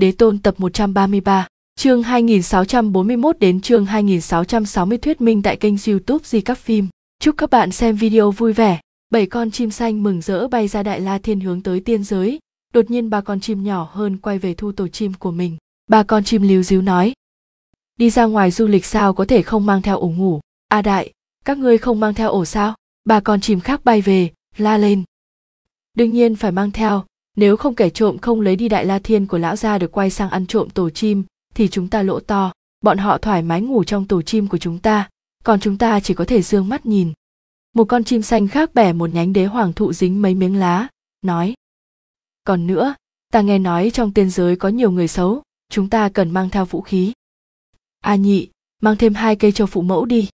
Đế Tôn tập 133, chương 2641 đến chương 2660 thuyết minh tại kênh YouTube Di các phim. Chúc các bạn xem video vui vẻ. Bảy con chim xanh mừng rỡ bay ra Đại La Thiên hướng tới tiên giới, đột nhiên ba con chim nhỏ hơn quay về thu tổ chim của mình. Ba con chim líu díu nói: "Đi ra ngoài du lịch sao có thể không mang theo ổ ngủ? A à đại, các ngươi không mang theo ổ sao?" Ba con chim khác bay về, la lên: "Đương nhiên phải mang theo, nếu không kẻ trộm không lấy đi đại la thiên của lão gia được quay sang ăn trộm tổ chim thì chúng ta lỗ to bọn họ thoải mái ngủ trong tổ chim của chúng ta còn chúng ta chỉ có thể dương mắt nhìn một con chim xanh khác bẻ một nhánh đế hoàng thụ dính mấy miếng lá nói còn nữa ta nghe nói trong tiên giới có nhiều người xấu chúng ta cần mang theo vũ khí a nhị mang thêm hai cây cho phụ mẫu đi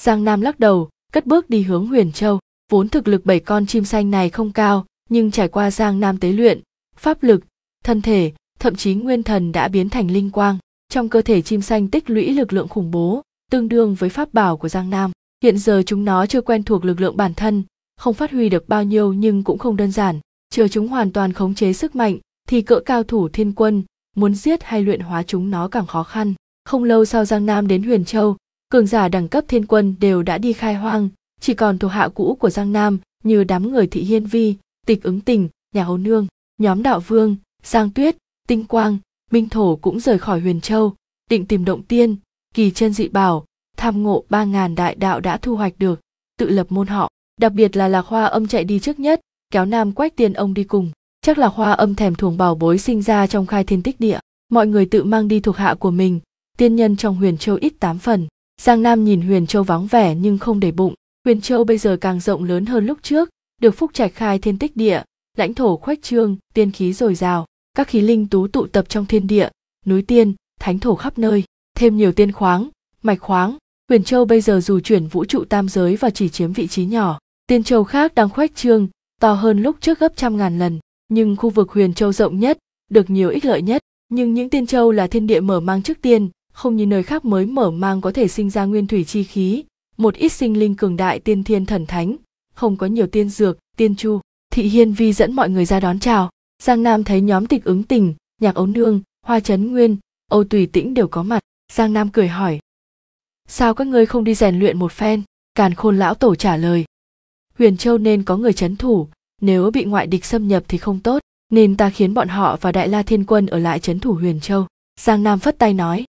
giang nam lắc đầu cất bước đi hướng huyền châu vốn thực lực bảy con chim xanh này không cao nhưng trải qua giang nam tế luyện pháp lực thân thể thậm chí nguyên thần đã biến thành linh quang trong cơ thể chim xanh tích lũy lực lượng khủng bố tương đương với pháp bảo của giang nam hiện giờ chúng nó chưa quen thuộc lực lượng bản thân không phát huy được bao nhiêu nhưng cũng không đơn giản chờ chúng hoàn toàn khống chế sức mạnh thì cỡ cao thủ thiên quân muốn giết hay luyện hóa chúng nó càng khó khăn không lâu sau giang nam đến huyền châu cường giả đẳng cấp thiên quân đều đã đi khai hoang chỉ còn thuộc hạ cũ của giang nam như đám người thị hiên vi tịch ứng tình nhà hầu nương nhóm đạo vương giang tuyết tinh quang minh thổ cũng rời khỏi huyền châu định tìm động tiên kỳ chân dị bảo tham ngộ ba ngàn đại đạo đã thu hoạch được tự lập môn họ đặc biệt là lạc hoa âm chạy đi trước nhất kéo nam quách tiên ông đi cùng chắc là hoa âm thèm thuồng bảo bối sinh ra trong khai thiên tích địa mọi người tự mang đi thuộc hạ của mình tiên nhân trong huyền châu ít tám phần giang nam nhìn huyền châu vắng vẻ nhưng không để bụng huyền châu bây giờ càng rộng lớn hơn lúc trước được phúc trạch khai thiên tích địa lãnh thổ khoách trương tiên khí dồi dào các khí linh tú tụ tập trong thiên địa núi tiên thánh thổ khắp nơi thêm nhiều tiên khoáng mạch khoáng huyền châu bây giờ dù chuyển vũ trụ tam giới và chỉ chiếm vị trí nhỏ tiên châu khác đang khoách trương to hơn lúc trước gấp trăm ngàn lần nhưng khu vực huyền châu rộng nhất được nhiều ích lợi nhất nhưng những tiên châu là thiên địa mở mang trước tiên không như nơi khác mới mở mang có thể sinh ra nguyên thủy chi khí một ít sinh linh cường đại tiên thiên thần thánh không có nhiều tiên dược tiên chu thị hiên vi dẫn mọi người ra đón chào giang nam thấy nhóm tịch ứng tình nhạc ấu nương hoa chấn nguyên âu tùy tĩnh đều có mặt giang nam cười hỏi sao các ngươi không đi rèn luyện một phen càn khôn lão tổ trả lời huyền châu nên có người chấn thủ nếu bị ngoại địch xâm nhập thì không tốt nên ta khiến bọn họ và đại la thiên quân ở lại chấn thủ huyền châu giang nam phất tay nói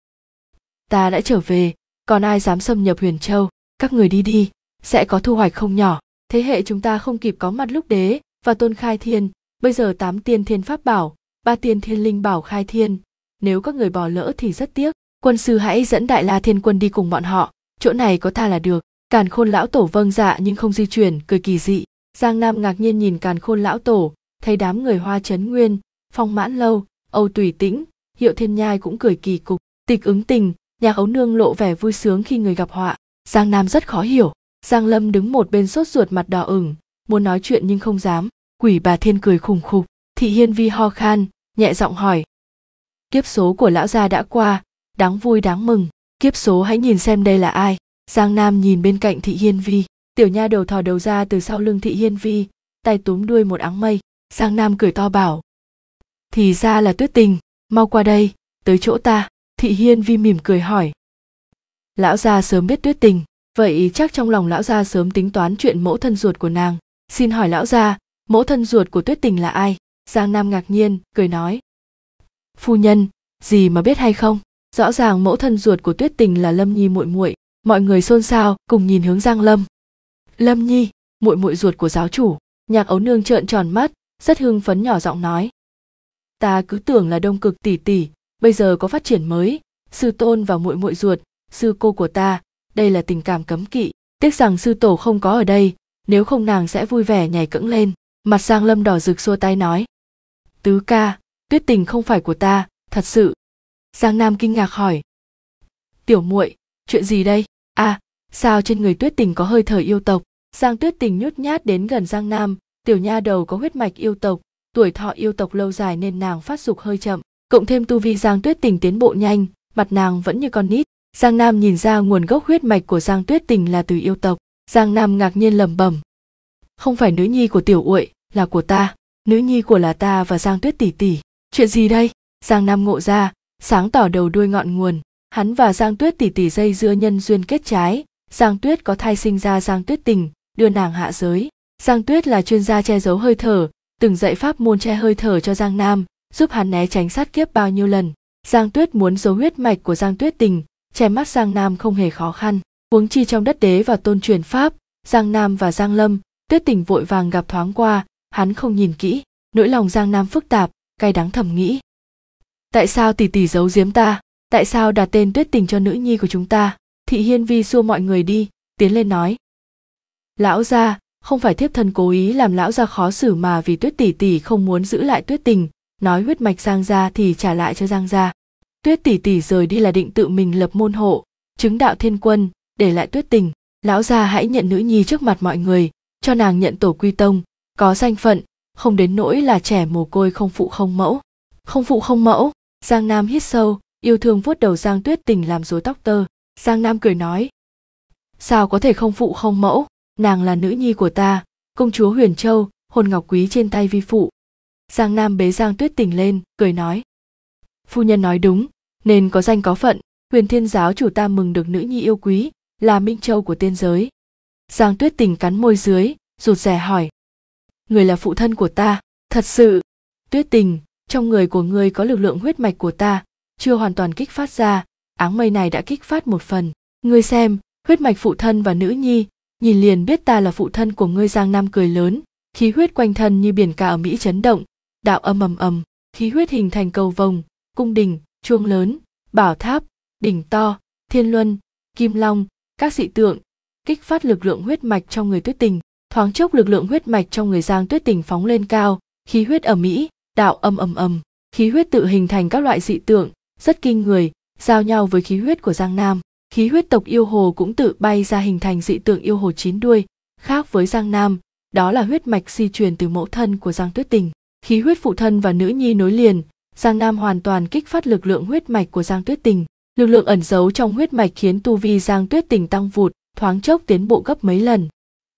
ta đã trở về còn ai dám xâm nhập huyền châu các người đi đi sẽ có thu hoạch không nhỏ thế hệ chúng ta không kịp có mặt lúc đế và tôn khai thiên bây giờ tám tiên thiên pháp bảo ba tiên thiên linh bảo khai thiên nếu các người bỏ lỡ thì rất tiếc quân sư hãy dẫn đại la thiên quân đi cùng bọn họ chỗ này có tha là được càn khôn lão tổ vâng dạ nhưng không di chuyển cười kỳ dị giang nam ngạc nhiên nhìn càn khôn lão tổ thấy đám người hoa trấn nguyên phong mãn lâu âu tùy tĩnh hiệu thiên nhai cũng cười kỳ cục tịch ứng tình nhà ấu nương lộ vẻ vui sướng khi người gặp họa giang nam rất khó hiểu Giang Lâm đứng một bên sốt ruột mặt đỏ ửng, muốn nói chuyện nhưng không dám. Quỷ bà Thiên cười khùng khục, Thị Hiên Vi ho khan, nhẹ giọng hỏi. Kiếp số của lão gia đã qua, đáng vui đáng mừng, kiếp số hãy nhìn xem đây là ai. Giang Nam nhìn bên cạnh Thị Hiên Vi, tiểu nha đầu thò đầu ra từ sau lưng Thị Hiên Vi, tay túm đuôi một áng mây. Giang Nam cười to bảo. Thì ra là tuyết tình, mau qua đây, tới chỗ ta. Thị Hiên Vi mỉm cười hỏi. Lão gia sớm biết tuyết tình, vậy chắc trong lòng lão gia sớm tính toán chuyện mẫu thân ruột của nàng xin hỏi lão gia mẫu thân ruột của tuyết tình là ai giang nam ngạc nhiên cười nói phu nhân gì mà biết hay không rõ ràng mẫu thân ruột của tuyết tình là lâm nhi muội muội mọi người xôn xao cùng nhìn hướng giang lâm lâm nhi muội muội ruột của giáo chủ nhạc ấu nương trợn tròn mắt rất hưng phấn nhỏ giọng nói ta cứ tưởng là đông cực tỷ tỷ bây giờ có phát triển mới sư tôn và muội muội ruột sư cô của ta đây là tình cảm cấm kỵ tiếc rằng sư tổ không có ở đây nếu không nàng sẽ vui vẻ nhảy cẫng lên mặt sang lâm đỏ rực xua tay nói tứ ca tuyết tình không phải của ta thật sự giang nam kinh ngạc hỏi tiểu muội chuyện gì đây à sao trên người tuyết tình có hơi thở yêu tộc giang tuyết tình nhút nhát đến gần giang nam tiểu nha đầu có huyết mạch yêu tộc tuổi thọ yêu tộc lâu dài nên nàng phát dục hơi chậm cộng thêm tu vi giang tuyết tình tiến bộ nhanh mặt nàng vẫn như con nít Giang Nam nhìn ra nguồn gốc huyết mạch của Giang Tuyết Tình là từ yêu tộc, Giang Nam ngạc nhiên lẩm bẩm. Không phải nữ nhi của tiểu uội, là của ta, nữ nhi của là ta và Giang Tuyết tỷ tỷ. Chuyện gì đây? Giang Nam ngộ ra, sáng tỏ đầu đuôi ngọn nguồn, hắn và Giang Tuyết tỷ tỷ dây dưa nhân duyên kết trái, Giang Tuyết có thai sinh ra Giang Tuyết Tình, đưa nàng hạ giới. Giang Tuyết là chuyên gia che giấu hơi thở, từng dạy pháp môn che hơi thở cho Giang Nam, giúp hắn né tránh sát kiếp bao nhiêu lần. Giang Tuyết muốn giấu huyết mạch của Giang Tuyết Tình, che mắt giang nam không hề khó khăn huống chi trong đất đế và tôn truyền pháp giang nam và giang lâm tuyết tình vội vàng gặp thoáng qua hắn không nhìn kỹ nỗi lòng giang nam phức tạp cay đắng thầm nghĩ tại sao tỷ tỷ giấu giếm ta tại sao đặt tên tuyết tình cho nữ nhi của chúng ta thị hiên vi xua mọi người đi tiến lên nói lão gia không phải thiếp thân cố ý làm lão gia khó xử mà vì tuyết tỷ tỷ không muốn giữ lại tuyết tình nói huyết mạch giang gia thì trả lại cho giang gia Tuyết tỷ tỷ rời đi là định tự mình lập môn hộ, chứng đạo thiên quân, để lại Tuyết Tình, lão gia hãy nhận nữ nhi trước mặt mọi người, cho nàng nhận tổ quy tông, có danh phận, không đến nỗi là trẻ mồ côi không phụ không mẫu. Không phụ không mẫu, Giang Nam hít sâu, yêu thương vuốt đầu Giang Tuyết Tình làm rối tóc tơ, Giang Nam cười nói: "Sao có thể không phụ không mẫu, nàng là nữ nhi của ta, công chúa Huyền Châu, hồn ngọc quý trên tay vi phụ." Giang Nam bế Giang Tuyết Tình lên, cười nói: "Phu nhân nói đúng, nên có danh có phận huyền thiên giáo chủ ta mừng được nữ nhi yêu quý là minh châu của tiên giới giang tuyết tình cắn môi dưới rụt rè hỏi người là phụ thân của ta thật sự tuyết tình trong người của ngươi có lực lượng huyết mạch của ta chưa hoàn toàn kích phát ra áng mây này đã kích phát một phần ngươi xem huyết mạch phụ thân và nữ nhi nhìn liền biết ta là phụ thân của ngươi giang nam cười lớn khí huyết quanh thân như biển cả ở mỹ chấn động đạo âm ầm ầm khí huyết hình thành cầu vồng cung đình chuông lớn bảo tháp đỉnh to thiên luân kim long các dị tượng kích phát lực lượng huyết mạch trong người tuyết tình thoáng chốc lực lượng huyết mạch trong người giang tuyết tình phóng lên cao khí huyết ở mỹ đạo âm âm âm khí huyết tự hình thành các loại dị tượng rất kinh người giao nhau với khí huyết của giang nam khí huyết tộc yêu hồ cũng tự bay ra hình thành dị tượng yêu hồ chín đuôi khác với giang nam đó là huyết mạch di truyền từ mẫu thân của giang tuyết tình khí huyết phụ thân và nữ nhi nối liền Giang Nam hoàn toàn kích phát lực lượng huyết mạch của Giang Tuyết Tình. Lực lượng ẩn giấu trong huyết mạch khiến tu vi Giang Tuyết Tình tăng vụt, thoáng chốc tiến bộ gấp mấy lần.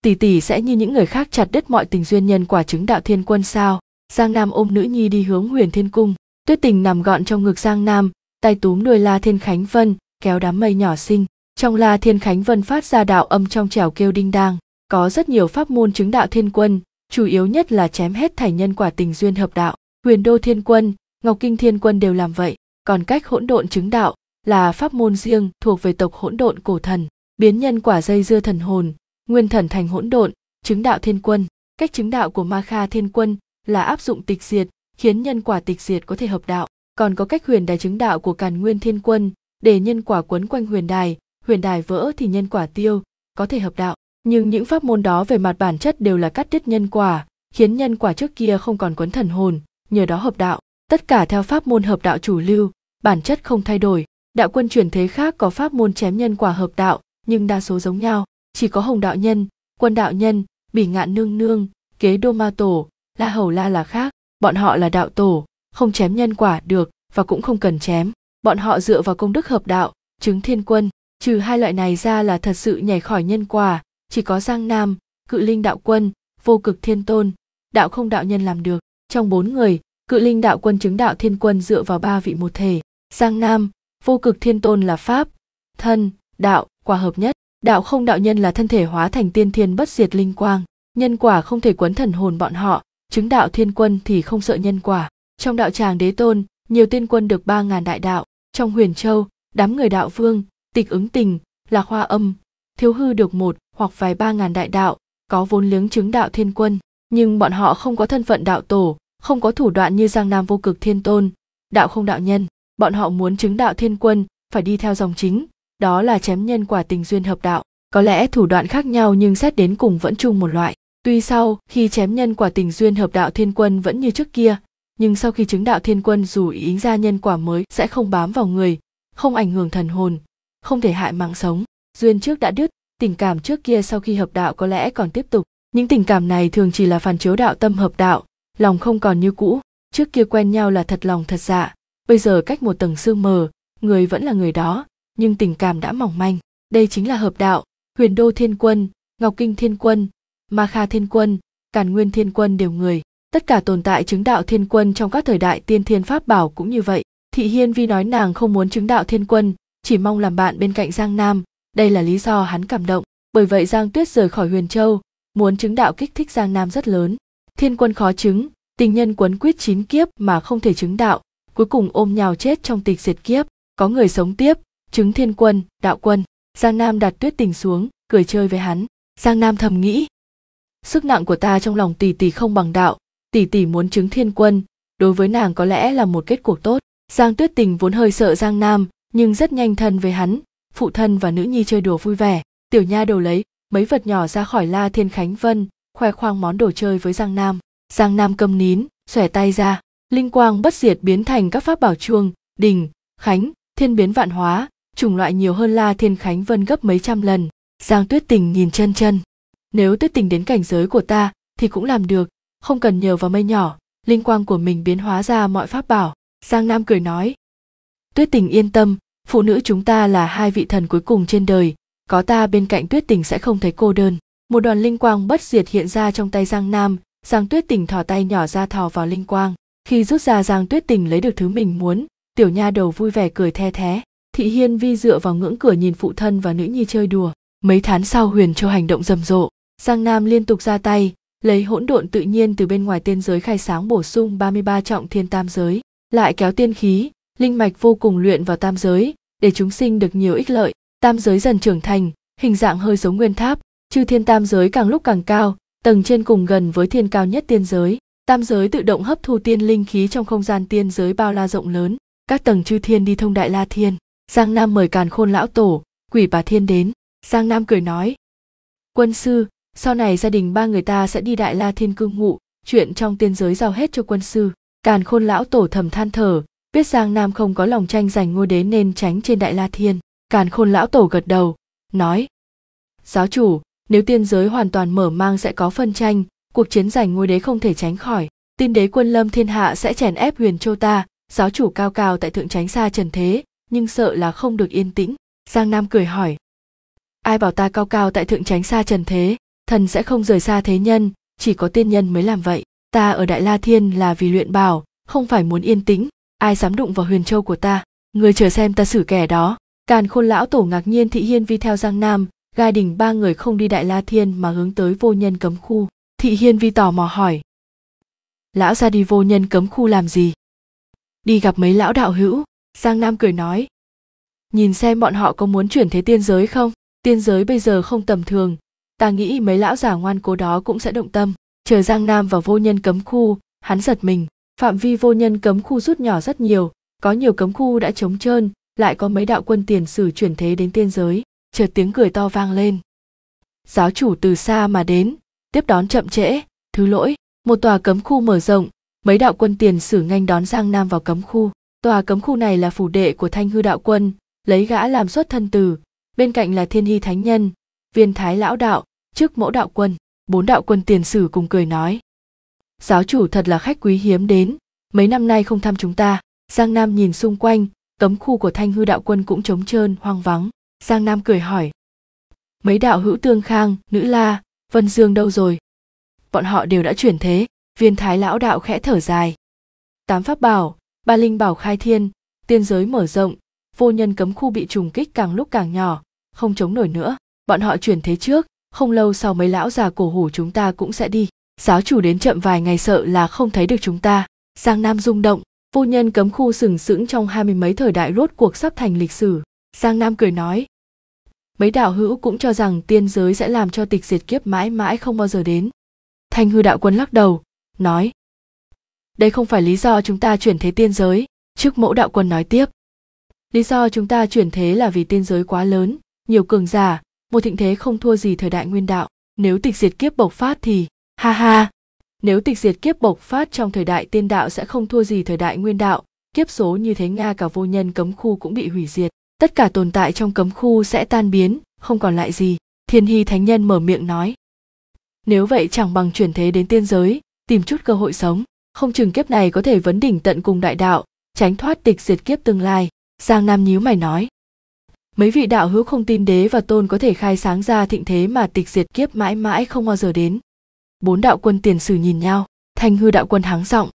Tỷ tỷ sẽ như những người khác chặt đứt mọi tình duyên nhân quả chứng đạo thiên quân sao? Giang Nam ôm nữ nhi đi hướng Huyền Thiên Cung. Tuyết Tình nằm gọn trong ngực Giang Nam, tay túm đuôi La Thiên Khánh Vân, kéo đám mây nhỏ xinh. Trong La Thiên Khánh Vân phát ra đạo âm trong trẻo kêu đinh đang, có rất nhiều pháp môn chứng đạo thiên quân, chủ yếu nhất là chém hết thảy nhân quả tình duyên hợp đạo. Huyền Đô Thiên Quân, Ngọc Kinh Thiên Quân đều làm vậy, còn cách hỗn độn chứng đạo là pháp môn riêng thuộc về tộc hỗn độn cổ thần, biến nhân quả dây dưa thần hồn, nguyên thần thành hỗn độn, chứng đạo thiên quân. Cách chứng đạo của Ma Kha Thiên Quân là áp dụng tịch diệt, khiến nhân quả tịch diệt có thể hợp đạo. Còn có cách huyền đài chứng đạo của Càn Nguyên Thiên Quân, để nhân quả quấn quanh huyền đài, huyền đài vỡ thì nhân quả tiêu, có thể hợp đạo. Nhưng những pháp môn đó về mặt bản chất đều là cắt đứt nhân quả, khiến nhân quả trước kia không còn quấn thần hồn, nhờ đó hợp đạo tất cả theo pháp môn hợp đạo chủ lưu bản chất không thay đổi đạo quân chuyển thế khác có pháp môn chém nhân quả hợp đạo nhưng đa số giống nhau chỉ có hồng đạo nhân quân đạo nhân bỉ ngạn nương nương kế đô ma tổ la hầu la là khác bọn họ là đạo tổ không chém nhân quả được và cũng không cần chém bọn họ dựa vào công đức hợp đạo chứng thiên quân trừ hai loại này ra là thật sự nhảy khỏi nhân quả chỉ có giang nam cự linh đạo quân vô cực thiên tôn đạo không đạo nhân làm được trong bốn người cự linh đạo quân chứng đạo thiên quân dựa vào ba vị một thể giang nam vô cực thiên tôn là pháp thân đạo quả hợp nhất đạo không đạo nhân là thân thể hóa thành tiên thiên bất diệt linh quang nhân quả không thể quấn thần hồn bọn họ chứng đạo thiên quân thì không sợ nhân quả trong đạo tràng đế tôn nhiều tiên quân được ba ngàn đại đạo trong huyền châu đám người đạo vương tịch ứng tình là hoa âm thiếu hư được một hoặc vài ba ngàn đại đạo có vốn liếng chứng đạo thiên quân nhưng bọn họ không có thân phận đạo tổ không có thủ đoạn như giang nam vô cực thiên tôn đạo không đạo nhân bọn họ muốn chứng đạo thiên quân phải đi theo dòng chính đó là chém nhân quả tình duyên hợp đạo có lẽ thủ đoạn khác nhau nhưng xét đến cùng vẫn chung một loại tuy sau khi chém nhân quả tình duyên hợp đạo thiên quân vẫn như trước kia nhưng sau khi chứng đạo thiên quân dù ý ra nhân quả mới sẽ không bám vào người không ảnh hưởng thần hồn không thể hại mạng sống duyên trước đã đứt tình cảm trước kia sau khi hợp đạo có lẽ còn tiếp tục những tình cảm này thường chỉ là phản chiếu đạo tâm hợp đạo lòng không còn như cũ trước kia quen nhau là thật lòng thật dạ bây giờ cách một tầng sương mờ người vẫn là người đó nhưng tình cảm đã mỏng manh đây chính là hợp đạo huyền đô thiên quân ngọc kinh thiên quân ma kha thiên quân càn nguyên thiên quân đều người tất cả tồn tại chứng đạo thiên quân trong các thời đại tiên thiên pháp bảo cũng như vậy thị hiên vi nói nàng không muốn chứng đạo thiên quân chỉ mong làm bạn bên cạnh giang nam đây là lý do hắn cảm động bởi vậy giang tuyết rời khỏi huyền châu muốn chứng đạo kích thích giang nam rất lớn thiên quân khó chứng tình nhân quấn quýt chín kiếp mà không thể chứng đạo cuối cùng ôm nhào chết trong tịch diệt kiếp có người sống tiếp chứng thiên quân đạo quân giang nam đặt tuyết tình xuống cười chơi với hắn giang nam thầm nghĩ sức nặng của ta trong lòng tỷ tỷ không bằng đạo tỷ tỷ muốn chứng thiên quân đối với nàng có lẽ là một kết cuộc tốt giang tuyết tình vốn hơi sợ giang nam nhưng rất nhanh thân với hắn phụ thân và nữ nhi chơi đùa vui vẻ tiểu nha đầu lấy mấy vật nhỏ ra khỏi la thiên khánh vân khoe khoang món đồ chơi với giang nam giang nam cầm nín xòe tay ra linh quang bất diệt biến thành các pháp bảo chuông đình khánh thiên biến vạn hóa chủng loại nhiều hơn la thiên khánh vân gấp mấy trăm lần giang tuyết tình nhìn chân chân nếu tuyết tình đến cảnh giới của ta thì cũng làm được không cần nhờ vào mây nhỏ linh quang của mình biến hóa ra mọi pháp bảo giang nam cười nói tuyết tình yên tâm phụ nữ chúng ta là hai vị thần cuối cùng trên đời có ta bên cạnh tuyết tình sẽ không thấy cô đơn một đoàn linh quang bất diệt hiện ra trong tay giang nam giang tuyết tình thò tay nhỏ ra thò vào linh quang khi rút ra giang tuyết tình lấy được thứ mình muốn tiểu nha đầu vui vẻ cười the thé thị hiên vi dựa vào ngưỡng cửa nhìn phụ thân và nữ nhi chơi đùa mấy tháng sau huyền châu hành động rầm rộ giang nam liên tục ra tay lấy hỗn độn tự nhiên từ bên ngoài tiên giới khai sáng bổ sung 33 trọng thiên tam giới lại kéo tiên khí linh mạch vô cùng luyện vào tam giới để chúng sinh được nhiều ích lợi tam giới dần trưởng thành hình dạng hơi giống nguyên tháp chư thiên tam giới càng lúc càng cao tầng trên cùng gần với thiên cao nhất tiên giới tam giới tự động hấp thu tiên linh khí trong không gian tiên giới bao la rộng lớn các tầng chư thiên đi thông đại la thiên giang nam mời càn khôn lão tổ quỷ bà thiên đến giang nam cười nói quân sư sau này gia đình ba người ta sẽ đi đại la thiên cư ngụ chuyện trong tiên giới giao hết cho quân sư càn khôn lão tổ thầm than thở biết giang nam không có lòng tranh giành ngôi đế nên tránh trên đại la thiên càn khôn lão tổ gật đầu nói giáo chủ nếu tiên giới hoàn toàn mở mang sẽ có phân tranh cuộc chiến giành ngôi đế không thể tránh khỏi tin đế quân lâm thiên hạ sẽ chèn ép huyền châu ta giáo chủ cao cao tại thượng tránh xa trần thế nhưng sợ là không được yên tĩnh giang nam cười hỏi ai bảo ta cao cao tại thượng tránh xa trần thế thần sẽ không rời xa thế nhân chỉ có tiên nhân mới làm vậy ta ở đại la thiên là vì luyện bảo không phải muốn yên tĩnh ai dám đụng vào huyền châu của ta người chờ xem ta xử kẻ đó càn khôn lão tổ ngạc nhiên thị hiên vi theo giang nam Gai đình ba người không đi Đại La Thiên mà hướng tới vô nhân cấm khu. Thị Hiên Vi tò mò hỏi. Lão ra đi vô nhân cấm khu làm gì? Đi gặp mấy lão đạo hữu, Giang Nam cười nói. Nhìn xem bọn họ có muốn chuyển thế tiên giới không? Tiên giới bây giờ không tầm thường, ta nghĩ mấy lão giả ngoan cố đó cũng sẽ động tâm. Chờ Giang Nam vào vô nhân cấm khu, hắn giật mình, phạm vi vô nhân cấm khu rút nhỏ rất nhiều, có nhiều cấm khu đã trống trơn, lại có mấy đạo quân tiền sử chuyển thế đến tiên giới chợt tiếng cười to vang lên giáo chủ từ xa mà đến tiếp đón chậm trễ thứ lỗi một tòa cấm khu mở rộng mấy đạo quân tiền sử nhanh đón giang nam vào cấm khu tòa cấm khu này là phủ đệ của thanh hư đạo quân lấy gã làm xuất thân từ bên cạnh là thiên hy thánh nhân viên thái lão đạo trước mẫu đạo quân bốn đạo quân tiền sử cùng cười nói giáo chủ thật là khách quý hiếm đến mấy năm nay không thăm chúng ta giang nam nhìn xung quanh cấm khu của thanh hư đạo quân cũng trống trơn hoang vắng giang nam cười hỏi mấy đạo hữu tương khang nữ la vân dương đâu rồi bọn họ đều đã chuyển thế viên thái lão đạo khẽ thở dài tám pháp bảo ba linh bảo khai thiên tiên giới mở rộng vô nhân cấm khu bị trùng kích càng lúc càng nhỏ không chống nổi nữa bọn họ chuyển thế trước không lâu sau mấy lão già cổ hủ chúng ta cũng sẽ đi giáo chủ đến chậm vài ngày sợ là không thấy được chúng ta giang nam rung động vô nhân cấm khu sừng sững trong hai mươi mấy thời đại rốt cuộc sắp thành lịch sử Giang Nam cười nói. Mấy đạo hữu cũng cho rằng tiên giới sẽ làm cho tịch diệt kiếp mãi mãi không bao giờ đến. Thanh hư đạo quân lắc đầu, nói. Đây không phải lý do chúng ta chuyển thế tiên giới, trước mẫu đạo quân nói tiếp. Lý do chúng ta chuyển thế là vì tiên giới quá lớn, nhiều cường giả, một thịnh thế không thua gì thời đại nguyên đạo. Nếu tịch diệt kiếp bộc phát thì, ha ha, nếu tịch diệt kiếp bộc phát trong thời đại tiên đạo sẽ không thua gì thời đại nguyên đạo, kiếp số như thế Nga cả vô nhân cấm khu cũng bị hủy diệt tất cả tồn tại trong cấm khu sẽ tan biến không còn lại gì thiên hy thánh nhân mở miệng nói nếu vậy chẳng bằng chuyển thế đến tiên giới tìm chút cơ hội sống không chừng kiếp này có thể vấn đỉnh tận cùng đại đạo tránh thoát tịch diệt kiếp tương lai giang nam nhíu mày nói mấy vị đạo hữu không tin đế và tôn có thể khai sáng ra thịnh thế mà tịch diệt kiếp mãi mãi không bao giờ đến bốn đạo quân tiền sử nhìn nhau thanh hư đạo quân háng giọng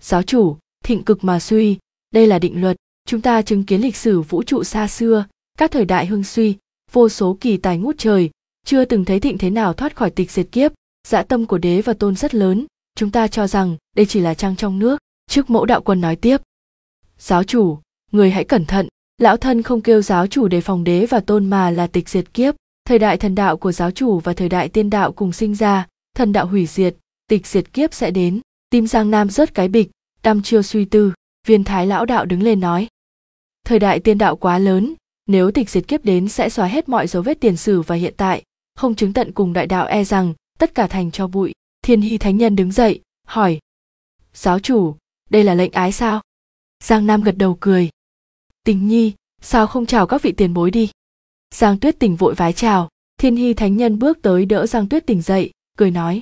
giáo chủ thịnh cực mà suy đây là định luật chúng ta chứng kiến lịch sử vũ trụ xa xưa các thời đại hưng suy vô số kỳ tài ngút trời chưa từng thấy thịnh thế nào thoát khỏi tịch diệt kiếp dã dạ tâm của đế và tôn rất lớn chúng ta cho rằng đây chỉ là trăng trong nước trước mẫu đạo quân nói tiếp giáo chủ người hãy cẩn thận lão thân không kêu giáo chủ đề phòng đế và tôn mà là tịch diệt kiếp thời đại thần đạo của giáo chủ và thời đại tiên đạo cùng sinh ra thần đạo hủy diệt tịch diệt kiếp sẽ đến tim giang nam rớt cái bịch đăm chiêu suy tư viên thái lão đạo đứng lên nói thời đại tiên đạo quá lớn nếu tịch diệt kiếp đến sẽ xóa hết mọi dấu vết tiền sử và hiện tại không chứng tận cùng đại đạo e rằng tất cả thành cho bụi thiên hy thánh nhân đứng dậy hỏi giáo chủ đây là lệnh ái sao giang nam gật đầu cười tình nhi sao không chào các vị tiền bối đi giang tuyết tình vội vái chào thiên hy thánh nhân bước tới đỡ giang tuyết tình dậy cười nói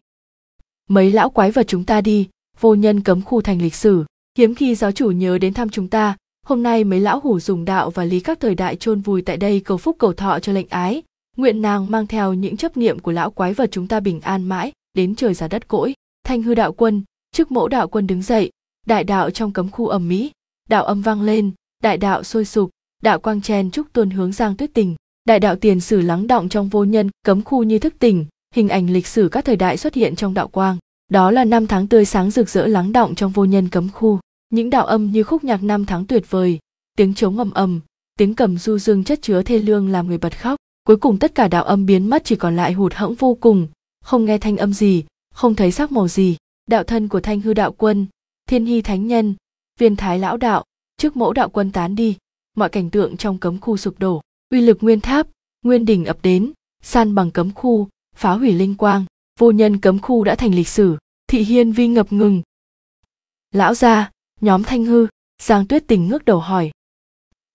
mấy lão quái vật chúng ta đi vô nhân cấm khu thành lịch sử hiếm khi giáo chủ nhớ đến thăm chúng ta hôm nay mấy lão hủ dùng đạo và lý các thời đại chôn vùi tại đây cầu phúc cầu thọ cho lệnh ái nguyện nàng mang theo những chấp niệm của lão quái vật chúng ta bình an mãi đến trời giá đất cỗi thanh hư đạo quân trước mẫu đạo quân đứng dậy đại đạo trong cấm khu ầm mỹ đạo âm vang lên đại đạo sôi sục đạo quang chen chúc tuôn hướng giang tuyết tình đại đạo tiền sử lắng động trong vô nhân cấm khu như thức tỉnh hình ảnh lịch sử các thời đại xuất hiện trong đạo quang đó là năm tháng tươi sáng rực rỡ lắng động trong vô nhân cấm khu những đạo âm như khúc nhạc năm tháng tuyệt vời tiếng trống ầm ầm tiếng cầm du dương chất chứa thê lương làm người bật khóc cuối cùng tất cả đạo âm biến mất chỉ còn lại hụt hẫng vô cùng không nghe thanh âm gì không thấy sắc màu gì đạo thân của thanh hư đạo quân thiên hy thánh nhân viên thái lão đạo trước mẫu đạo quân tán đi mọi cảnh tượng trong cấm khu sụp đổ uy lực nguyên tháp nguyên đỉnh ập đến san bằng cấm khu phá hủy linh quang vô nhân cấm khu đã thành lịch sử thị hiên vi ngập ngừng lão gia nhóm thanh hư giang tuyết tình ngước đầu hỏi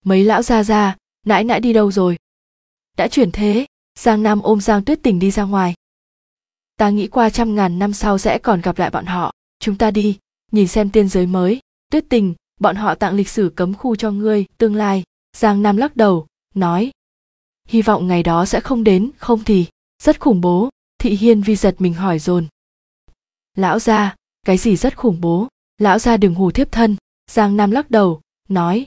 mấy lão gia gia nãi nãi đi đâu rồi đã chuyển thế giang nam ôm giang tuyết tình đi ra ngoài ta nghĩ qua trăm ngàn năm sau sẽ còn gặp lại bọn họ chúng ta đi nhìn xem tiên giới mới tuyết tình bọn họ tặng lịch sử cấm khu cho ngươi tương lai giang nam lắc đầu nói hy vọng ngày đó sẽ không đến không thì rất khủng bố thị hiên vi giật mình hỏi dồn lão gia cái gì rất khủng bố lão gia đừng hù thiếp thân giang nam lắc đầu nói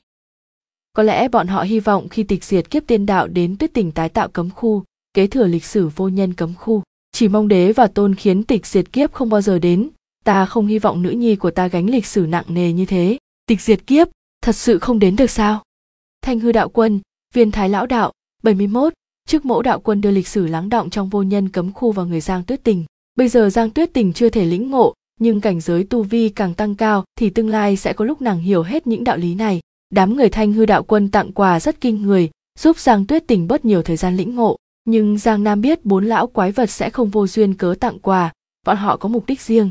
có lẽ bọn họ hy vọng khi tịch diệt kiếp tiên đạo đến tuyết tỉnh tái tạo cấm khu kế thừa lịch sử vô nhân cấm khu chỉ mong đế và tôn khiến tịch diệt kiếp không bao giờ đến ta không hy vọng nữ nhi của ta gánh lịch sử nặng nề như thế tịch diệt kiếp thật sự không đến được sao thanh hư đạo quân viên thái lão đạo 71, trước mẫu đạo quân đưa lịch sử lắng động trong vô nhân cấm khu vào người giang tuyết tình bây giờ giang tuyết tình chưa thể lĩnh ngộ nhưng cảnh giới tu vi càng tăng cao thì tương lai sẽ có lúc nàng hiểu hết những đạo lý này đám người thanh hư đạo quân tặng quà rất kinh người giúp giang tuyết tình bớt nhiều thời gian lĩnh ngộ nhưng giang nam biết bốn lão quái vật sẽ không vô duyên cớ tặng quà bọn họ có mục đích riêng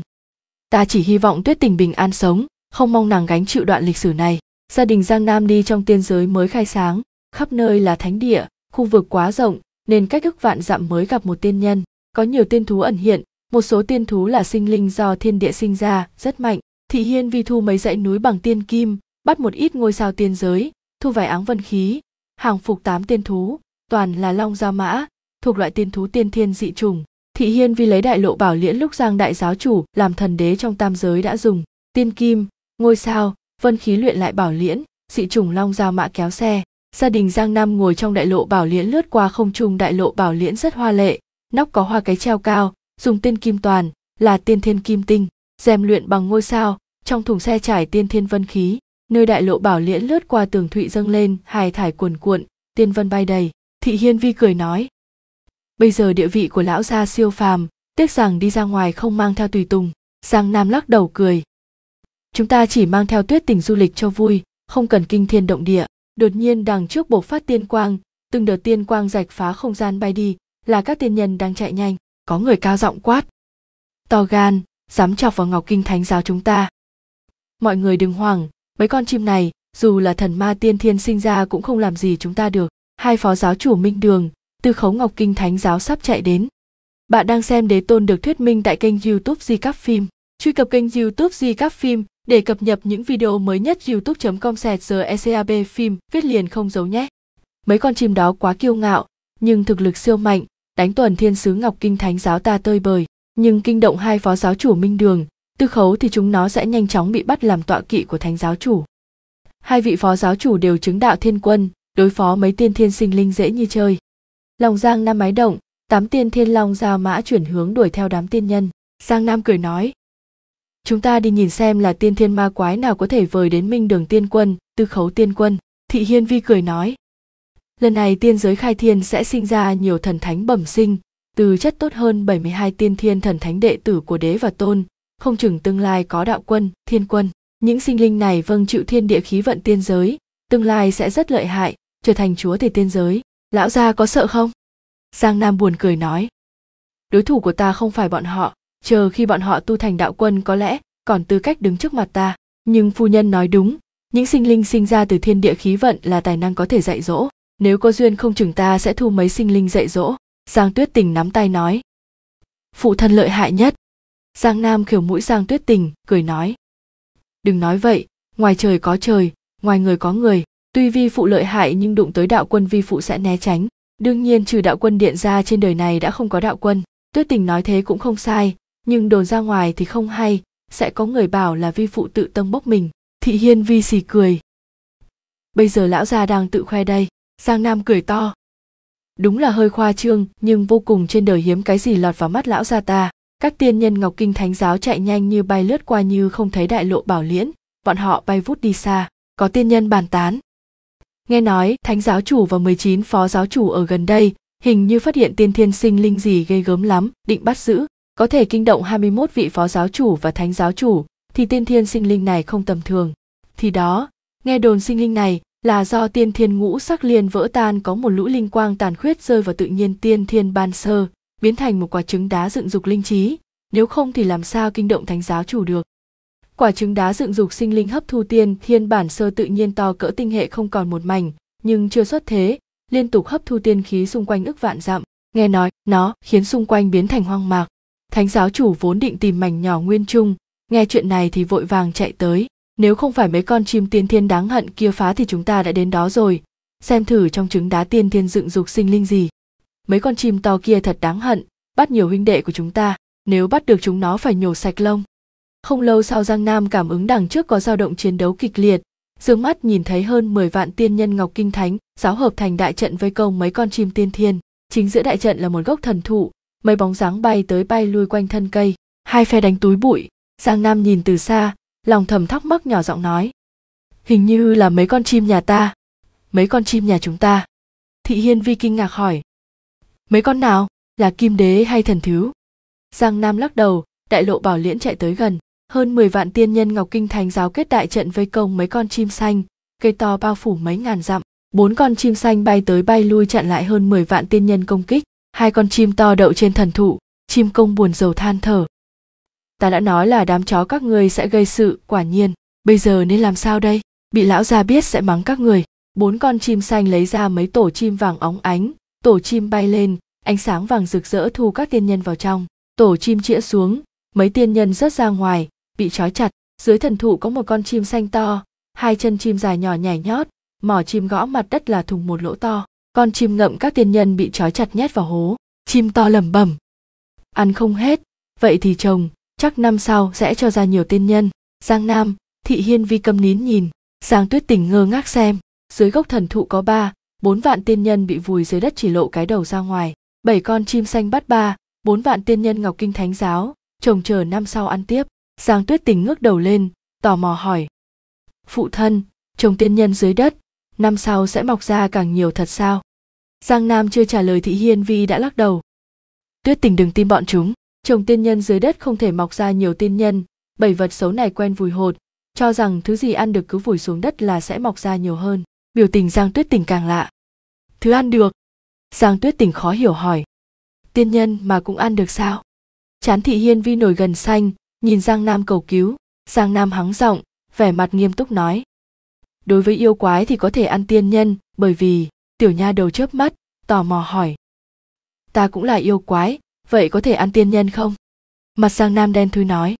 ta chỉ hy vọng tuyết tình bình an sống không mong nàng gánh chịu đoạn lịch sử này gia đình giang nam đi trong tiên giới mới khai sáng khắp nơi là thánh địa khu vực quá rộng nên cách ức vạn dặm mới gặp một tiên nhân có nhiều tiên thú ẩn hiện một số tiên thú là sinh linh do thiên địa sinh ra rất mạnh thị hiên vi thu mấy dãy núi bằng tiên kim bắt một ít ngôi sao tiên giới thu vài áng vân khí hàng phục tám tiên thú toàn là long giao mã thuộc loại tiên thú tiên thiên dị trùng thị hiên vi lấy đại lộ bảo liễn lúc giang đại giáo chủ làm thần đế trong tam giới đã dùng tiên kim ngôi sao vân khí luyện lại bảo liễn dị trùng long giao mã kéo xe gia đình giang nam ngồi trong đại lộ bảo liễn lướt qua không trung đại lộ bảo liễn rất hoa lệ nóc có hoa cái treo cao dùng tiên kim toàn là tiên thiên kim tinh rèm luyện bằng ngôi sao trong thùng xe trải tiên thiên vân khí nơi đại lộ bảo liễn lướt qua tường thụy dâng lên hài thải cuồn cuộn tiên vân bay đầy thị hiên vi cười nói bây giờ địa vị của lão gia siêu phàm tiếc rằng đi ra ngoài không mang theo tùy tùng giang nam lắc đầu cười chúng ta chỉ mang theo tuyết tình du lịch cho vui không cần kinh thiên động địa đột nhiên đằng trước bộc phát tiên quang từng đợt tiên quang rạch phá không gian bay đi là các tiên nhân đang chạy nhanh có người cao giọng quát to gan dám chọc vào ngọc kinh thánh giáo chúng ta mọi người đừng hoảng mấy con chim này dù là thần ma tiên thiên sinh ra cũng không làm gì chúng ta được hai phó giáo chủ minh đường tư khấu ngọc kinh thánh giáo sắp chạy đến bạn đang xem đế tôn được thuyết minh tại kênh youtube di các phim truy cập kênh youtube di các phim để cập nhật những video mới nhất youtube com ecab phim viết liền không giấu nhé mấy con chim đó quá kiêu ngạo nhưng thực lực siêu mạnh đánh tuần thiên sứ ngọc kinh thánh giáo ta tơi bời nhưng kinh động hai phó giáo chủ minh đường tư khấu thì chúng nó sẽ nhanh chóng bị bắt làm tọa kỵ của thánh giáo chủ hai vị phó giáo chủ đều chứng đạo thiên quân đối phó mấy tiên thiên sinh linh dễ như chơi lòng giang nam máy động tám tiên thiên long giao mã chuyển hướng đuổi theo đám tiên nhân giang nam cười nói chúng ta đi nhìn xem là tiên thiên ma quái nào có thể vời đến minh đường tiên quân tư khấu tiên quân thị hiên vi cười nói Lần này tiên giới khai thiên sẽ sinh ra nhiều thần thánh bẩm sinh, từ chất tốt hơn 72 tiên thiên thần thánh đệ tử của đế và tôn, không chừng tương lai có đạo quân, thiên quân. Những sinh linh này vâng chịu thiên địa khí vận tiên giới, tương lai sẽ rất lợi hại, trở thành chúa tể tiên giới. Lão gia có sợ không? Giang Nam buồn cười nói. Đối thủ của ta không phải bọn họ, chờ khi bọn họ tu thành đạo quân có lẽ còn tư cách đứng trước mặt ta. Nhưng phu nhân nói đúng, những sinh linh sinh ra từ thiên địa khí vận là tài năng có thể dạy dỗ nếu có duyên không chừng ta sẽ thu mấy sinh linh dạy dỗ giang tuyết tình nắm tay nói phụ thân lợi hại nhất giang nam khều mũi giang tuyết tình cười nói đừng nói vậy ngoài trời có trời ngoài người có người tuy vi phụ lợi hại nhưng đụng tới đạo quân vi phụ sẽ né tránh đương nhiên trừ đạo quân điện ra trên đời này đã không có đạo quân tuyết tình nói thế cũng không sai nhưng đồn ra ngoài thì không hay sẽ có người bảo là vi phụ tự tâng bốc mình thị hiên vi xì cười bây giờ lão gia đang tự khoe đây Giang Nam cười to. Đúng là hơi khoa trương, nhưng vô cùng trên đời hiếm cái gì lọt vào mắt lão gia ta. Các tiên nhân Ngọc Kinh Thánh giáo chạy nhanh như bay lướt qua như không thấy đại lộ bảo liễn, bọn họ bay vút đi xa, có tiên nhân bàn tán. Nghe nói, Thánh giáo chủ và 19 phó giáo chủ ở gần đây, hình như phát hiện tiên thiên sinh linh gì gây gớm lắm, định bắt giữ, có thể kinh động 21 vị phó giáo chủ và thánh giáo chủ, thì tiên thiên sinh linh này không tầm thường. Thì đó, nghe đồn sinh linh này là do tiên thiên ngũ sắc liền vỡ tan có một lũ linh quang tàn khuyết rơi vào tự nhiên tiên thiên ban sơ biến thành một quả trứng đá dựng dục linh trí nếu không thì làm sao kinh động thánh giáo chủ được quả trứng đá dựng dục sinh linh hấp thu tiên thiên bản sơ tự nhiên to cỡ tinh hệ không còn một mảnh nhưng chưa xuất thế liên tục hấp thu tiên khí xung quanh ức vạn dặm nghe nói nó khiến xung quanh biến thành hoang mạc thánh giáo chủ vốn định tìm mảnh nhỏ nguyên trung nghe chuyện này thì vội vàng chạy tới nếu không phải mấy con chim tiên thiên đáng hận kia phá thì chúng ta đã đến đó rồi xem thử trong trứng đá tiên thiên dựng dục sinh linh gì mấy con chim to kia thật đáng hận bắt nhiều huynh đệ của chúng ta nếu bắt được chúng nó phải nhổ sạch lông không lâu sau giang nam cảm ứng đằng trước có dao động chiến đấu kịch liệt dương mắt nhìn thấy hơn 10 vạn tiên nhân ngọc kinh thánh giáo hợp thành đại trận với công mấy con chim tiên thiên chính giữa đại trận là một gốc thần thụ mấy bóng dáng bay tới bay lui quanh thân cây hai phe đánh túi bụi giang nam nhìn từ xa lòng thầm thắc mắc nhỏ giọng nói hình như là mấy con chim nhà ta mấy con chim nhà chúng ta thị hiên vi kinh ngạc hỏi mấy con nào là kim đế hay thần thiếu? giang nam lắc đầu đại lộ bảo liễn chạy tới gần hơn 10 vạn tiên nhân ngọc kinh thành giáo kết đại trận với công mấy con chim xanh cây to bao phủ mấy ngàn dặm bốn con chim xanh bay tới bay lui chặn lại hơn 10 vạn tiên nhân công kích hai con chim to đậu trên thần thụ chim công buồn rầu than thở ta đã nói là đám chó các người sẽ gây sự quả nhiên bây giờ nên làm sao đây bị lão già biết sẽ mắng các người bốn con chim xanh lấy ra mấy tổ chim vàng óng ánh tổ chim bay lên ánh sáng vàng rực rỡ thu các tiên nhân vào trong tổ chim chĩa xuống mấy tiên nhân rớt ra ngoài bị trói chặt dưới thần thụ có một con chim xanh to hai chân chim dài nhỏ nhảy nhót mỏ chim gõ mặt đất là thùng một lỗ to con chim ngậm các tiên nhân bị trói chặt nhét vào hố chim to lẩm bẩm ăn không hết vậy thì chồng chắc năm sau sẽ cho ra nhiều tên nhân giang nam thị hiên vi câm nín nhìn giang tuyết tình ngơ ngác xem dưới gốc thần thụ có ba bốn vạn tiên nhân bị vùi dưới đất chỉ lộ cái đầu ra ngoài bảy con chim xanh bắt ba bốn vạn tiên nhân ngọc kinh thánh giáo trồng chờ năm sau ăn tiếp giang tuyết tình ngước đầu lên tò mò hỏi phụ thân trồng tiên nhân dưới đất năm sau sẽ mọc ra càng nhiều thật sao giang nam chưa trả lời thị hiên vi đã lắc đầu tuyết tình đừng tin bọn chúng trồng tiên nhân dưới đất không thể mọc ra nhiều tiên nhân bảy vật xấu này quen vùi hột cho rằng thứ gì ăn được cứ vùi xuống đất là sẽ mọc ra nhiều hơn biểu tình giang tuyết tình càng lạ thứ ăn được giang tuyết tình khó hiểu hỏi tiên nhân mà cũng ăn được sao chán thị hiên vi nổi gần xanh nhìn giang nam cầu cứu giang nam hắng giọng vẻ mặt nghiêm túc nói đối với yêu quái thì có thể ăn tiên nhân bởi vì tiểu nha đầu chớp mắt tò mò hỏi ta cũng là yêu quái vậy có thể ăn tiên nhân không mặt sang nam đen thui nói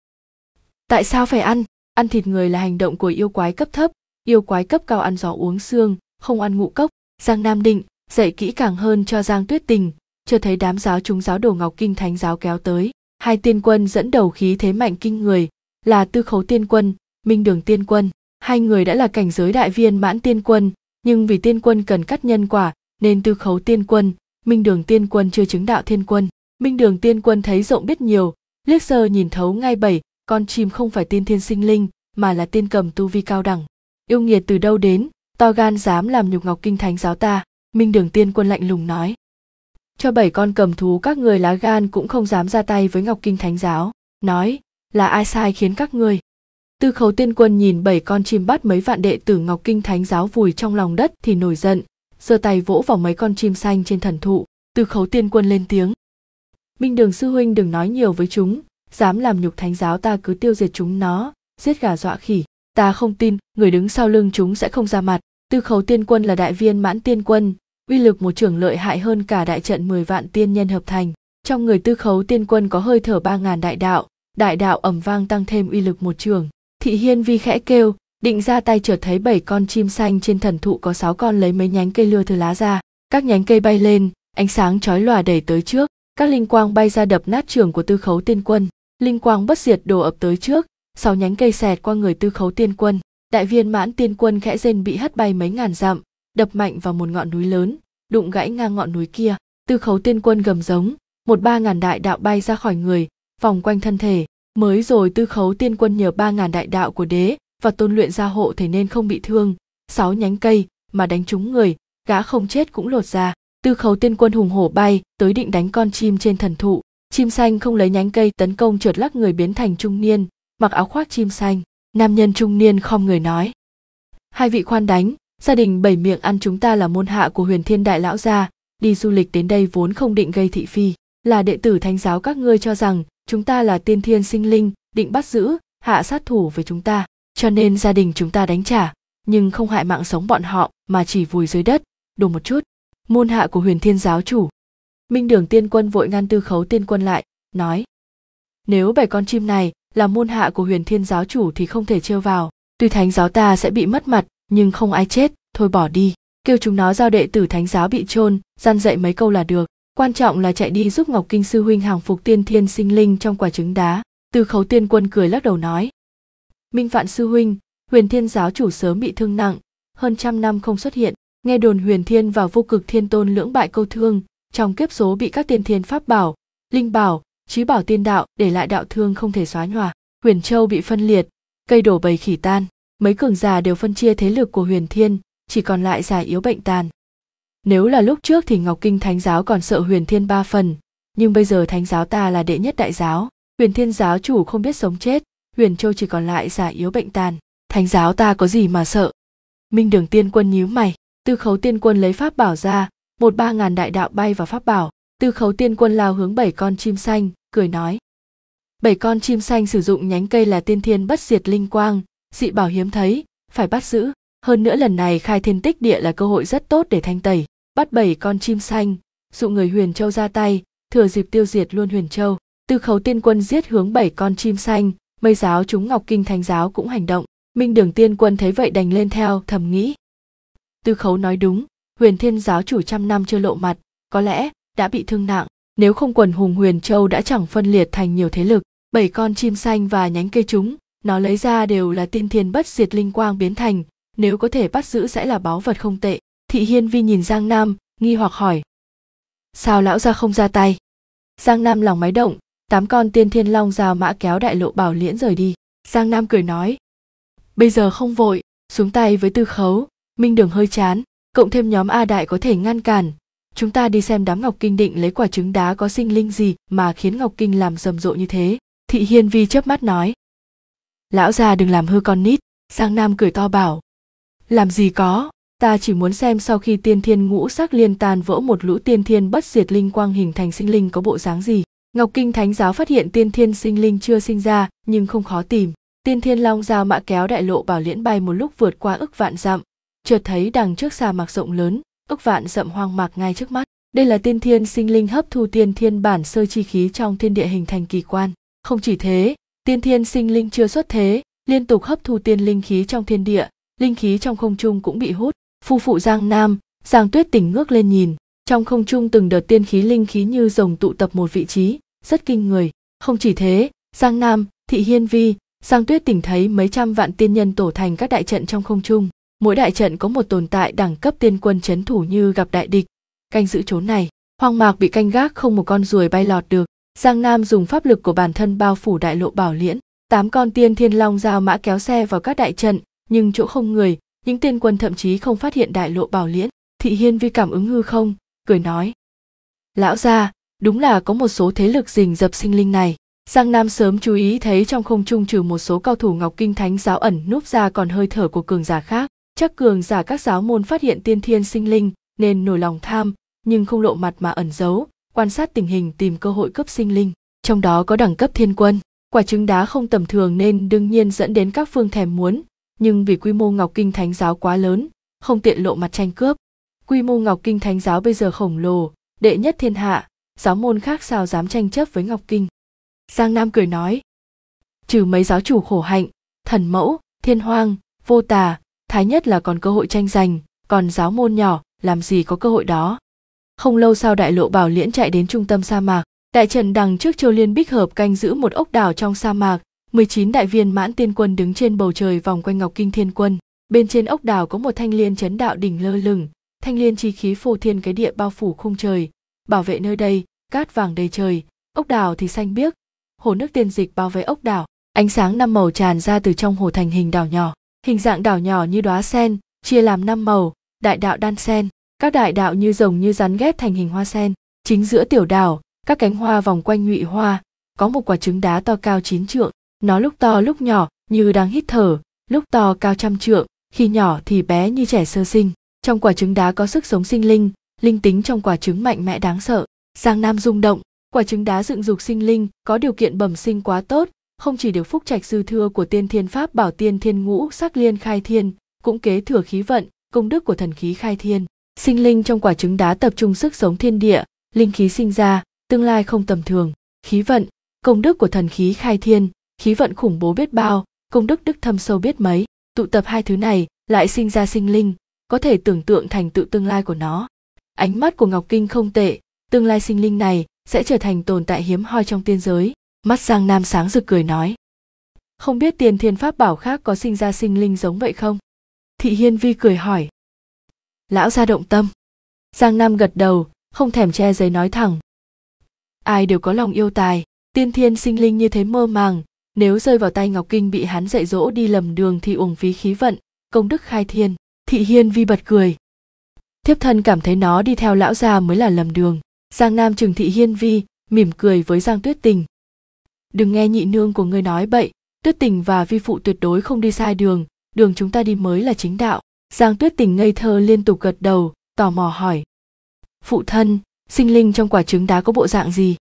tại sao phải ăn ăn thịt người là hành động của yêu quái cấp thấp yêu quái cấp cao ăn gió uống xương không ăn ngũ cốc giang nam định dạy kỹ càng hơn cho giang tuyết tình chưa thấy đám giáo chúng giáo đồ ngọc kinh thánh giáo kéo tới hai tiên quân dẫn đầu khí thế mạnh kinh người là tư khấu tiên quân minh đường tiên quân hai người đã là cảnh giới đại viên mãn tiên quân nhưng vì tiên quân cần cắt nhân quả nên tư khấu tiên quân minh đường tiên quân chưa chứng đạo thiên quân minh đường tiên quân thấy rộng biết nhiều liếc sơ nhìn thấu ngay bảy con chim không phải tiên thiên sinh linh mà là tiên cầm tu vi cao đẳng yêu nghiệt từ đâu đến to gan dám làm nhục ngọc kinh thánh giáo ta minh đường tiên quân lạnh lùng nói cho bảy con cầm thú các người lá gan cũng không dám ra tay với ngọc kinh thánh giáo nói là ai sai khiến các ngươi tư khấu tiên quân nhìn bảy con chim bắt mấy vạn đệ tử ngọc kinh thánh giáo vùi trong lòng đất thì nổi giận giơ tay vỗ vào mấy con chim xanh trên thần thụ tư khấu tiên quân lên tiếng Minh Đường sư huynh đừng nói nhiều với chúng, dám làm nhục thánh giáo ta cứ tiêu diệt chúng nó, giết gà dọa khỉ. Ta không tin, người đứng sau lưng chúng sẽ không ra mặt. Tư khấu tiên quân là đại viên mãn tiên quân, uy lực một trưởng lợi hại hơn cả đại trận 10 vạn tiên nhân hợp thành. Trong người tư khấu tiên quân có hơi thở ba ngàn đại đạo, đại đạo ẩm vang tăng thêm uy lực một trường. Thị hiên vi khẽ kêu, định ra tay chợt thấy bảy con chim xanh trên thần thụ có sáu con lấy mấy nhánh cây lưa từ lá ra. Các nhánh cây bay lên, ánh sáng chói lòa đẩy tới trước, các linh quang bay ra đập nát trường của tư khấu tiên quân linh quang bất diệt đổ ập tới trước sáu nhánh cây xẹt qua người tư khấu tiên quân đại viên mãn tiên quân khẽ rên bị hất bay mấy ngàn dặm đập mạnh vào một ngọn núi lớn đụng gãy ngang ngọn núi kia tư khấu tiên quân gầm giống một ba ngàn đại đạo bay ra khỏi người vòng quanh thân thể mới rồi tư khấu tiên quân nhờ ba ngàn đại đạo của đế và tôn luyện gia hộ thể nên không bị thương sáu nhánh cây mà đánh trúng người gã không chết cũng lột ra Tư khấu tiên quân hùng hổ bay, tới định đánh con chim trên thần thụ. Chim xanh không lấy nhánh cây tấn công trượt lắc người biến thành trung niên, mặc áo khoác chim xanh. Nam nhân trung niên khom người nói. Hai vị khoan đánh, gia đình bảy miệng ăn chúng ta là môn hạ của huyền thiên đại lão gia, đi du lịch đến đây vốn không định gây thị phi. Là đệ tử thánh giáo các ngươi cho rằng chúng ta là tiên thiên sinh linh, định bắt giữ, hạ sát thủ với chúng ta. Cho nên gia đình chúng ta đánh trả, nhưng không hại mạng sống bọn họ mà chỉ vùi dưới đất, đủ một chút môn hạ của huyền thiên giáo chủ minh đường tiên quân vội ngăn tư khấu tiên quân lại nói nếu bảy con chim này là môn hạ của huyền thiên giáo chủ thì không thể trêu vào tuy thánh giáo ta sẽ bị mất mặt nhưng không ai chết thôi bỏ đi kêu chúng nó giao đệ tử thánh giáo bị chôn gian dạy mấy câu là được quan trọng là chạy đi giúp ngọc kinh sư huynh hàng phục tiên thiên sinh linh trong quả trứng đá tư khấu tiên quân cười lắc đầu nói minh vạn sư huynh huyền thiên giáo chủ sớm bị thương nặng hơn trăm năm không xuất hiện nghe đồn huyền thiên và vô cực thiên tôn lưỡng bại câu thương trong kiếp số bị các tiên thiên pháp bảo linh bảo trí bảo tiên đạo để lại đạo thương không thể xóa nhòa huyền châu bị phân liệt cây đổ bầy khỉ tan mấy cường già đều phân chia thế lực của huyền thiên chỉ còn lại già yếu bệnh tàn nếu là lúc trước thì ngọc kinh thánh giáo còn sợ huyền thiên ba phần nhưng bây giờ thánh giáo ta là đệ nhất đại giáo huyền thiên giáo chủ không biết sống chết huyền châu chỉ còn lại già yếu bệnh tàn thánh giáo ta có gì mà sợ minh đường tiên quân nhíu mày tư khấu tiên quân lấy pháp bảo ra một ba ngàn đại đạo bay vào pháp bảo tư khấu tiên quân lao hướng bảy con chim xanh cười nói bảy con chim xanh sử dụng nhánh cây là tiên thiên bất diệt linh quang dị bảo hiếm thấy phải bắt giữ hơn nữa lần này khai thiên tích địa là cơ hội rất tốt để thanh tẩy bắt bảy con chim xanh dụ người huyền châu ra tay thừa dịp tiêu diệt luôn huyền châu tư khấu tiên quân giết hướng bảy con chim xanh mây giáo chúng ngọc kinh thánh giáo cũng hành động minh đường tiên quân thấy vậy đành lên theo thầm nghĩ tư khấu nói đúng huyền thiên giáo chủ trăm năm chưa lộ mặt có lẽ đã bị thương nặng nếu không quần hùng huyền châu đã chẳng phân liệt thành nhiều thế lực bảy con chim xanh và nhánh cây chúng nó lấy ra đều là tiên thiên bất diệt linh quang biến thành nếu có thể bắt giữ sẽ là báu vật không tệ thị hiên vi nhìn giang nam nghi hoặc hỏi sao lão ra không ra tay giang nam lòng máy động tám con tiên thiên long rào mã kéo đại lộ bảo liễn rời đi giang nam cười nói bây giờ không vội xuống tay với tư khấu minh đường hơi chán cộng thêm nhóm a đại có thể ngăn cản chúng ta đi xem đám ngọc kinh định lấy quả trứng đá có sinh linh gì mà khiến ngọc kinh làm rầm rộ như thế thị hiên vi chớp mắt nói lão già đừng làm hư con nít sang nam cười to bảo làm gì có ta chỉ muốn xem sau khi tiên thiên ngũ sắc liên tan vỡ một lũ tiên thiên bất diệt linh quang hình thành sinh linh có bộ dáng gì ngọc kinh thánh giáo phát hiện tiên thiên sinh linh chưa sinh ra nhưng không khó tìm tiên thiên long giao mã kéo đại lộ bảo liễn bay một lúc vượt qua ức vạn dặm chợt thấy đằng trước sa mạc rộng lớn ức vạn rậm hoang mạc ngay trước mắt đây là tiên thiên sinh linh hấp thu tiên thiên bản sơ chi khí trong thiên địa hình thành kỳ quan không chỉ thế tiên thiên sinh linh chưa xuất thế liên tục hấp thu tiên linh khí trong thiên địa linh khí trong không trung cũng bị hút phu phụ giang nam giang tuyết tỉnh ngước lên nhìn trong không trung từng đợt tiên khí linh khí như rồng tụ tập một vị trí rất kinh người không chỉ thế giang nam thị hiên vi giang tuyết tỉnh thấy mấy trăm vạn tiên nhân tổ thành các đại trận trong không trung mỗi đại trận có một tồn tại đẳng cấp tiên quân chấn thủ như gặp đại địch canh giữ chốn này hoang mạc bị canh gác không một con ruồi bay lọt được giang nam dùng pháp lực của bản thân bao phủ đại lộ bảo liễn tám con tiên thiên long giao mã kéo xe vào các đại trận nhưng chỗ không người những tiên quân thậm chí không phát hiện đại lộ bảo liễn thị hiên vi cảm ứng hư không cười nói lão gia đúng là có một số thế lực rình dập sinh linh này giang nam sớm chú ý thấy trong không trung trừ một số cao thủ ngọc kinh thánh giáo ẩn núp ra còn hơi thở của cường giả khác chắc cường giả các giáo môn phát hiện tiên thiên sinh linh nên nổi lòng tham nhưng không lộ mặt mà ẩn giấu quan sát tình hình tìm cơ hội cướp sinh linh trong đó có đẳng cấp thiên quân quả trứng đá không tầm thường nên đương nhiên dẫn đến các phương thèm muốn nhưng vì quy mô ngọc kinh thánh giáo quá lớn không tiện lộ mặt tranh cướp quy mô ngọc kinh thánh giáo bây giờ khổng lồ đệ nhất thiên hạ giáo môn khác sao dám tranh chấp với ngọc kinh giang nam cười nói trừ mấy giáo chủ khổ hạnh thần mẫu thiên hoang vô tà thái nhất là còn cơ hội tranh giành còn giáo môn nhỏ làm gì có cơ hội đó không lâu sau đại lộ bảo liễn chạy đến trung tâm sa mạc đại trần đằng trước châu liên bích hợp canh giữ một ốc đảo trong sa mạc 19 đại viên mãn tiên quân đứng trên bầu trời vòng quanh ngọc kinh thiên quân bên trên ốc đảo có một thanh liên chấn đạo đỉnh lơ lửng thanh liên chi khí phô thiên cái địa bao phủ khung trời bảo vệ nơi đây cát vàng đầy trời ốc đảo thì xanh biếc hồ nước tiên dịch bao vây ốc đảo ánh sáng năm màu tràn ra từ trong hồ thành hình đảo nhỏ hình dạng đảo nhỏ như đóa sen chia làm năm màu đại đạo đan sen các đại đạo như rồng như rắn ghép thành hình hoa sen chính giữa tiểu đảo các cánh hoa vòng quanh nhụy hoa có một quả trứng đá to cao chín trượng nó lúc to lúc nhỏ như đang hít thở lúc to cao trăm trượng khi nhỏ thì bé như trẻ sơ sinh trong quả trứng đá có sức sống sinh linh linh tính trong quả trứng mạnh mẽ đáng sợ giang nam rung động quả trứng đá dựng dục sinh linh có điều kiện bẩm sinh quá tốt không chỉ được phúc trạch dư thưa của tiên thiên pháp bảo tiên thiên ngũ sắc liên khai thiên cũng kế thừa khí vận công đức của thần khí khai thiên sinh linh trong quả trứng đá tập trung sức sống thiên địa linh khí sinh ra tương lai không tầm thường khí vận công đức của thần khí khai thiên khí vận khủng bố biết bao công đức đức thâm sâu biết mấy tụ tập hai thứ này lại sinh ra sinh linh có thể tưởng tượng thành tựu tương lai của nó ánh mắt của ngọc kinh không tệ tương lai sinh linh này sẽ trở thành tồn tại hiếm hoi trong tiên giới mắt giang nam sáng rực cười nói không biết tiền thiên pháp bảo khác có sinh ra sinh linh giống vậy không thị hiên vi cười hỏi lão gia động tâm giang nam gật đầu không thèm che giấy nói thẳng ai đều có lòng yêu tài tiên thiên sinh linh như thế mơ màng nếu rơi vào tay ngọc kinh bị hắn dạy dỗ đi lầm đường thì uổng phí khí vận công đức khai thiên thị hiên vi bật cười thiếp thân cảm thấy nó đi theo lão gia mới là lầm đường giang nam trừng thị hiên vi mỉm cười với giang tuyết tình đừng nghe nhị nương của ngươi nói bậy tuyết tình và vi phụ tuyệt đối không đi sai đường đường chúng ta đi mới là chính đạo giang tuyết tình ngây thơ liên tục gật đầu tò mò hỏi phụ thân sinh linh trong quả trứng đá có bộ dạng gì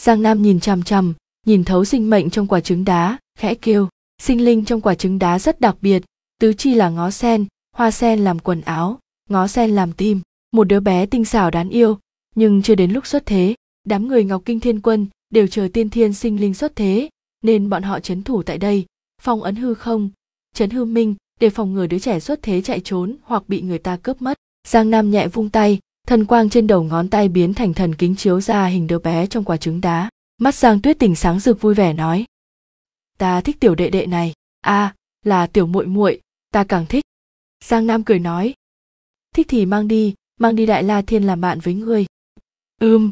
giang nam nhìn chằm chằm nhìn thấu sinh mệnh trong quả trứng đá khẽ kêu sinh linh trong quả trứng đá rất đặc biệt tứ chi là ngó sen hoa sen làm quần áo ngó sen làm tim một đứa bé tinh xảo đáng yêu nhưng chưa đến lúc xuất thế đám người ngọc kinh thiên quân đều chờ tiên thiên sinh linh xuất thế nên bọn họ chấn thủ tại đây phong ấn hư không chấn hư minh để phòng ngừa đứa trẻ xuất thế chạy trốn hoặc bị người ta cướp mất giang nam nhẹ vung tay thần quang trên đầu ngón tay biến thành thần kính chiếu ra hình đứa bé trong quả trứng đá mắt giang tuyết tình sáng rực vui vẻ nói ta thích tiểu đệ đệ này a à, là tiểu muội muội ta càng thích giang nam cười nói thích thì mang đi mang đi đại la thiên làm bạn với ngươi ưm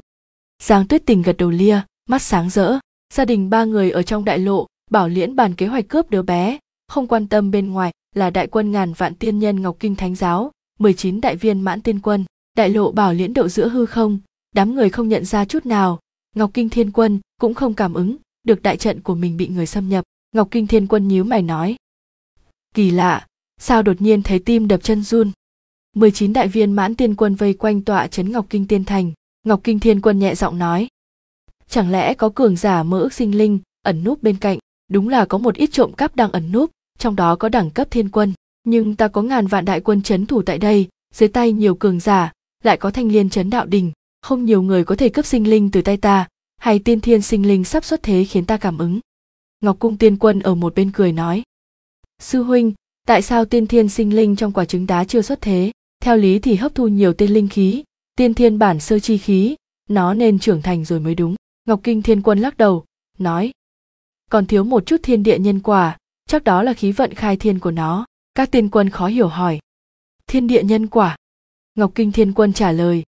giang tuyết tình gật đầu lia mắt sáng rỡ gia đình ba người ở trong đại lộ bảo liễn bàn kế hoạch cướp đứa bé không quan tâm bên ngoài là đại quân ngàn vạn tiên nhân ngọc kinh thánh giáo 19 đại viên mãn tiên quân đại lộ bảo liễn đậu giữa hư không đám người không nhận ra chút nào ngọc kinh thiên quân cũng không cảm ứng được đại trận của mình bị người xâm nhập ngọc kinh thiên quân nhíu mày nói kỳ lạ sao đột nhiên thấy tim đập chân run 19 đại viên mãn tiên quân vây quanh tọa trấn ngọc kinh tiên thành ngọc kinh thiên quân nhẹ giọng nói chẳng lẽ có cường giả mơ ước sinh linh ẩn núp bên cạnh đúng là có một ít trộm cắp đang ẩn núp trong đó có đẳng cấp thiên quân nhưng ta có ngàn vạn đại quân chấn thủ tại đây dưới tay nhiều cường giả lại có thanh liên chấn đạo đình không nhiều người có thể cướp sinh linh từ tay ta hay tiên thiên sinh linh sắp xuất thế khiến ta cảm ứng ngọc cung tiên quân ở một bên cười nói sư huynh tại sao tiên thiên sinh linh trong quả trứng đá chưa xuất thế theo lý thì hấp thu nhiều tiên linh khí tiên thiên bản sơ chi khí nó nên trưởng thành rồi mới đúng ngọc kinh thiên quân lắc đầu nói còn thiếu một chút thiên địa nhân quả chắc đó là khí vận khai thiên của nó các tiên quân khó hiểu hỏi thiên địa nhân quả ngọc kinh thiên quân trả lời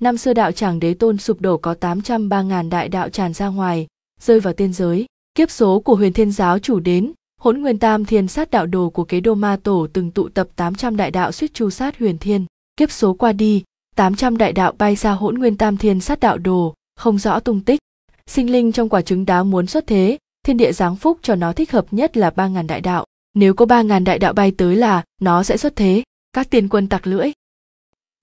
năm xưa đạo tràng đế tôn sụp đổ có 803 ngàn đại đạo tràn ra ngoài rơi vào tiên giới kiếp số của huyền thiên giáo chủ đến hỗn nguyên tam thiên sát đạo đồ của kế đô ma tổ từng tụ tập 800 đại đạo suýt chu sát huyền thiên kiếp số qua đi 800 đại đạo bay ra hỗn nguyên tam thiên sát đạo đồ không rõ tung tích sinh linh trong quả trứng đá muốn xuất thế thiên địa giáng phúc cho nó thích hợp nhất là ba ngàn đại đạo nếu có ba ngàn đại đạo bay tới là nó sẽ xuất thế các tiền quân tặc lưỡi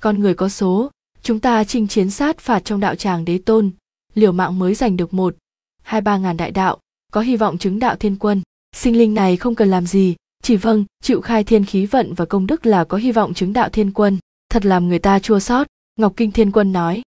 con người có số chúng ta chinh chiến sát phạt trong đạo tràng đế tôn liều mạng mới giành được một hai ba ngàn đại đạo có hy vọng chứng đạo thiên quân sinh linh này không cần làm gì chỉ vâng chịu khai thiên khí vận và công đức là có hy vọng chứng đạo thiên quân thật làm người ta chua sót ngọc kinh thiên quân nói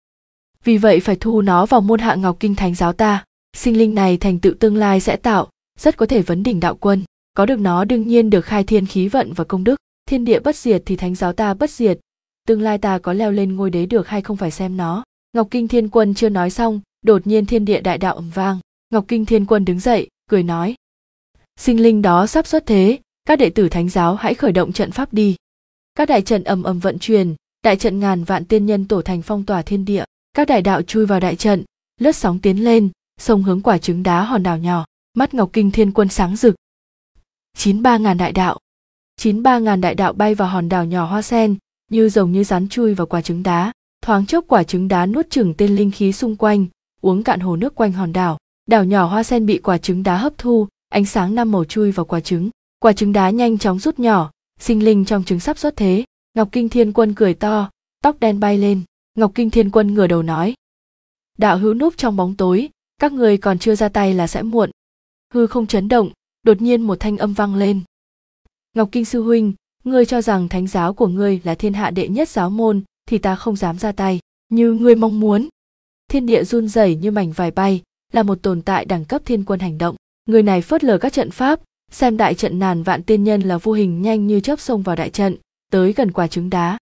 vì vậy phải thu nó vào môn hạ ngọc kinh thánh giáo ta sinh linh này thành tựu tương lai sẽ tạo rất có thể vấn đỉnh đạo quân có được nó đương nhiên được khai thiên khí vận và công đức thiên địa bất diệt thì thánh giáo ta bất diệt tương lai ta có leo lên ngôi đế được hay không phải xem nó ngọc kinh thiên quân chưa nói xong đột nhiên thiên địa đại đạo ầm vang ngọc kinh thiên quân đứng dậy cười nói sinh linh đó sắp xuất thế các đệ tử thánh giáo hãy khởi động trận pháp đi các đại trận ầm ầm vận chuyển đại trận ngàn vạn tiên nhân tổ thành phong tỏa thiên địa các đại đạo chui vào đại trận lướt sóng tiến lên sông hướng quả trứng đá hòn đảo nhỏ mắt ngọc kinh thiên quân sáng rực chín ba ngàn đại đạo chín ba ngàn đại đạo bay vào hòn đảo nhỏ hoa sen như rồng như rắn chui vào quả trứng đá thoáng chốc quả trứng đá nuốt chửng tên linh khí xung quanh uống cạn hồ nước quanh hòn đảo đảo nhỏ hoa sen bị quả trứng đá hấp thu ánh sáng năm màu chui vào quả trứng quả trứng đá nhanh chóng rút nhỏ sinh linh trong trứng sắp xuất thế ngọc kinh thiên quân cười to tóc đen bay lên ngọc kinh thiên quân ngửa đầu nói đạo hữu núp trong bóng tối các người còn chưa ra tay là sẽ muộn hư không chấn động đột nhiên một thanh âm vang lên ngọc kinh sư huynh ngươi cho rằng thánh giáo của ngươi là thiên hạ đệ nhất giáo môn thì ta không dám ra tay như ngươi mong muốn thiên địa run rẩy như mảnh vải bay là một tồn tại đẳng cấp thiên quân hành động người này phớt lờ các trận pháp xem đại trận nàn vạn tiên nhân là vô hình nhanh như chớp xông vào đại trận tới gần quả trứng đá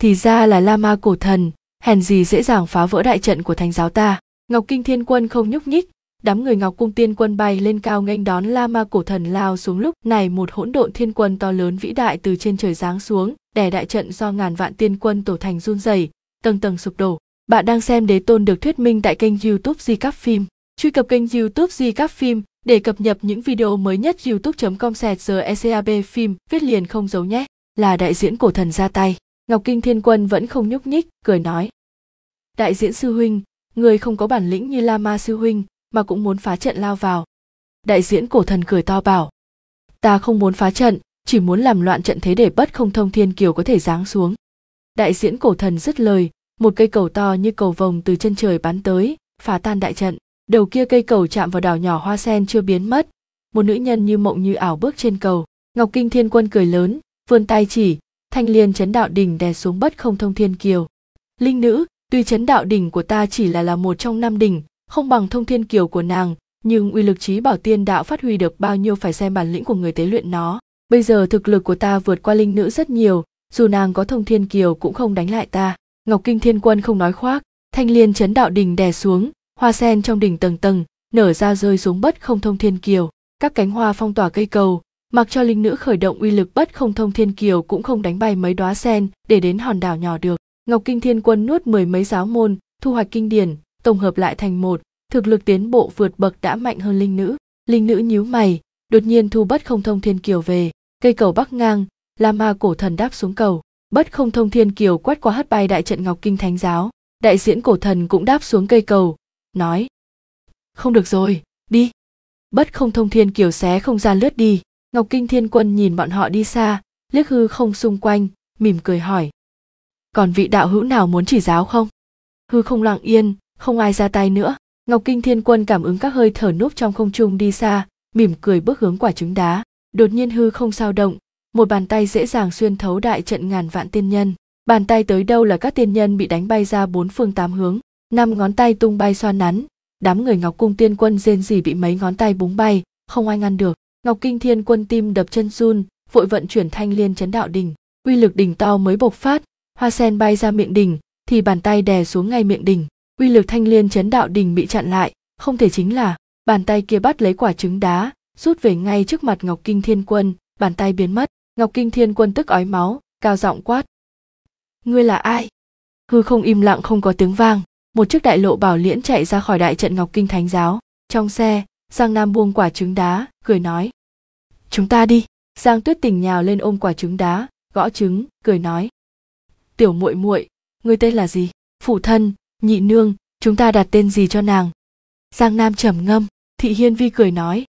thì ra là Lama cổ thần hèn gì dễ dàng phá vỡ đại trận của thánh giáo ta ngọc kinh thiên quân không nhúc nhích đám người ngọc cung tiên quân bay lên cao nghênh đón la ma cổ thần lao xuống lúc này một hỗn độn thiên quân to lớn vĩ đại từ trên trời giáng xuống đè đại trận do ngàn vạn tiên quân tổ thành run rẩy tầng tầng sụp đổ bạn đang xem đế tôn được thuyết minh tại kênh youtube di các phim truy cập kênh youtube di các phim để cập nhật những video mới nhất youtube com sẹt giờ ecav phim viết liền không giấu nhé là đại diễn cổ thần ra tay ngọc kinh thiên quân vẫn không nhúc nhích cười nói đại diễn sư huynh người không có bản lĩnh như la ma sư huynh mà cũng muốn phá trận lao vào đại diễn cổ thần cười to bảo ta không muốn phá trận chỉ muốn làm loạn trận thế để bất không thông thiên kiều có thể giáng xuống đại diễn cổ thần dứt lời một cây cầu to như cầu vồng từ chân trời bắn tới phá tan đại trận đầu kia cây cầu chạm vào đảo nhỏ hoa sen chưa biến mất một nữ nhân như mộng như ảo bước trên cầu ngọc kinh thiên quân cười lớn vươn tay chỉ thanh liên chấn đạo đỉnh đè xuống bất không thông thiên kiều linh nữ tuy chấn đạo đỉnh của ta chỉ là là một trong năm đỉnh không bằng thông thiên kiều của nàng nhưng uy lực trí bảo tiên đạo phát huy được bao nhiêu phải xem bản lĩnh của người tế luyện nó bây giờ thực lực của ta vượt qua linh nữ rất nhiều dù nàng có thông thiên kiều cũng không đánh lại ta ngọc kinh thiên quân không nói khoác thanh liên chấn đạo đỉnh đè xuống hoa sen trong đỉnh tầng tầng nở ra rơi xuống bất không thông thiên kiều các cánh hoa phong tỏa cây cầu mặc cho linh nữ khởi động uy lực bất không thông thiên kiều cũng không đánh bay mấy đóa sen để đến hòn đảo nhỏ được ngọc kinh thiên quân nuốt mười mấy giáo môn thu hoạch kinh điển tổng hợp lại thành một thực lực tiến bộ vượt bậc đã mạnh hơn linh nữ linh nữ nhíu mày đột nhiên thu bất không thông thiên kiều về cây cầu bắc ngang la ma cổ thần đáp xuống cầu bất không thông thiên kiều quét qua hất bay đại trận ngọc kinh thánh giáo đại diễn cổ thần cũng đáp xuống cây cầu nói không được rồi đi bất không thông thiên kiều xé không gian lướt đi ngọc kinh thiên quân nhìn bọn họ đi xa liếc hư không xung quanh mỉm cười hỏi còn vị đạo hữu nào muốn chỉ giáo không hư không lặng yên không ai ra tay nữa ngọc kinh thiên quân cảm ứng các hơi thở núp trong không trung đi xa mỉm cười bước hướng quả trứng đá đột nhiên hư không sao động một bàn tay dễ dàng xuyên thấu đại trận ngàn vạn tiên nhân bàn tay tới đâu là các tiên nhân bị đánh bay ra bốn phương tám hướng năm ngón tay tung bay xoa nắn đám người ngọc cung tiên quân rên rỉ bị mấy ngón tay búng bay không ai ngăn được Ngọc Kinh Thiên Quân tim đập chân run, vội vận chuyển thanh liên chấn đạo đỉnh, uy lực đỉnh to mới bộc phát, hoa sen bay ra miệng đỉnh, thì bàn tay đè xuống ngay miệng đỉnh, uy lực thanh liên chấn đạo đỉnh bị chặn lại, không thể chính là, bàn tay kia bắt lấy quả trứng đá, rút về ngay trước mặt Ngọc Kinh Thiên Quân, bàn tay biến mất, Ngọc Kinh Thiên Quân tức ói máu, cao giọng quát: "Ngươi là ai?" Hư không im lặng không có tiếng vang, một chiếc đại lộ bảo liễn chạy ra khỏi đại trận Ngọc Kinh Thánh giáo, trong xe, giang nam buông quả trứng đá cười nói chúng ta đi giang tuyết tình nhào lên ôm quả trứng đá gõ trứng cười nói tiểu muội muội người tên là gì Phụ thân nhị nương chúng ta đặt tên gì cho nàng giang nam trầm ngâm thị hiên vi cười nói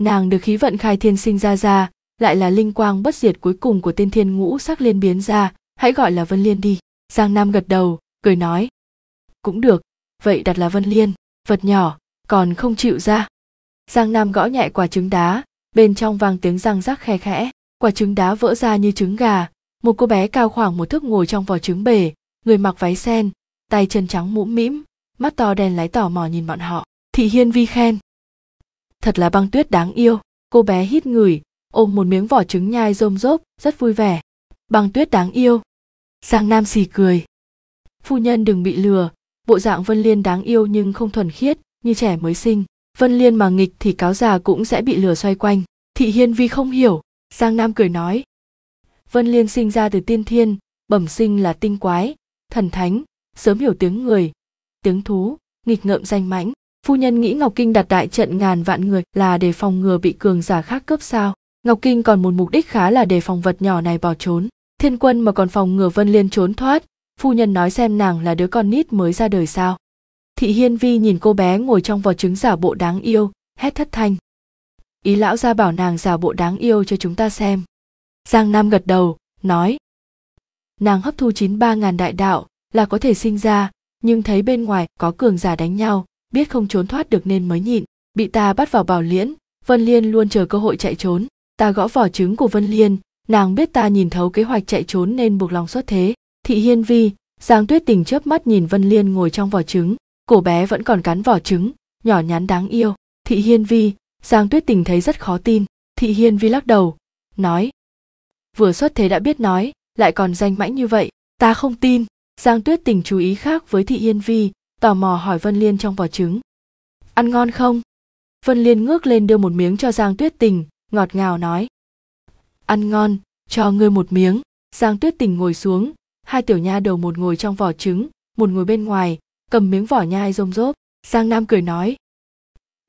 nàng được khí vận khai thiên sinh ra ra lại là linh quang bất diệt cuối cùng của tên thiên ngũ sắc liên biến ra hãy gọi là vân liên đi giang nam gật đầu cười nói cũng được vậy đặt là vân liên vật nhỏ còn không chịu ra giang nam gõ nhẹ quả trứng đá bên trong vang tiếng răng rắc khe khẽ quả trứng đá vỡ ra như trứng gà một cô bé cao khoảng một thước ngồi trong vỏ trứng bể người mặc váy sen tay chân trắng mũm mĩm mắt to đen lái tỏ mò nhìn bọn họ thị hiên vi khen thật là băng tuyết đáng yêu cô bé hít ngửi ôm một miếng vỏ trứng nhai rôm rốp rất vui vẻ băng tuyết đáng yêu giang nam xì cười phu nhân đừng bị lừa bộ dạng vân liên đáng yêu nhưng không thuần khiết như trẻ mới sinh vân liên mà nghịch thì cáo già cũng sẽ bị lừa xoay quanh thị hiên vi không hiểu giang nam cười nói vân liên sinh ra từ tiên thiên bẩm sinh là tinh quái thần thánh sớm hiểu tiếng người tiếng thú nghịch ngợm danh mãnh phu nhân nghĩ ngọc kinh đặt đại trận ngàn vạn người là để phòng ngừa bị cường giả khác cướp sao ngọc kinh còn một mục đích khá là để phòng vật nhỏ này bỏ trốn thiên quân mà còn phòng ngừa vân liên trốn thoát phu nhân nói xem nàng là đứa con nít mới ra đời sao thị hiên vi nhìn cô bé ngồi trong vỏ trứng giả bộ đáng yêu hét thất thanh ý lão ra bảo nàng giả bộ đáng yêu cho chúng ta xem giang nam gật đầu nói nàng hấp thu chín ba ngàn đại đạo là có thể sinh ra nhưng thấy bên ngoài có cường giả đánh nhau biết không trốn thoát được nên mới nhịn bị ta bắt vào bảo liễn vân liên luôn chờ cơ hội chạy trốn ta gõ vỏ trứng của vân liên nàng biết ta nhìn thấu kế hoạch chạy trốn nên buộc lòng xuất thế thị hiên vi giang tuyết tình chớp mắt nhìn vân liên ngồi trong vỏ trứng cổ bé vẫn còn cắn vỏ trứng nhỏ nhắn đáng yêu thị hiên vi giang tuyết tình thấy rất khó tin thị hiên vi lắc đầu nói vừa xuất thế đã biết nói lại còn danh mãnh như vậy ta không tin giang tuyết tình chú ý khác với thị hiên vi tò mò hỏi vân liên trong vỏ trứng ăn ngon không vân liên ngước lên đưa một miếng cho giang tuyết tình ngọt ngào nói ăn ngon cho ngươi một miếng giang tuyết tình ngồi xuống hai tiểu nha đầu một ngồi trong vỏ trứng một ngồi bên ngoài cầm miếng vỏ nhai rôm rốp giang nam cười nói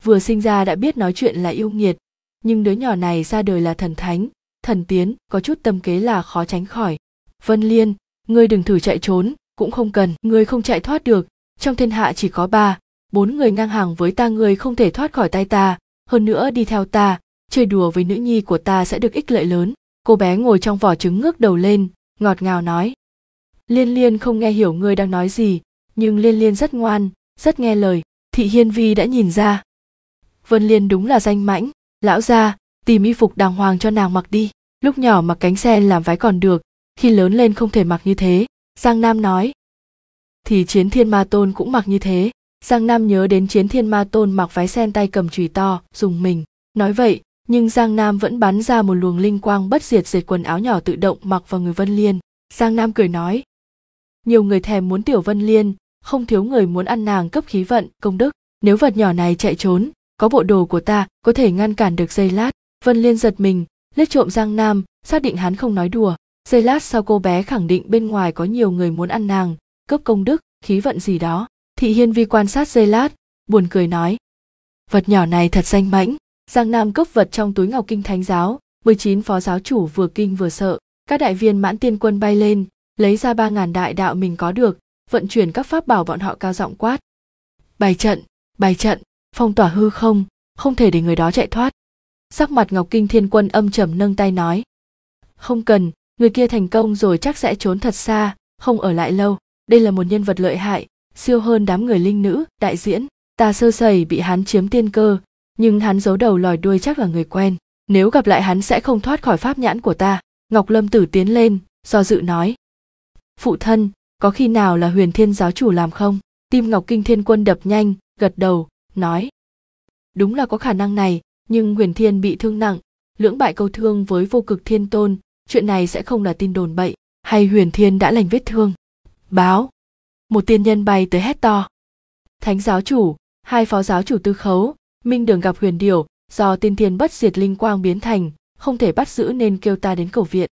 vừa sinh ra đã biết nói chuyện là yêu nghiệt nhưng đứa nhỏ này ra đời là thần thánh thần tiến có chút tâm kế là khó tránh khỏi vân liên ngươi đừng thử chạy trốn cũng không cần ngươi không chạy thoát được trong thiên hạ chỉ có ba bốn người ngang hàng với ta ngươi không thể thoát khỏi tay ta hơn nữa đi theo ta chơi đùa với nữ nhi của ta sẽ được ích lợi lớn cô bé ngồi trong vỏ trứng ngước đầu lên ngọt ngào nói liên liên không nghe hiểu ngươi đang nói gì nhưng liên liên rất ngoan rất nghe lời thị hiên vi đã nhìn ra vân liên đúng là danh mãnh lão gia tìm y phục đàng hoàng cho nàng mặc đi lúc nhỏ mặc cánh sen làm váy còn được khi lớn lên không thể mặc như thế giang nam nói thì chiến thiên ma tôn cũng mặc như thế giang nam nhớ đến chiến thiên ma tôn mặc váy sen tay cầm chùy to dùng mình nói vậy nhưng giang nam vẫn bắn ra một luồng linh quang bất diệt dệt quần áo nhỏ tự động mặc vào người vân liên giang nam cười nói nhiều người thèm muốn tiểu vân liên không thiếu người muốn ăn nàng cấp khí vận, công đức. Nếu vật nhỏ này chạy trốn, có bộ đồ của ta có thể ngăn cản được giây lát. Vân Liên giật mình, lết trộm Giang Nam, xác định hắn không nói đùa. Giây lát sau cô bé khẳng định bên ngoài có nhiều người muốn ăn nàng, cấp công đức, khí vận gì đó. Thị Hiên Vi quan sát giây lát, buồn cười nói. Vật nhỏ này thật danh mãnh, Giang Nam cấp vật trong túi ngọc kinh thánh giáo, 19 phó giáo chủ vừa kinh vừa sợ. Các đại viên mãn tiên quân bay lên, lấy ra ba ngàn đại đạo mình có được, vận chuyển các pháp bảo bọn họ cao giọng quát bài trận bài trận phong tỏa hư không không thể để người đó chạy thoát sắc mặt ngọc kinh thiên quân âm trầm nâng tay nói không cần người kia thành công rồi chắc sẽ trốn thật xa không ở lại lâu đây là một nhân vật lợi hại siêu hơn đám người linh nữ đại diễn ta sơ sẩy bị hắn chiếm tiên cơ nhưng hắn giấu đầu lòi đuôi chắc là người quen nếu gặp lại hắn sẽ không thoát khỏi pháp nhãn của ta ngọc lâm tử tiến lên do dự nói phụ thân có khi nào là huyền thiên giáo chủ làm không tim ngọc kinh thiên quân đập nhanh gật đầu nói đúng là có khả năng này nhưng huyền thiên bị thương nặng lưỡng bại câu thương với vô cực thiên tôn chuyện này sẽ không là tin đồn bậy hay huyền thiên đã lành vết thương báo một tiên nhân bay tới hét to thánh giáo chủ hai phó giáo chủ tư khấu minh đường gặp huyền điểu do tiên thiên bất diệt linh quang biến thành không thể bắt giữ nên kêu ta đến cầu viện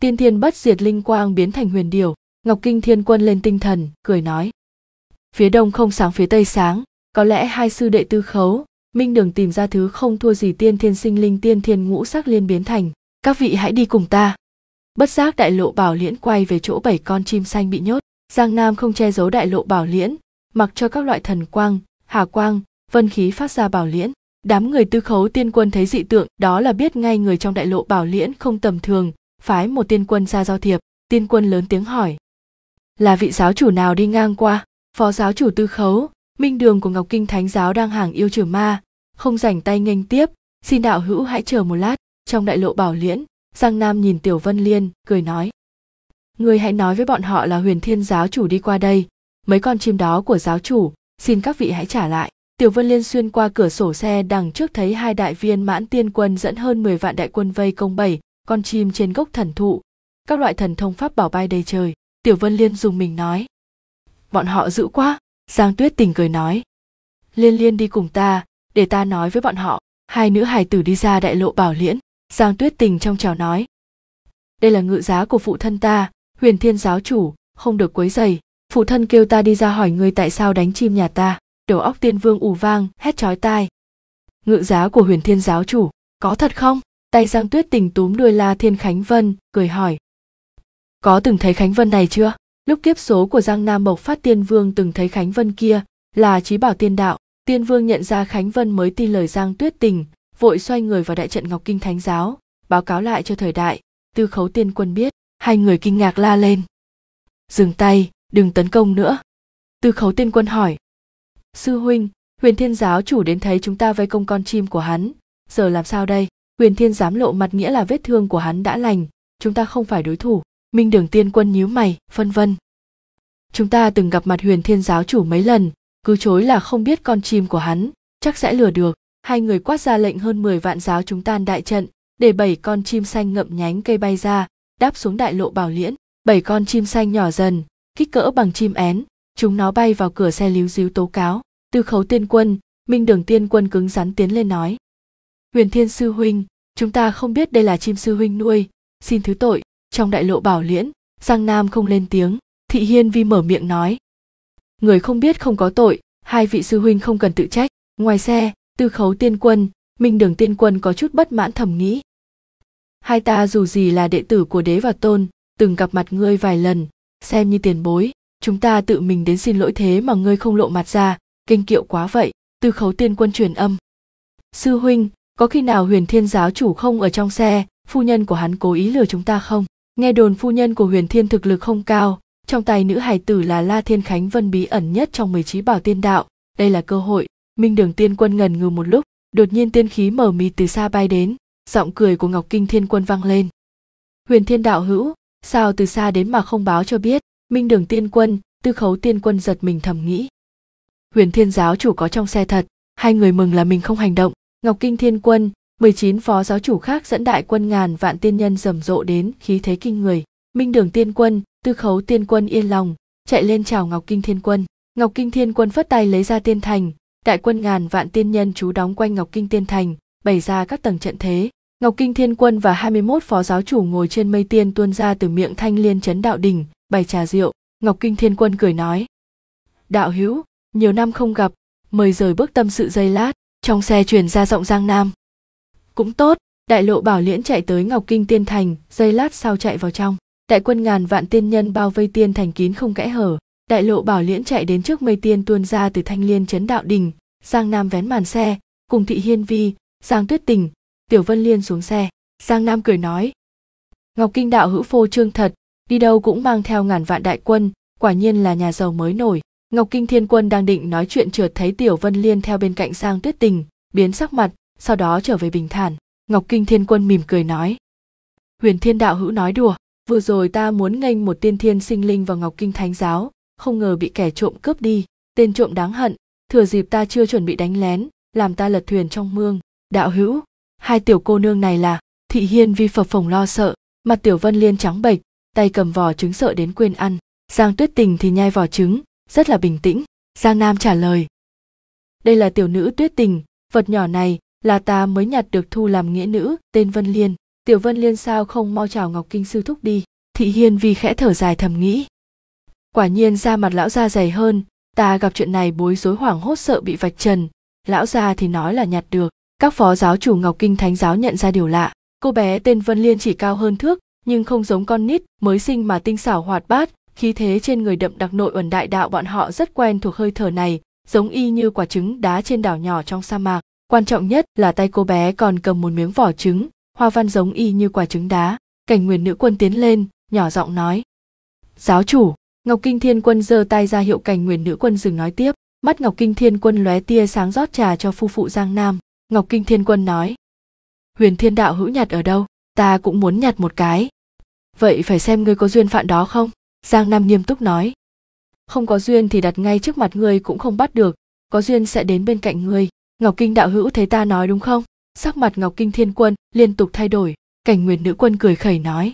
tiên thiên bất diệt linh quang biến thành huyền điểu ngọc kinh thiên quân lên tinh thần cười nói phía đông không sáng phía tây sáng có lẽ hai sư đệ tư khấu minh đường tìm ra thứ không thua gì tiên thiên sinh linh tiên thiên ngũ sắc liên biến thành các vị hãy đi cùng ta bất giác đại lộ bảo liễn quay về chỗ bảy con chim xanh bị nhốt giang nam không che giấu đại lộ bảo liễn mặc cho các loại thần quang hà quang vân khí phát ra bảo liễn đám người tư khấu tiên quân thấy dị tượng đó là biết ngay người trong đại lộ bảo liễn không tầm thường phái một tiên quân ra giao thiệp tiên quân lớn tiếng hỏi là vị giáo chủ nào đi ngang qua phó giáo chủ tư khấu minh đường của ngọc kinh thánh giáo đang hàng yêu trừ ma không rảnh tay nghênh tiếp xin đạo hữu hãy chờ một lát trong đại lộ bảo liễn giang nam nhìn tiểu vân liên cười nói người hãy nói với bọn họ là huyền thiên giáo chủ đi qua đây mấy con chim đó của giáo chủ xin các vị hãy trả lại Tiểu Vân Liên xuyên qua cửa sổ xe đằng trước thấy hai đại viên mãn tiên quân dẫn hơn 10 vạn đại quân vây công bảy, con chim trên gốc thần thụ. Các loại thần thông pháp bảo bay đầy trời tiểu vân liên dùng mình nói bọn họ dữ quá giang tuyết tình cười nói liên liên đi cùng ta để ta nói với bọn họ hai nữ hài tử đi ra đại lộ bảo liễn giang tuyết tình trong trào nói đây là ngự giá của phụ thân ta huyền thiên giáo chủ không được quấy dày phụ thân kêu ta đi ra hỏi ngươi tại sao đánh chim nhà ta đầu óc tiên vương ù vang hét chói tai ngự giá của huyền thiên giáo chủ có thật không tay giang tuyết tình túm đuôi la thiên khánh vân cười hỏi có từng thấy Khánh Vân này chưa? Lúc kiếp số của Giang Nam Mộc Phát Tiên Vương từng thấy Khánh Vân kia, là trí bảo tiên đạo, Tiên Vương nhận ra Khánh Vân mới tin lời Giang Tuyết Tình, vội xoay người vào đại trận Ngọc Kinh Thánh giáo, báo cáo lại cho thời đại, Tư Khấu Tiên Quân biết, hai người kinh ngạc la lên. Dừng tay, đừng tấn công nữa. Tư Khấu Tiên Quân hỏi: "Sư huynh, Huyền Thiên giáo chủ đến thấy chúng ta vây công con chim của hắn, giờ làm sao đây?" Huyền Thiên giám lộ mặt nghĩa là vết thương của hắn đã lành, chúng ta không phải đối thủ minh đường tiên quân nhíu mày phân vân chúng ta từng gặp mặt huyền thiên giáo chủ mấy lần cứ chối là không biết con chim của hắn chắc sẽ lừa được hai người quát ra lệnh hơn mười vạn giáo chúng tan đại trận để bảy con chim xanh ngậm nhánh cây bay ra đáp xuống đại lộ bảo liễn bảy con chim xanh nhỏ dần kích cỡ bằng chim én chúng nó bay vào cửa xe líu díu tố cáo tư khấu tiên quân minh đường tiên quân cứng rắn tiến lên nói huyền thiên sư huynh chúng ta không biết đây là chim sư huynh nuôi xin thứ tội trong đại lộ bảo liễn giang nam không lên tiếng thị hiên vi mở miệng nói người không biết không có tội hai vị sư huynh không cần tự trách ngoài xe tư khấu tiên quân minh đường tiên quân có chút bất mãn thầm nghĩ hai ta dù gì là đệ tử của đế và tôn từng gặp mặt ngươi vài lần xem như tiền bối chúng ta tự mình đến xin lỗi thế mà ngươi không lộ mặt ra kinh kiệu quá vậy tư khấu tiên quân truyền âm sư huynh có khi nào huyền thiên giáo chủ không ở trong xe phu nhân của hắn cố ý lừa chúng ta không nghe đồn phu nhân của huyền thiên thực lực không cao trong tay nữ hài tử là la thiên khánh vân bí ẩn nhất trong mười trí bảo tiên đạo đây là cơ hội minh đường tiên quân ngần ngừ một lúc đột nhiên tiên khí mở mịt từ xa bay đến giọng cười của ngọc kinh thiên quân vang lên huyền thiên đạo hữu sao từ xa đến mà không báo cho biết minh đường tiên quân tư khấu tiên quân giật mình thầm nghĩ huyền thiên giáo chủ có trong xe thật hai người mừng là mình không hành động ngọc kinh thiên quân 19 phó giáo chủ khác dẫn đại quân ngàn vạn tiên nhân rầm rộ đến khí thế kinh người. Minh đường tiên quân, tư khấu tiên quân yên lòng, chạy lên chào Ngọc Kinh Thiên Quân. Ngọc Kinh Thiên Quân phất tay lấy ra tiên thành, đại quân ngàn vạn tiên nhân chú đóng quanh Ngọc Kinh Tiên Thành, bày ra các tầng trận thế. Ngọc Kinh Thiên Quân và 21 phó giáo chủ ngồi trên mây tiên tuôn ra từ miệng thanh liên chấn đạo đỉnh, bày trà rượu. Ngọc Kinh Thiên Quân cười nói. Đạo hữu, nhiều năm không gặp, mời rời bước tâm sự dây lát. Trong xe truyền ra giọng Giang Nam cũng tốt đại lộ bảo liễn chạy tới ngọc kinh tiên thành giây lát sau chạy vào trong đại quân ngàn vạn tiên nhân bao vây tiên thành kín không kẽ hở đại lộ bảo liễn chạy đến trước mây tiên tuôn ra từ thanh liên trấn đạo đình giang nam vén màn xe cùng thị hiên vi giang tuyết tình tiểu vân liên xuống xe giang nam cười nói ngọc kinh đạo hữu phô trương thật đi đâu cũng mang theo ngàn vạn đại quân quả nhiên là nhà giàu mới nổi ngọc kinh thiên quân đang định nói chuyện trượt thấy tiểu vân liên theo bên cạnh giang tuyết tình biến sắc mặt sau đó trở về bình thản ngọc kinh thiên quân mỉm cười nói huyền thiên đạo hữu nói đùa vừa rồi ta muốn nghênh một tiên thiên sinh linh vào ngọc kinh thánh giáo không ngờ bị kẻ trộm cướp đi tên trộm đáng hận thừa dịp ta chưa chuẩn bị đánh lén làm ta lật thuyền trong mương đạo hữu hai tiểu cô nương này là thị hiên vi phập phồng lo sợ mặt tiểu vân liên trắng bệch tay cầm vỏ trứng sợ đến quên ăn giang tuyết tình thì nhai vỏ trứng rất là bình tĩnh giang nam trả lời đây là tiểu nữ tuyết tình vật nhỏ này là ta mới nhặt được thu làm nghĩa nữ tên vân liên tiểu vân liên sao không mau chào ngọc kinh sư thúc đi thị hiên vi khẽ thở dài thầm nghĩ quả nhiên da mặt lão gia dày hơn ta gặp chuyện này bối rối hoảng hốt sợ bị vạch trần lão gia thì nói là nhặt được các phó giáo chủ ngọc kinh thánh giáo nhận ra điều lạ cô bé tên vân liên chỉ cao hơn thước nhưng không giống con nít mới sinh mà tinh xảo hoạt bát khí thế trên người đậm đặc nội ẩn đại đạo bọn họ rất quen thuộc hơi thở này giống y như quả trứng đá trên đảo nhỏ trong sa mạc quan trọng nhất là tay cô bé còn cầm một miếng vỏ trứng hoa văn giống y như quả trứng đá cảnh nguyền nữ quân tiến lên nhỏ giọng nói giáo chủ ngọc kinh thiên quân giơ tay ra hiệu cảnh nguyền nữ quân dừng nói tiếp mắt ngọc kinh thiên quân lóe tia sáng rót trà cho phu phụ giang nam ngọc kinh thiên quân nói huyền thiên đạo hữu nhặt ở đâu ta cũng muốn nhặt một cái vậy phải xem ngươi có duyên phạn đó không giang nam nghiêm túc nói không có duyên thì đặt ngay trước mặt ngươi cũng không bắt được có duyên sẽ đến bên cạnh ngươi ngọc kinh đạo hữu thấy ta nói đúng không sắc mặt ngọc kinh thiên quân liên tục thay đổi cảnh nguyệt nữ quân cười khẩy nói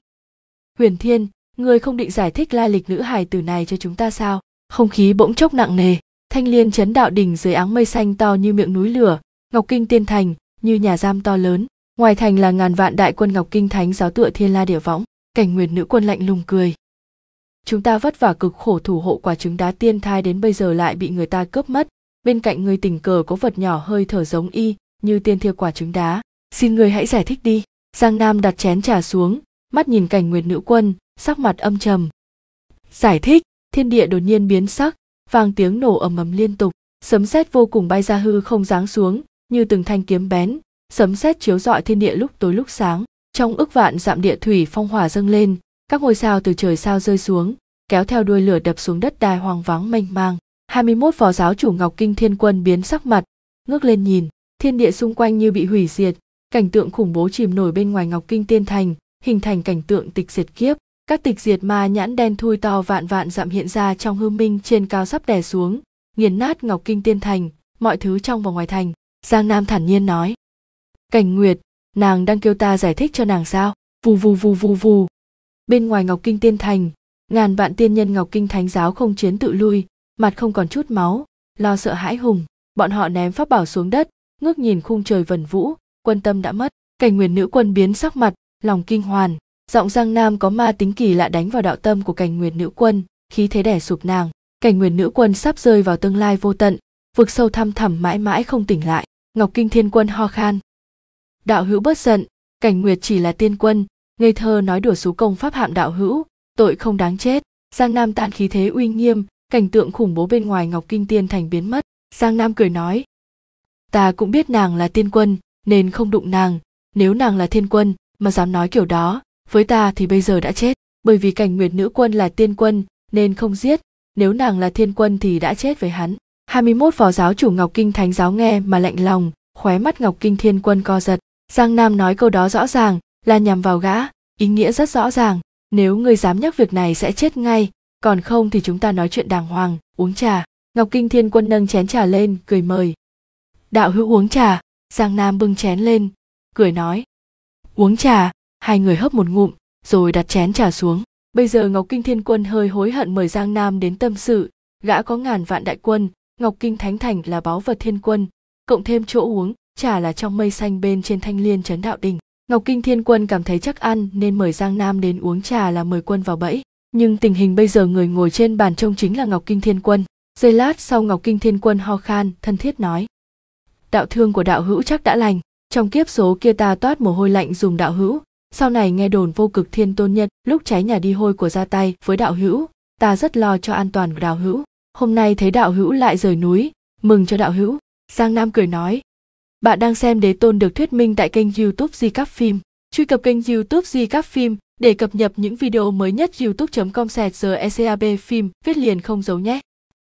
huyền thiên người không định giải thích lai lịch nữ hài tử này cho chúng ta sao không khí bỗng chốc nặng nề thanh liên chấn đạo đỉnh dưới áng mây xanh to như miệng núi lửa ngọc kinh tiên thành như nhà giam to lớn ngoài thành là ngàn vạn đại quân ngọc kinh thánh giáo tựa thiên la địa võng cảnh nguyệt nữ quân lạnh lùng cười chúng ta vất vả cực khổ thủ hộ quả trứng đá tiên thai đến bây giờ lại bị người ta cướp mất bên cạnh người tình cờ có vật nhỏ hơi thở giống y như tiên thiêu quả trứng đá xin người hãy giải thích đi giang nam đặt chén trà xuống mắt nhìn cảnh nguyệt nữ quân sắc mặt âm trầm giải thích thiên địa đột nhiên biến sắc vang tiếng nổ ầm ầm liên tục sấm sét vô cùng bay ra hư không giáng xuống như từng thanh kiếm bén sấm sét chiếu rọi thiên địa lúc tối lúc sáng trong ức vạn dạm địa thủy phong hỏa dâng lên các ngôi sao từ trời sao rơi xuống kéo theo đuôi lửa đập xuống đất đai hoang vắng mênh mang 21 phó giáo chủ Ngọc Kinh Thiên Quân biến sắc mặt, ngước lên nhìn, thiên địa xung quanh như bị hủy diệt, cảnh tượng khủng bố chìm nổi bên ngoài Ngọc Kinh Tiên Thành, hình thành cảnh tượng tịch diệt kiếp, các tịch diệt ma nhãn đen thui to vạn vạn dặm hiện ra trong hư minh trên cao sắp đè xuống, nghiền nát Ngọc Kinh Tiên Thành, mọi thứ trong và ngoài thành, Giang Nam thản nhiên nói. Cảnh Nguyệt, nàng đang kêu ta giải thích cho nàng sao? Vù vù vù vù vù. Bên ngoài Ngọc Kinh Tiên Thành, ngàn vạn tiên nhân Ngọc Kinh Thánh giáo không chiến tự lui, mặt không còn chút máu lo sợ hãi hùng bọn họ ném pháp bảo xuống đất ngước nhìn khung trời vần vũ quân tâm đã mất cảnh nguyền nữ quân biến sắc mặt lòng kinh hoàn giọng giang nam có ma tính kỳ lạ đánh vào đạo tâm của cảnh nguyền nữ quân khí thế đẻ sụp nàng cảnh nguyền nữ quân sắp rơi vào tương lai vô tận vực sâu thăm thẳm mãi mãi không tỉnh lại ngọc kinh thiên quân ho khan đạo hữu bớt giận cảnh nguyệt chỉ là tiên quân ngây thơ nói đùa số công pháp hạm đạo hữu tội không đáng chết giang nam tạn khí thế uy nghiêm cảnh tượng khủng bố bên ngoài ngọc kinh tiên thành biến mất giang nam cười nói ta cũng biết nàng là tiên quân nên không đụng nàng nếu nàng là thiên quân mà dám nói kiểu đó với ta thì bây giờ đã chết bởi vì cảnh nguyệt nữ quân là tiên quân nên không giết nếu nàng là thiên quân thì đã chết với hắn 21 phó giáo chủ Ngọc Kinh Thánh giáo nghe mà lạnh lòng, khóe mắt Ngọc Kinh Thiên Quân co giật. Giang Nam nói câu đó rõ ràng là nhằm vào gã, ý nghĩa rất rõ ràng, nếu ngươi dám nhắc việc này sẽ chết ngay, còn không thì chúng ta nói chuyện đàng hoàng uống trà ngọc kinh thiên quân nâng chén trà lên cười mời đạo hữu uống trà giang nam bưng chén lên cười nói uống trà hai người hấp một ngụm rồi đặt chén trà xuống bây giờ ngọc kinh thiên quân hơi hối hận mời giang nam đến tâm sự gã có ngàn vạn đại quân ngọc kinh thánh thành là báu vật thiên quân cộng thêm chỗ uống trà là trong mây xanh bên trên thanh liên trấn đạo đình ngọc kinh thiên quân cảm thấy chắc ăn nên mời giang nam đến uống trà là mời quân vào bẫy nhưng tình hình bây giờ người ngồi trên bàn trông chính là ngọc kinh thiên quân giây lát sau ngọc kinh thiên quân ho khan thân thiết nói đạo thương của đạo hữu chắc đã lành trong kiếp số kia ta toát mồ hôi lạnh dùng đạo hữu sau này nghe đồn vô cực thiên tôn nhân lúc cháy nhà đi hôi của ra tay với đạo hữu ta rất lo cho an toàn của đạo hữu hôm nay thấy đạo hữu lại rời núi mừng cho đạo hữu giang nam cười nói bạn đang xem đế tôn được thuyết minh tại kênh youtube di các phim truy cập kênh youtube di các phim để cập nhật những video mới nhất youtube.com sẹt giờ ECAB phim viết liền không giấu nhé.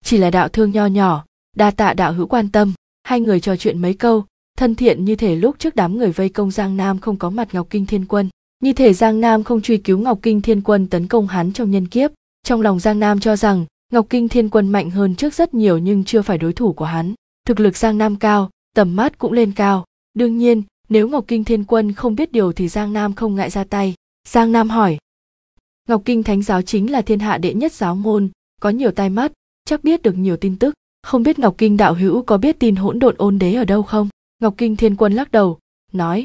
Chỉ là đạo thương nho nhỏ, đa tạ đạo hữu quan tâm, hai người trò chuyện mấy câu, thân thiện như thể lúc trước đám người vây công Giang Nam không có mặt Ngọc Kinh Thiên Quân. Như thể Giang Nam không truy cứu Ngọc Kinh Thiên Quân tấn công hắn trong nhân kiếp, trong lòng Giang Nam cho rằng Ngọc Kinh Thiên Quân mạnh hơn trước rất nhiều nhưng chưa phải đối thủ của hắn. Thực lực Giang Nam cao, tầm mắt cũng lên cao. Đương nhiên, nếu Ngọc Kinh Thiên Quân không biết điều thì Giang Nam không ngại ra tay. Giang Nam hỏi. Ngọc Kinh Thánh giáo chính là thiên hạ đệ nhất giáo môn, có nhiều tai mắt, chắc biết được nhiều tin tức. Không biết Ngọc Kinh đạo hữu có biết tin hỗn độn ôn đế ở đâu không? Ngọc Kinh Thiên Quân lắc đầu, nói.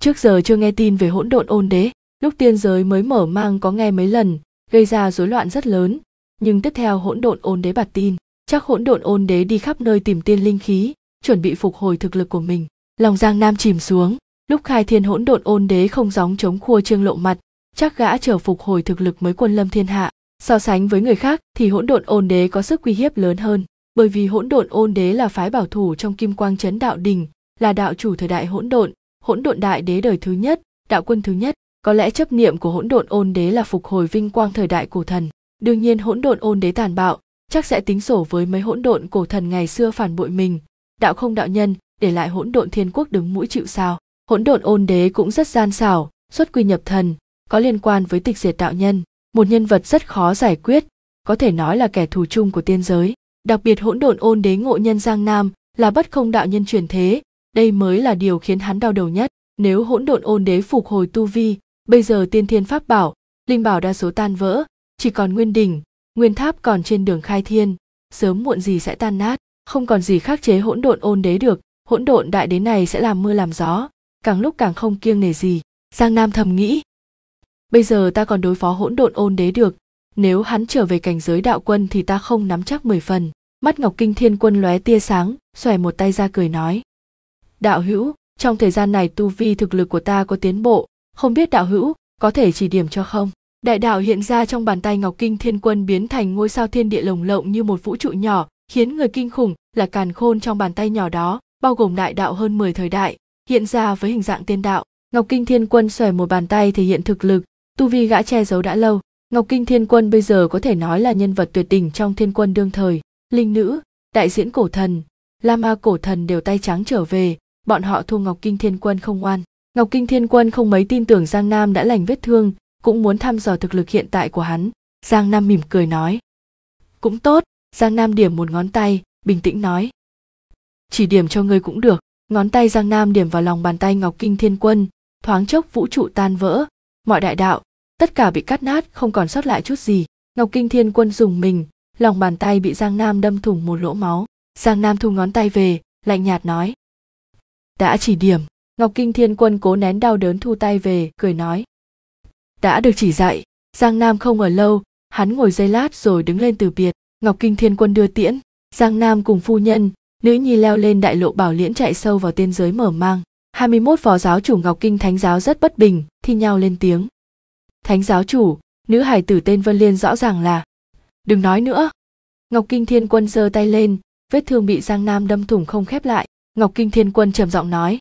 Trước giờ chưa nghe tin về hỗn độn ôn đế, lúc tiên giới mới mở mang có nghe mấy lần, gây ra rối loạn rất lớn. Nhưng tiếp theo hỗn độn ôn đế bạt tin, chắc hỗn độn ôn đế đi khắp nơi tìm tiên linh khí, chuẩn bị phục hồi thực lực của mình. Lòng Giang Nam chìm xuống, lúc khai thiên hỗn độn ôn đế không gióng chống khua trương lộ mặt chắc gã trở phục hồi thực lực mới quân lâm thiên hạ so sánh với người khác thì hỗn độn ôn đế có sức uy hiếp lớn hơn bởi vì hỗn độn ôn đế là phái bảo thủ trong kim quang chấn đạo đình là đạo chủ thời đại hỗn độn hỗn độn đại đế đời thứ nhất đạo quân thứ nhất có lẽ chấp niệm của hỗn độn ôn đế là phục hồi vinh quang thời đại cổ thần đương nhiên hỗn độn ôn đế tàn bạo chắc sẽ tính sổ với mấy hỗn độn cổ thần ngày xưa phản bội mình đạo không đạo nhân để lại hỗn độn thiên quốc đứng mũi chịu sao hỗn độn ôn đế cũng rất gian xảo xuất quy nhập thần có liên quan với tịch diệt đạo nhân một nhân vật rất khó giải quyết có thể nói là kẻ thù chung của tiên giới đặc biệt hỗn độn ôn đế ngộ nhân giang nam là bất không đạo nhân truyền thế đây mới là điều khiến hắn đau đầu nhất nếu hỗn độn ôn đế phục hồi tu vi bây giờ tiên thiên pháp bảo linh bảo đa số tan vỡ chỉ còn nguyên đỉnh nguyên tháp còn trên đường khai thiên sớm muộn gì sẽ tan nát không còn gì khắc chế hỗn độn ôn đế được hỗn độn đại đế này sẽ làm mưa làm gió càng lúc càng không kiêng nể gì giang nam thầm nghĩ bây giờ ta còn đối phó hỗn độn ôn đế được nếu hắn trở về cảnh giới đạo quân thì ta không nắm chắc mười phần mắt ngọc kinh thiên quân lóe tia sáng xòe một tay ra cười nói đạo hữu trong thời gian này tu vi thực lực của ta có tiến bộ không biết đạo hữu có thể chỉ điểm cho không đại đạo hiện ra trong bàn tay ngọc kinh thiên quân biến thành ngôi sao thiên địa lồng lộng như một vũ trụ nhỏ khiến người kinh khủng là càn khôn trong bàn tay nhỏ đó bao gồm đại đạo hơn 10 thời đại hiện ra với hình dạng tiên đạo ngọc kinh thiên quân xòe một bàn tay thể hiện thực lực tu vi gã che giấu đã lâu ngọc kinh thiên quân bây giờ có thể nói là nhân vật tuyệt đỉnh trong thiên quân đương thời linh nữ đại diễn cổ thần Lama cổ thần đều tay trắng trở về bọn họ thua ngọc kinh thiên quân không oan ngọc kinh thiên quân không mấy tin tưởng giang nam đã lành vết thương cũng muốn thăm dò thực lực hiện tại của hắn giang nam mỉm cười nói cũng tốt giang nam điểm một ngón tay bình tĩnh nói chỉ điểm cho ngươi cũng được ngón tay giang nam điểm vào lòng bàn tay ngọc kinh thiên quân thoáng chốc vũ trụ tan vỡ mọi đại đạo tất cả bị cắt nát không còn sót lại chút gì ngọc kinh thiên quân dùng mình lòng bàn tay bị giang nam đâm thủng một lỗ máu giang nam thu ngón tay về lạnh nhạt nói đã chỉ điểm ngọc kinh thiên quân cố nén đau đớn thu tay về cười nói đã được chỉ dạy giang nam không ở lâu hắn ngồi giây lát rồi đứng lên từ biệt ngọc kinh thiên quân đưa tiễn giang nam cùng phu nhân nữ nhi leo lên đại lộ bảo liễn chạy sâu vào tiên giới mở mang 21 phó giáo chủ ngọc kinh thánh giáo rất bất bình thi nhau lên tiếng thánh giáo chủ nữ hải tử tên vân liên rõ ràng là đừng nói nữa ngọc kinh thiên quân giơ tay lên vết thương bị giang nam đâm thủng không khép lại ngọc kinh thiên quân trầm giọng nói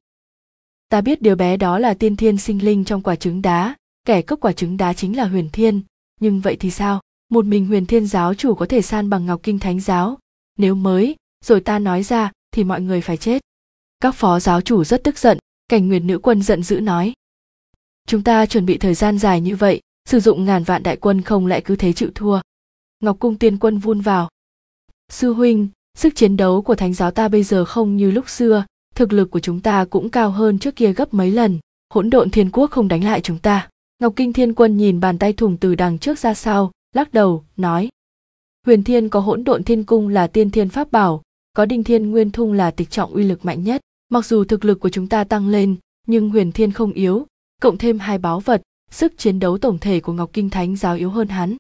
ta biết điều bé đó là tiên thiên sinh linh trong quả trứng đá kẻ cướp quả trứng đá chính là huyền thiên nhưng vậy thì sao một mình huyền thiên giáo chủ có thể san bằng ngọc kinh thánh giáo nếu mới rồi ta nói ra thì mọi người phải chết các phó giáo chủ rất tức giận cảnh nguyệt nữ quân giận dữ nói chúng ta chuẩn bị thời gian dài như vậy sử dụng ngàn vạn đại quân không lại cứ thế chịu thua ngọc cung tiên quân vun vào sư huynh sức chiến đấu của thánh giáo ta bây giờ không như lúc xưa thực lực của chúng ta cũng cao hơn trước kia gấp mấy lần hỗn độn thiên quốc không đánh lại chúng ta ngọc kinh thiên quân nhìn bàn tay thủng từ đằng trước ra sau lắc đầu nói huyền thiên có hỗn độn thiên cung là tiên thiên pháp bảo có đinh thiên nguyên thung là tịch trọng uy lực mạnh nhất mặc dù thực lực của chúng ta tăng lên nhưng huyền thiên không yếu cộng thêm hai báo vật sức chiến đấu tổng thể của ngọc kinh thánh giáo yếu hơn hắn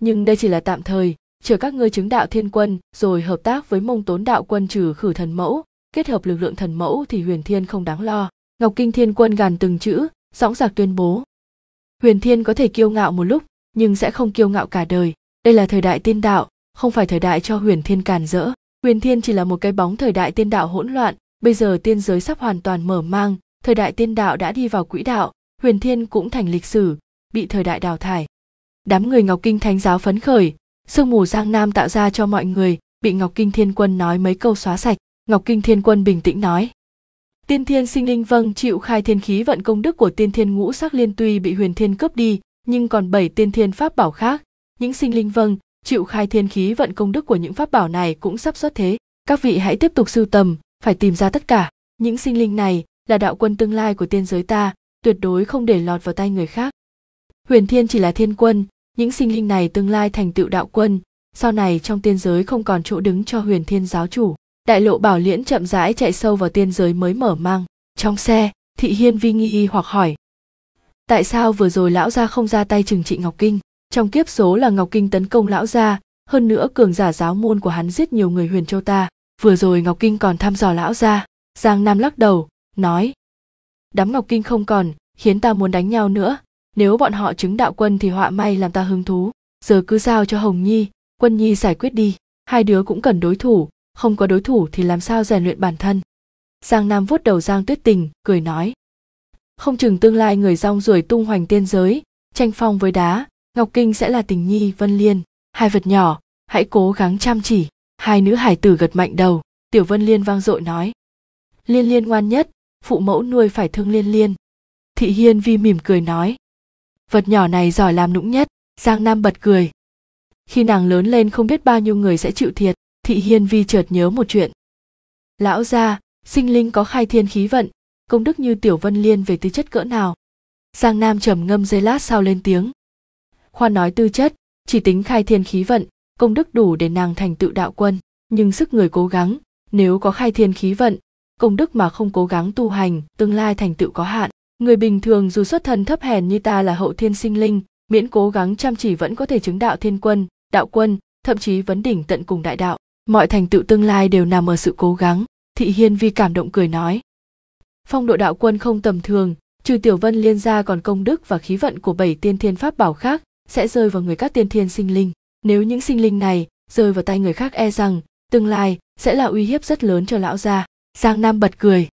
nhưng đây chỉ là tạm thời chờ các ngươi chứng đạo thiên quân rồi hợp tác với mông tốn đạo quân trừ khử thần mẫu kết hợp lực lượng thần mẫu thì huyền thiên không đáng lo ngọc kinh thiên quân gàn từng chữ dõng dạc tuyên bố huyền thiên có thể kiêu ngạo một lúc nhưng sẽ không kiêu ngạo cả đời đây là thời đại tiên đạo không phải thời đại cho huyền thiên càn rỡ huyền thiên chỉ là một cái bóng thời đại tiên đạo hỗn loạn bây giờ tiên giới sắp hoàn toàn mở mang thời đại tiên đạo đã đi vào quỹ đạo huyền thiên cũng thành lịch sử bị thời đại đào thải đám người ngọc kinh thánh giáo phấn khởi sương mù giang nam tạo ra cho mọi người bị ngọc kinh thiên quân nói mấy câu xóa sạch ngọc kinh thiên quân bình tĩnh nói tiên thiên sinh linh vâng chịu khai thiên khí vận công đức của tiên thiên ngũ sắc liên tuy bị huyền thiên cướp đi nhưng còn bảy tiên thiên pháp bảo khác những sinh linh vâng chịu khai thiên khí vận công đức của những pháp bảo này cũng sắp xuất thế các vị hãy tiếp tục sưu tầm phải tìm ra tất cả những sinh linh này là đạo quân tương lai của tiên giới ta tuyệt đối không để lọt vào tay người khác huyền thiên chỉ là thiên quân những sinh linh này tương lai thành tựu đạo quân sau này trong tiên giới không còn chỗ đứng cho huyền thiên giáo chủ đại lộ bảo liễn chậm rãi chạy sâu vào tiên giới mới mở mang trong xe thị hiên vi nghi y hoặc hỏi tại sao vừa rồi lão gia không ra tay trừng trị ngọc kinh trong kiếp số là ngọc kinh tấn công lão gia hơn nữa cường giả giáo môn của hắn giết nhiều người huyền châu ta vừa rồi ngọc kinh còn thăm dò lão gia giang nam lắc đầu nói đám ngọc kinh không còn khiến ta muốn đánh nhau nữa nếu bọn họ chứng đạo quân thì họa may làm ta hứng thú giờ cứ giao cho hồng nhi quân nhi giải quyết đi hai đứa cũng cần đối thủ không có đối thủ thì làm sao rèn luyện bản thân giang nam vuốt đầu giang tuyết tình cười nói không chừng tương lai người rong ruổi tung hoành tiên giới tranh phong với đá ngọc kinh sẽ là tình nhi vân liên hai vật nhỏ hãy cố gắng chăm chỉ hai nữ hải tử gật mạnh đầu tiểu vân liên vang dội nói liên liên ngoan nhất phụ mẫu nuôi phải thương liên liên thị hiên vi mỉm cười nói vật nhỏ này giỏi làm nũng nhất giang nam bật cười khi nàng lớn lên không biết bao nhiêu người sẽ chịu thiệt thị hiên vi chợt nhớ một chuyện lão gia sinh linh có khai thiên khí vận công đức như tiểu vân liên về tư chất cỡ nào giang nam trầm ngâm giây lát sau lên tiếng khoa nói tư chất chỉ tính khai thiên khí vận công đức đủ để nàng thành tựu đạo quân nhưng sức người cố gắng nếu có khai thiên khí vận công đức mà không cố gắng tu hành tương lai thành tựu có hạn người bình thường dù xuất thân thấp hèn như ta là hậu thiên sinh linh miễn cố gắng chăm chỉ vẫn có thể chứng đạo thiên quân đạo quân thậm chí vấn đỉnh tận cùng đại đạo mọi thành tựu tương lai đều nằm ở sự cố gắng thị hiên vi cảm động cười nói phong độ đạo quân không tầm thường trừ tiểu vân liên gia còn công đức và khí vận của bảy tiên thiên pháp bảo khác sẽ rơi vào người các tiên thiên sinh linh nếu những sinh linh này rơi vào tay người khác e rằng tương lai sẽ là uy hiếp rất lớn cho lão gia giang nam bật cười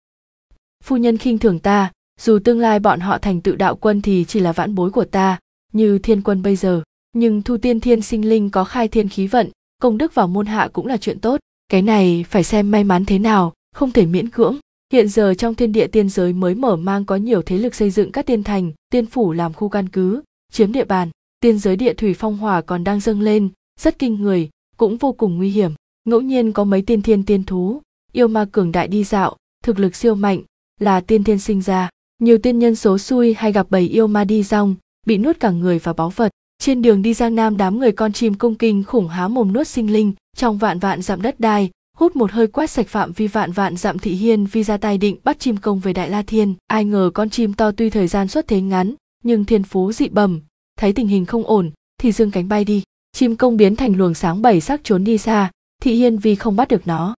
phu nhân khinh thường ta dù tương lai bọn họ thành tự đạo quân thì chỉ là vãn bối của ta như thiên quân bây giờ nhưng thu tiên thiên sinh linh có khai thiên khí vận công đức vào môn hạ cũng là chuyện tốt cái này phải xem may mắn thế nào không thể miễn cưỡng hiện giờ trong thiên địa tiên giới mới mở mang có nhiều thế lực xây dựng các tiên thành tiên phủ làm khu căn cứ chiếm địa bàn tiên giới địa thủy phong hỏa còn đang dâng lên, rất kinh người, cũng vô cùng nguy hiểm. Ngẫu nhiên có mấy tiên thiên tiên thú, yêu ma cường đại đi dạo, thực lực siêu mạnh, là tiên thiên sinh ra. Nhiều tiên nhân số xui hay gặp bầy yêu ma đi rong, bị nuốt cả người và báu vật. Trên đường đi Giang Nam đám người con chim cung kinh khủng há mồm nuốt sinh linh, trong vạn vạn dặm đất đai, hút một hơi quét sạch phạm vi vạn vạn dặm thị hiên vì ra tay định bắt chim công về Đại La Thiên. Ai ngờ con chim to tuy thời gian xuất thế ngắn, nhưng thiên phú dị bẩm, thấy tình hình không ổn thì dương cánh bay đi chim công biến thành luồng sáng bảy sắc trốn đi xa thị hiên vi không bắt được nó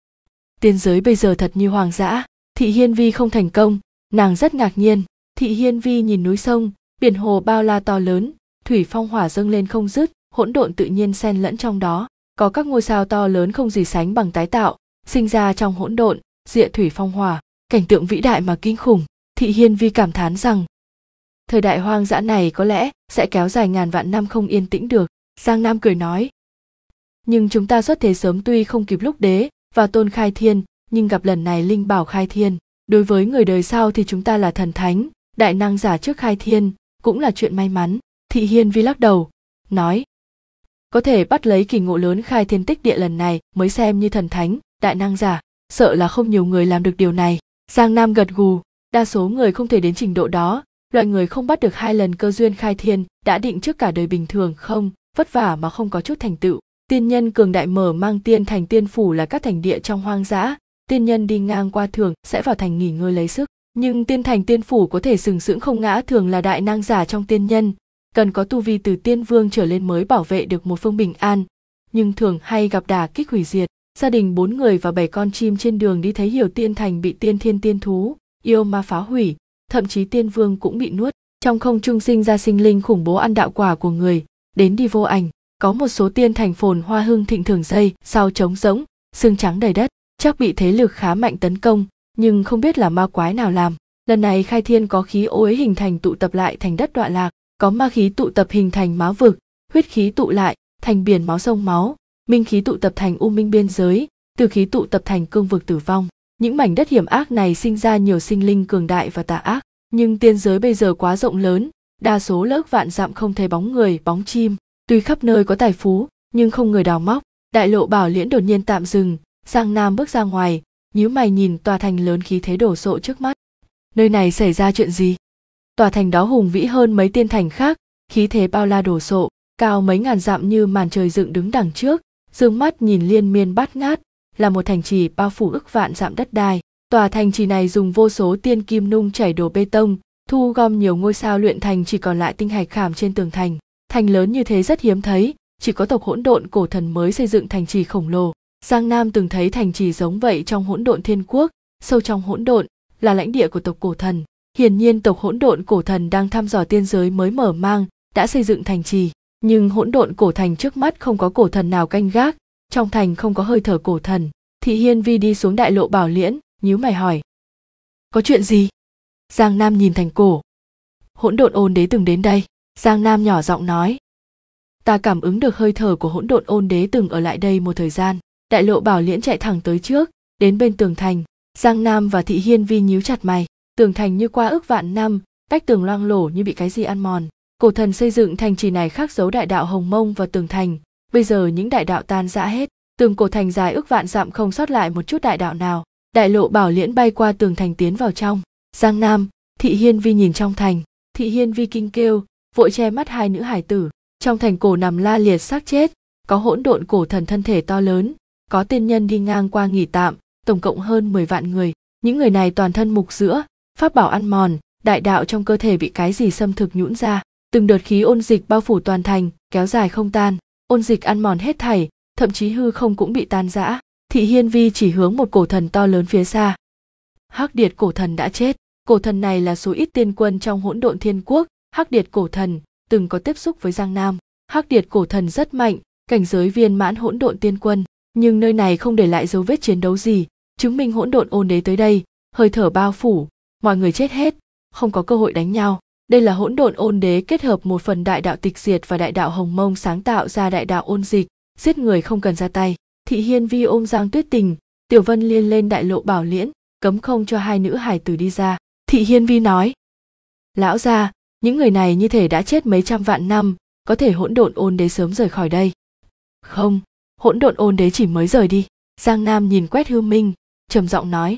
tiên giới bây giờ thật như hoàng dã thị hiên vi không thành công nàng rất ngạc nhiên thị hiên vi nhìn núi sông biển hồ bao la to lớn thủy phong hỏa dâng lên không dứt hỗn độn tự nhiên xen lẫn trong đó có các ngôi sao to lớn không gì sánh bằng tái tạo sinh ra trong hỗn độn địa thủy phong hỏa cảnh tượng vĩ đại mà kinh khủng thị hiên vi cảm thán rằng thời đại hoang dã này có lẽ sẽ kéo dài ngàn vạn năm không yên tĩnh được giang nam cười nói nhưng chúng ta xuất thế sớm tuy không kịp lúc đế và tôn khai thiên nhưng gặp lần này linh bảo khai thiên đối với người đời sau thì chúng ta là thần thánh đại năng giả trước khai thiên cũng là chuyện may mắn thị hiên vi lắc đầu nói có thể bắt lấy kỳ ngộ lớn khai thiên tích địa lần này mới xem như thần thánh đại năng giả sợ là không nhiều người làm được điều này giang nam gật gù đa số người không thể đến trình độ đó Loại người không bắt được hai lần cơ duyên khai thiên đã định trước cả đời bình thường không, vất vả mà không có chút thành tựu. Tiên nhân cường đại mở mang tiên thành tiên phủ là các thành địa trong hoang dã, tiên nhân đi ngang qua thường sẽ vào thành nghỉ ngơi lấy sức. Nhưng tiên thành tiên phủ có thể sừng sững không ngã thường là đại năng giả trong tiên nhân, cần có tu vi từ tiên vương trở lên mới bảo vệ được một phương bình an, nhưng thường hay gặp đà kích hủy diệt. Gia đình bốn người và bảy con chim trên đường đi thấy hiểu tiên thành bị tiên thiên tiên thú, yêu ma phá hủy, thậm chí tiên vương cũng bị nuốt trong không trung sinh ra sinh linh khủng bố ăn đạo quả của người đến đi vô ảnh có một số tiên thành phồn hoa hưng thịnh thường dây sau trống rỗng xương trắng đầy đất chắc bị thế lực khá mạnh tấn công nhưng không biết là ma quái nào làm lần này khai thiên có khí ô ấy hình thành tụ tập lại thành đất đọa lạc có ma khí tụ tập hình thành máu vực huyết khí tụ lại thành biển máu sông máu minh khí tụ tập thành u minh biên giới từ khí tụ tập thành cương vực tử vong những mảnh đất hiểm ác này sinh ra nhiều sinh linh cường đại và tà ác, nhưng tiên giới bây giờ quá rộng lớn, đa số lớp vạn dặm không thấy bóng người, bóng chim, tuy khắp nơi có tài phú, nhưng không người đào móc. Đại lộ bảo liễn đột nhiên tạm dừng, Giang Nam bước ra ngoài, nhíu mày nhìn tòa thành lớn khí thế đổ sộ trước mắt. Nơi này xảy ra chuyện gì? Tòa thành đó hùng vĩ hơn mấy tiên thành khác, khí thế bao la đổ sộ, cao mấy ngàn dặm như màn trời dựng đứng đằng trước, dương mắt nhìn liên miên bát ngát, là một thành trì bao phủ ức vạn dặm đất đai. Tòa thành trì này dùng vô số tiên kim nung chảy đổ bê tông, thu gom nhiều ngôi sao luyện thành chỉ còn lại tinh hạch khảm trên tường thành. Thành lớn như thế rất hiếm thấy, chỉ có tộc hỗn độn cổ thần mới xây dựng thành trì khổng lồ. Giang Nam từng thấy thành trì giống vậy trong hỗn độn thiên quốc, sâu trong hỗn độn là lãnh địa của tộc cổ thần. Hiển nhiên tộc hỗn độn cổ thần đang thăm dò tiên giới mới mở mang, đã xây dựng thành trì. Nhưng hỗn độn cổ thành trước mắt không có cổ thần nào canh gác, trong thành không có hơi thở cổ thần thị hiên vi đi xuống đại lộ bảo liễn nhíu mày hỏi có chuyện gì giang nam nhìn thành cổ hỗn độn ôn đế từng đến đây giang nam nhỏ giọng nói ta cảm ứng được hơi thở của hỗn độn ôn đế từng ở lại đây một thời gian đại lộ bảo liễn chạy thẳng tới trước đến bên tường thành giang nam và thị hiên vi nhíu chặt mày tường thành như qua ước vạn năm cách tường loang lổ như bị cái gì ăn mòn cổ thần xây dựng thành trì này khắc dấu đại đạo hồng mông và tường thành bây giờ những đại đạo tan rã hết tường cổ thành dài ước vạn dặm không sót lại một chút đại đạo nào đại lộ bảo liễn bay qua tường thành tiến vào trong giang nam thị hiên vi nhìn trong thành thị hiên vi kinh kêu vội che mắt hai nữ hải tử trong thành cổ nằm la liệt xác chết có hỗn độn cổ thần thân thể to lớn có tiên nhân đi ngang qua nghỉ tạm tổng cộng hơn 10 vạn người những người này toàn thân mục giữa pháp bảo ăn mòn đại đạo trong cơ thể bị cái gì xâm thực nhũn ra từng đợt khí ôn dịch bao phủ toàn thành kéo dài không tan ôn dịch ăn mòn hết thảy thậm chí hư không cũng bị tan rã thị hiên vi chỉ hướng một cổ thần to lớn phía xa hắc điệt cổ thần đã chết cổ thần này là số ít tiên quân trong hỗn độn thiên quốc hắc điệt cổ thần từng có tiếp xúc với giang nam hắc điệt cổ thần rất mạnh cảnh giới viên mãn hỗn độn tiên quân nhưng nơi này không để lại dấu vết chiến đấu gì chứng minh hỗn độn ôn đế tới đây hơi thở bao phủ mọi người chết hết không có cơ hội đánh nhau đây là hỗn độn ôn đế kết hợp một phần đại đạo tịch diệt và đại đạo hồng mông sáng tạo ra đại đạo ôn dịch, giết người không cần ra tay. Thị Hiên Vi ôm Giang Tuyết Tình, Tiểu Vân liên lên đại lộ bảo liễn, cấm không cho hai nữ hải tử đi ra. Thị Hiên Vi nói, lão gia, những người này như thể đã chết mấy trăm vạn năm, có thể hỗn độn ôn đế sớm rời khỏi đây. Không, hỗn độn ôn đế chỉ mới rời đi. Giang Nam nhìn quét hư minh, trầm giọng nói.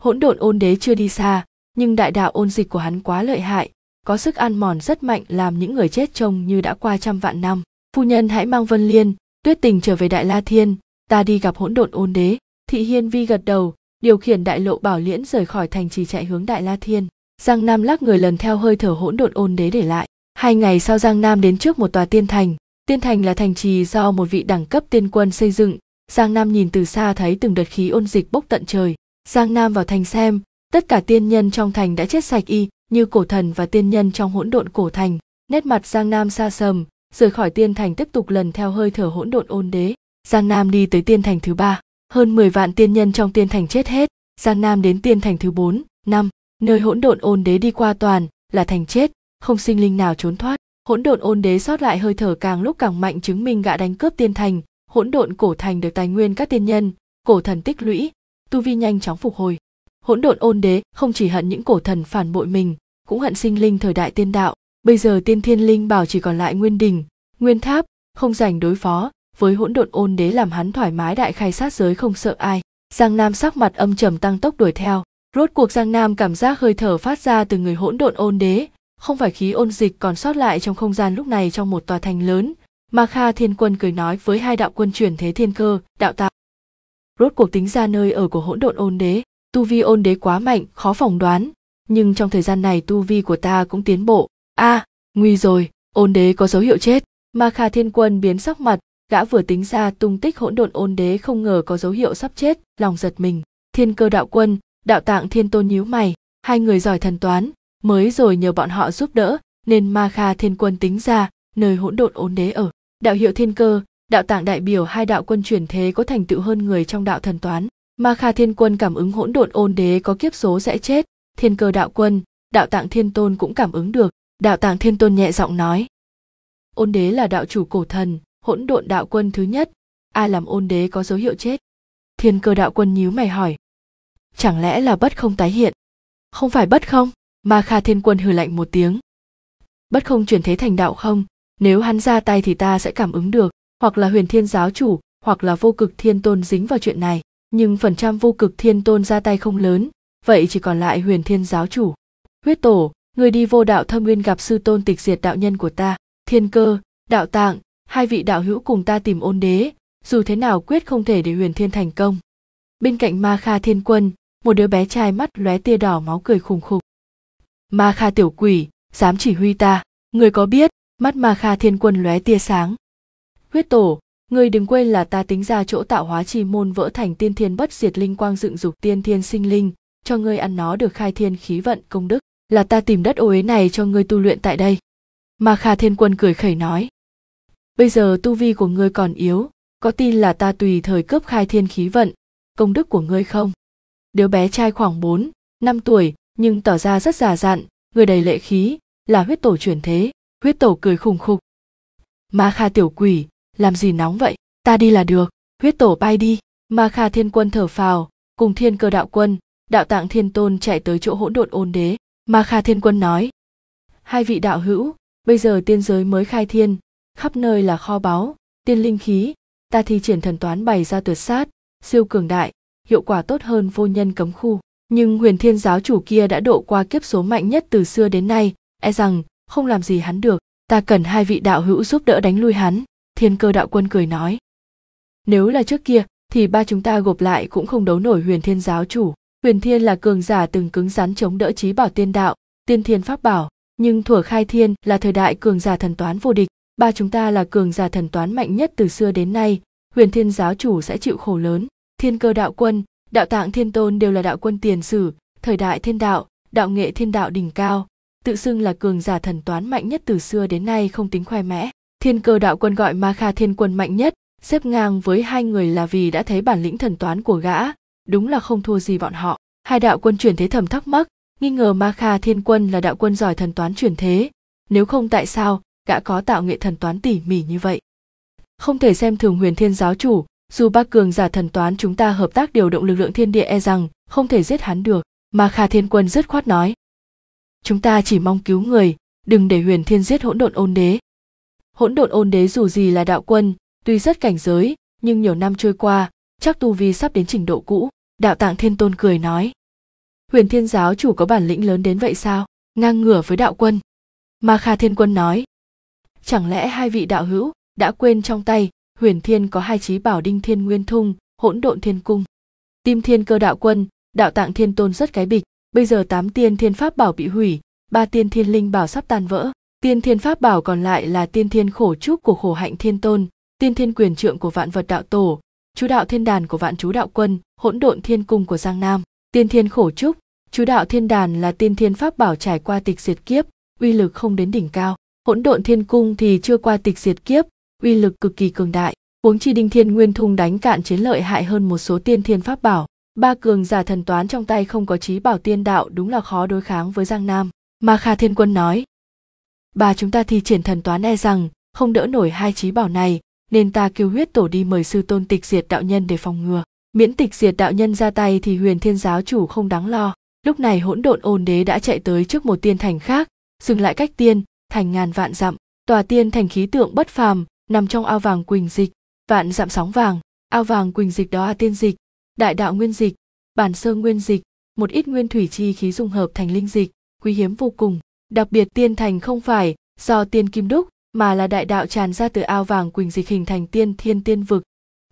Hỗn độn ôn đế chưa đi xa, nhưng đại đạo ôn dịch của hắn quá lợi hại, có sức ăn mòn rất mạnh làm những người chết trông như đã qua trăm vạn năm phu nhân hãy mang vân liên tuyết tình trở về đại la thiên ta đi gặp hỗn độn ôn đế thị hiên vi gật đầu điều khiển đại lộ bảo liễn rời khỏi thành trì chạy hướng đại la thiên giang nam lắc người lần theo hơi thở hỗn độn ôn đế để lại hai ngày sau giang nam đến trước một tòa tiên thành tiên thành là thành trì do một vị đẳng cấp tiên quân xây dựng giang nam nhìn từ xa thấy từng đợt khí ôn dịch bốc tận trời giang nam vào thành xem tất cả tiên nhân trong thành đã chết sạch y như cổ thần và tiên nhân trong hỗn độn cổ thành nét mặt giang nam xa sầm rời khỏi tiên thành tiếp tục lần theo hơi thở hỗn độn ôn đế giang nam đi tới tiên thành thứ ba hơn 10 vạn tiên nhân trong tiên thành chết hết giang nam đến tiên thành thứ bốn năm nơi hỗn độn ôn đế đi qua toàn là thành chết không sinh linh nào trốn thoát hỗn độn ôn đế sót lại hơi thở càng lúc càng mạnh chứng minh gã đánh cướp tiên thành hỗn độn cổ thành được tài nguyên các tiên nhân cổ thần tích lũy tu vi nhanh chóng phục hồi hỗn độn ôn đế không chỉ hận những cổ thần phản bội mình cũng hận sinh linh thời đại tiên đạo bây giờ tiên thiên linh bảo chỉ còn lại nguyên đình nguyên tháp không dành đối phó với hỗn độn ôn đế làm hắn thoải mái đại khai sát giới không sợ ai giang nam sắc mặt âm trầm tăng tốc đuổi theo rốt cuộc giang nam cảm giác hơi thở phát ra từ người hỗn độn ôn đế không phải khí ôn dịch còn sót lại trong không gian lúc này trong một tòa thành lớn ma kha thiên quân cười nói với hai đạo quân chuyển thế thiên cơ đạo tạo rốt cuộc tính ra nơi ở của hỗn độn ôn đế tu vi ôn đế quá mạnh khó phỏng đoán nhưng trong thời gian này tu vi của ta cũng tiến bộ a à, nguy rồi ôn đế có dấu hiệu chết ma kha thiên quân biến sắc mặt gã vừa tính ra tung tích hỗn độn ôn đế không ngờ có dấu hiệu sắp chết lòng giật mình thiên cơ đạo quân đạo tạng thiên tôn nhíu mày hai người giỏi thần toán mới rồi nhờ bọn họ giúp đỡ nên ma kha thiên quân tính ra nơi hỗn độn ôn đế ở đạo hiệu thiên cơ đạo tạng đại biểu hai đạo quân chuyển thế có thành tựu hơn người trong đạo thần toán Ma Kha Thiên Quân cảm ứng hỗn độn ôn đế có kiếp số sẽ chết, Thiên Cơ Đạo Quân, Đạo Tạng Thiên Tôn cũng cảm ứng được, Đạo Tạng Thiên Tôn nhẹ giọng nói. Ôn đế là đạo chủ cổ thần, hỗn độn đạo quân thứ nhất, ai làm ôn đế có dấu hiệu chết? Thiên Cơ Đạo Quân nhíu mày hỏi. Chẳng lẽ là bất không tái hiện? Không phải bất không, Ma Kha Thiên Quân hừ lạnh một tiếng. Bất không chuyển thế thành đạo không, nếu hắn ra tay thì ta sẽ cảm ứng được, hoặc là huyền thiên giáo chủ, hoặc là vô cực thiên tôn dính vào chuyện này nhưng phần trăm vô cực thiên tôn ra tay không lớn vậy chỉ còn lại huyền thiên giáo chủ huyết tổ người đi vô đạo thâm nguyên gặp sư tôn tịch diệt đạo nhân của ta thiên cơ đạo tạng hai vị đạo hữu cùng ta tìm ôn đế dù thế nào quyết không thể để huyền thiên thành công bên cạnh ma kha thiên quân một đứa bé trai mắt lóe tia đỏ máu cười khùng khục ma kha tiểu quỷ dám chỉ huy ta người có biết mắt ma kha thiên quân lóe tia sáng huyết tổ Ngươi đừng quên là ta tính ra chỗ tạo hóa chi môn vỡ thành tiên thiên bất diệt linh quang dựng dục tiên thiên sinh linh, cho ngươi ăn nó được khai thiên khí vận công đức, là ta tìm đất ô ấy này cho ngươi tu luyện tại đây. Ma Kha Thiên Quân cười khẩy nói. Bây giờ tu vi của ngươi còn yếu, có tin là ta tùy thời cướp khai thiên khí vận, công đức của ngươi không? Đứa bé trai khoảng 4, 5 tuổi, nhưng tỏ ra rất già dặn, người đầy lệ khí, là huyết tổ chuyển thế, huyết tổ cười khùng khục. Ma Kha tiểu quỷ, làm gì nóng vậy ta đi là được huyết tổ bay đi ma kha thiên quân thở phào cùng thiên cơ đạo quân đạo tạng thiên tôn chạy tới chỗ hỗn độn ôn đế ma kha thiên quân nói hai vị đạo hữu bây giờ tiên giới mới khai thiên khắp nơi là kho báu tiên linh khí ta thi triển thần toán bày ra tuyệt sát siêu cường đại hiệu quả tốt hơn vô nhân cấm khu nhưng huyền thiên giáo chủ kia đã độ qua kiếp số mạnh nhất từ xưa đến nay e rằng không làm gì hắn được ta cần hai vị đạo hữu giúp đỡ đánh lui hắn thiên cơ đạo quân cười nói nếu là trước kia thì ba chúng ta gộp lại cũng không đấu nổi huyền thiên giáo chủ huyền thiên là cường giả từng cứng rắn chống đỡ trí bảo tiên đạo tiên thiên pháp bảo nhưng thuở khai thiên là thời đại cường giả thần toán vô địch ba chúng ta là cường giả thần toán mạnh nhất từ xưa đến nay huyền thiên giáo chủ sẽ chịu khổ lớn thiên cơ đạo quân đạo tạng thiên tôn đều là đạo quân tiền sử thời đại thiên đạo đạo nghệ thiên đạo đỉnh cao tự xưng là cường giả thần toán mạnh nhất từ xưa đến nay không tính khoe mẽ thiên cơ đạo quân gọi ma kha thiên quân mạnh nhất xếp ngang với hai người là vì đã thấy bản lĩnh thần toán của gã đúng là không thua gì bọn họ hai đạo quân chuyển thế thầm thắc mắc nghi ngờ ma kha thiên quân là đạo quân giỏi thần toán chuyển thế nếu không tại sao gã có tạo nghệ thần toán tỉ mỉ như vậy không thể xem thường huyền thiên giáo chủ dù ba cường giả thần toán chúng ta hợp tác điều động lực lượng thiên địa e rằng không thể giết hắn được ma kha thiên quân dứt khoát nói chúng ta chỉ mong cứu người đừng để huyền thiên giết hỗn độn ôn đế hỗn độn ôn đế dù gì là đạo quân tuy rất cảnh giới nhưng nhiều năm trôi qua chắc tu vi sắp đến trình độ cũ đạo tạng thiên tôn cười nói huyền thiên giáo chủ có bản lĩnh lớn đến vậy sao ngang ngửa với đạo quân ma kha thiên quân nói chẳng lẽ hai vị đạo hữu đã quên trong tay huyền thiên có hai chí bảo đinh thiên nguyên thung hỗn độn thiên cung tim thiên cơ đạo quân đạo tạng thiên tôn rất cái bịch bây giờ tám tiên thiên pháp bảo bị hủy ba tiên thiên linh bảo sắp tan vỡ Tiên thiên pháp bảo còn lại là tiên thiên khổ trúc của khổ hạnh thiên tôn, tiên thiên quyền trượng của vạn vật đạo tổ, chú đạo thiên đàn của vạn chú đạo quân, hỗn độn thiên cung của Giang Nam, tiên thiên khổ trúc, chú đạo thiên đàn là tiên thiên pháp bảo trải qua tịch diệt kiếp, uy lực không đến đỉnh cao, hỗn độn thiên cung thì chưa qua tịch diệt kiếp, uy lực cực kỳ cường đại, huống chi đinh thiên nguyên thung đánh cạn chiến lợi hại hơn một số tiên thiên pháp bảo. Ba cường giả thần toán trong tay không có trí bảo tiên đạo đúng là khó đối kháng với Giang Nam. Ma Kha Thiên Quân nói, bà chúng ta thi triển thần toán e rằng không đỡ nổi hai trí bảo này nên ta kêu huyết tổ đi mời sư tôn tịch diệt đạo nhân để phòng ngừa miễn tịch diệt đạo nhân ra tay thì huyền thiên giáo chủ không đáng lo lúc này hỗn độn ôn đế đã chạy tới trước một tiên thành khác dừng lại cách tiên thành ngàn vạn dặm tòa tiên thành khí tượng bất phàm nằm trong ao vàng quỳnh dịch vạn dặm sóng vàng ao vàng quỳnh dịch đó a tiên dịch đại đạo nguyên dịch bản sơ nguyên dịch một ít nguyên thủy chi khí dung hợp thành linh dịch quý hiếm vô cùng đặc biệt tiên thành không phải do tiên kim đúc mà là đại đạo tràn ra từ ao vàng quỳnh dịch hình thành tiên thiên tiên vực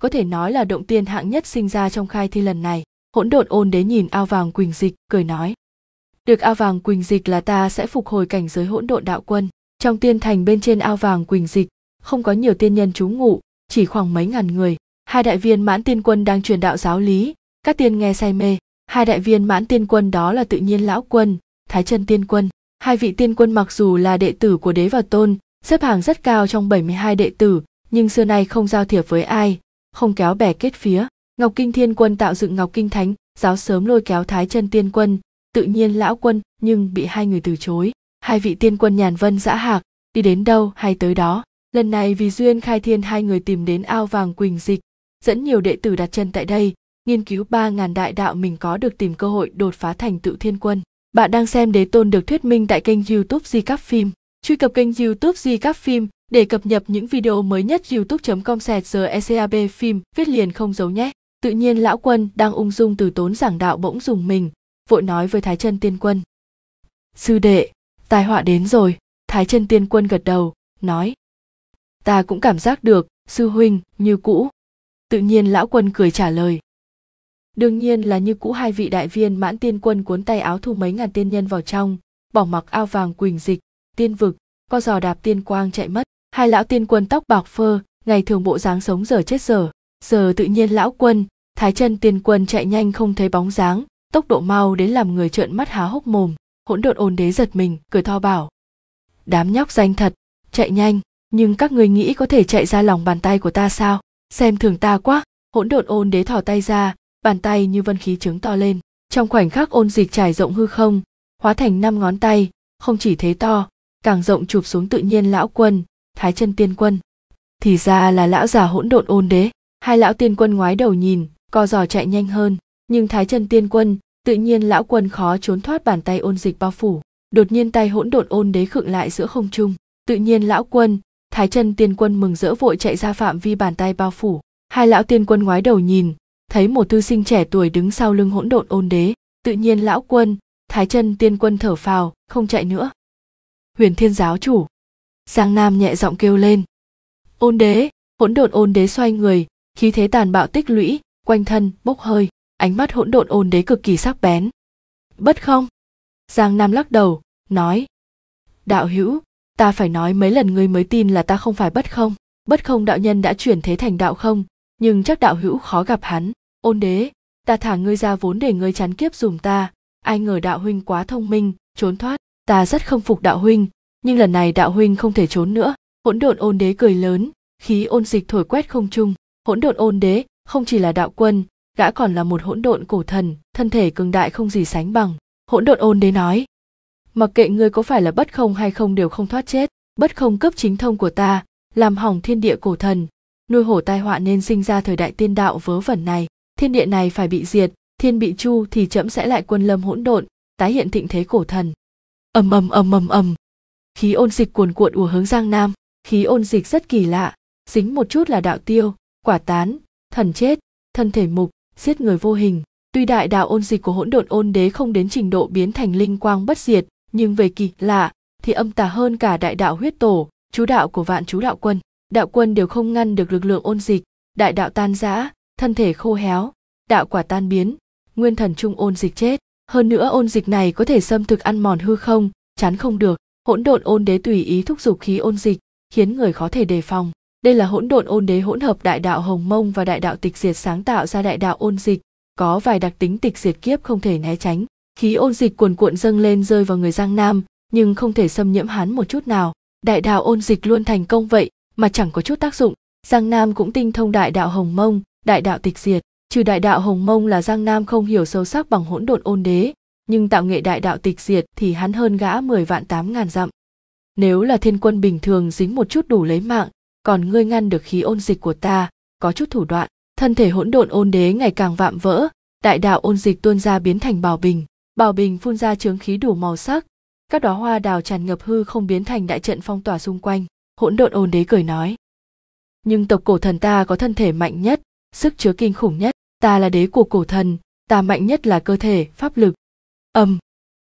có thể nói là động tiên hạng nhất sinh ra trong khai thi lần này hỗn độn ôn đế nhìn ao vàng quỳnh dịch cười nói được ao vàng quỳnh dịch là ta sẽ phục hồi cảnh giới hỗn độn đạo quân trong tiên thành bên trên ao vàng quỳnh dịch không có nhiều tiên nhân trú ngụ chỉ khoảng mấy ngàn người hai đại viên mãn tiên quân đang truyền đạo giáo lý các tiên nghe say mê hai đại viên mãn tiên quân đó là tự nhiên lão quân thái chân tiên quân Hai vị tiên quân mặc dù là đệ tử của đế và tôn, xếp hàng rất cao trong 72 đệ tử, nhưng xưa nay không giao thiệp với ai, không kéo bè kết phía. Ngọc Kinh Thiên Quân tạo dựng Ngọc Kinh Thánh, giáo sớm lôi kéo Thái Chân Tiên Quân, tự nhiên lão quân nhưng bị hai người từ chối. Hai vị tiên quân nhàn vân dã hạc, đi đến đâu hay tới đó. Lần này vì duyên khai thiên hai người tìm đến ao vàng Quỳnh Dịch, dẫn nhiều đệ tử đặt chân tại đây, nghiên cứu ba ngàn đại đạo mình có được tìm cơ hội đột phá thành tựu thiên quân. Bạn đang xem Đế Tôn được thuyết minh tại kênh YouTube Di Các Phim. Truy cập kênh YouTube Di Các Phim để cập nhật những video mới nhất youtube.com ecab phim viết liền không giấu nhé. Tự nhiên lão quân đang ung dung từ tốn giảng đạo bỗng dùng mình, vội nói với Thái chân Tiên Quân. Sư đệ, tai họa đến rồi, Thái chân Tiên Quân gật đầu, nói. Ta cũng cảm giác được, sư huynh, như cũ. Tự nhiên lão quân cười trả lời. Đương nhiên là như cũ hai vị đại viên mãn tiên quân cuốn tay áo thu mấy ngàn tiên nhân vào trong, bỏ mặc ao vàng quỳnh dịch, tiên vực, co giò đạp tiên quang chạy mất. Hai lão tiên quân tóc bạc phơ, ngày thường bộ dáng sống giờ chết giờ, giờ tự nhiên lão quân, thái chân tiên quân chạy nhanh không thấy bóng dáng, tốc độ mau đến làm người trợn mắt há hốc mồm, hỗn độn ồn đế giật mình, cười tho bảo. Đám nhóc danh thật, chạy nhanh, nhưng các người nghĩ có thể chạy ra lòng bàn tay của ta sao? Xem thường ta quá, hỗn độn ôn đế thò tay ra, bàn tay như vân khí trứng to lên trong khoảnh khắc ôn dịch trải rộng hư không hóa thành năm ngón tay không chỉ thế to càng rộng chụp xuống tự nhiên lão quân thái chân tiên quân thì ra là lão già hỗn độn ôn đế hai lão tiên quân ngoái đầu nhìn co giò chạy nhanh hơn nhưng thái chân tiên quân tự nhiên lão quân khó trốn thoát bàn tay ôn dịch bao phủ đột nhiên tay hỗn độn ôn đế khựng lại giữa không trung tự nhiên lão quân thái chân tiên quân mừng rỡ vội chạy ra phạm vi bàn tay bao phủ hai lão tiên quân ngoái đầu nhìn thấy một thư sinh trẻ tuổi đứng sau lưng hỗn độn ôn đế tự nhiên lão quân thái chân tiên quân thở phào không chạy nữa huyền thiên giáo chủ giang nam nhẹ giọng kêu lên ôn đế hỗn độn ôn đế xoay người khí thế tàn bạo tích lũy quanh thân bốc hơi ánh mắt hỗn độn ôn đế cực kỳ sắc bén bất không giang nam lắc đầu nói đạo hữu ta phải nói mấy lần ngươi mới tin là ta không phải bất không bất không đạo nhân đã chuyển thế thành đạo không nhưng chắc đạo hữu khó gặp hắn ôn đế ta thả ngươi ra vốn để ngươi chán kiếp dùm ta ai ngờ đạo huynh quá thông minh trốn thoát ta rất không phục đạo huynh nhưng lần này đạo huynh không thể trốn nữa hỗn độn ôn đế cười lớn khí ôn dịch thổi quét không trung hỗn độn ôn đế không chỉ là đạo quân gã còn là một hỗn độn cổ thần thân thể cường đại không gì sánh bằng hỗn độn ôn đế nói mặc kệ ngươi có phải là bất không hay không đều không thoát chết bất không cấp chính thông của ta làm hỏng thiên địa cổ thần nuôi hổ tai họa nên sinh ra thời đại tiên đạo vớ vẩn này thiên địa này phải bị diệt thiên bị chu thì trẫm sẽ lại quân lâm hỗn độn tái hiện thịnh thế cổ thần ầm ầm ầm ầm ầm khí ôn dịch cuồn cuộn ùa hướng giang nam khí ôn dịch rất kỳ lạ dính một chút là đạo tiêu quả tán thần chết thân thể mục giết người vô hình tuy đại đạo ôn dịch của hỗn độn ôn đế không đến trình độ biến thành linh quang bất diệt nhưng về kỳ lạ thì âm tà hơn cả đại đạo huyết tổ chú đạo của vạn chú đạo quân đạo quân đều không ngăn được lực lượng ôn dịch đại đạo tan rã thân thể khô héo đạo quả tan biến nguyên thần trung ôn dịch chết hơn nữa ôn dịch này có thể xâm thực ăn mòn hư không chán không được hỗn độn ôn đế tùy ý thúc giục khí ôn dịch khiến người khó thể đề phòng đây là hỗn độn ôn đế hỗn hợp đại đạo hồng mông và đại đạo tịch diệt sáng tạo ra đại đạo ôn dịch có vài đặc tính tịch diệt kiếp không thể né tránh khí ôn dịch cuồn cuộn dâng lên rơi vào người giang nam nhưng không thể xâm nhiễm hắn một chút nào đại đạo ôn dịch luôn thành công vậy mà chẳng có chút tác dụng giang nam cũng tinh thông đại đạo hồng mông đại đạo tịch diệt trừ đại đạo hồng mông là giang nam không hiểu sâu sắc bằng hỗn độn ôn đế nhưng tạo nghệ đại đạo tịch diệt thì hắn hơn gã mười vạn tám ngàn dặm. Nếu là thiên quân bình thường dính một chút đủ lấy mạng, còn ngươi ngăn được khí ôn dịch của ta, có chút thủ đoạn. Thân thể hỗn độn ôn đế ngày càng vạm vỡ, đại đạo ôn dịch tuôn ra biến thành bào bình. Bào bình phun ra chướng khí đủ màu sắc, các đóa hoa đào tràn ngập hư không biến thành đại trận phong tỏa xung quanh. Hỗn độn ôn đế cười nói. Nhưng tộc cổ thần ta có thân thể mạnh nhất, sức chứa kinh khủng nhất ta là đế của cổ thần ta mạnh nhất là cơ thể pháp lực âm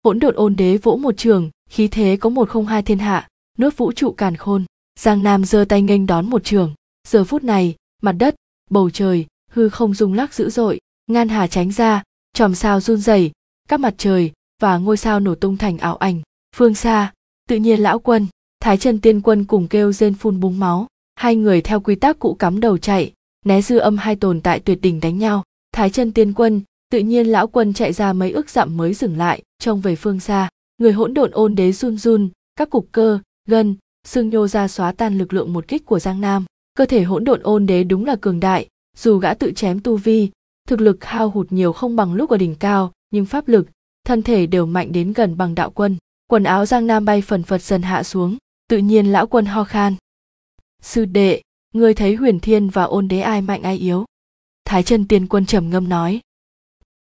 hỗn độn ôn đế vỗ một trường khí thế có một không hai thiên hạ nuốt vũ trụ càn khôn giang nam giơ tay nghênh đón một trường giờ phút này mặt đất bầu trời hư không rung lắc dữ dội ngan hà tránh ra chòm sao run rẩy các mặt trời và ngôi sao nổ tung thành ảo ảnh phương xa tự nhiên lão quân thái chân tiên quân cùng kêu rên phun búng máu hai người theo quy tắc cũ cắm đầu chạy né dư âm hai tồn tại tuyệt đỉnh đánh nhau thái chân tiên quân tự nhiên lão quân chạy ra mấy ước dặm mới dừng lại trông về phương xa người hỗn độn ôn đế run run các cục cơ gân xương nhô ra xóa tan lực lượng một kích của giang nam cơ thể hỗn độn ôn đế đúng là cường đại dù gã tự chém tu vi thực lực hao hụt nhiều không bằng lúc ở đỉnh cao nhưng pháp lực thân thể đều mạnh đến gần bằng đạo quân quần áo giang nam bay phần phật dần hạ xuống tự nhiên lão quân ho khan sư đệ ngươi thấy huyền thiên và ôn đế ai mạnh ai yếu thái chân tiên quân trầm ngâm nói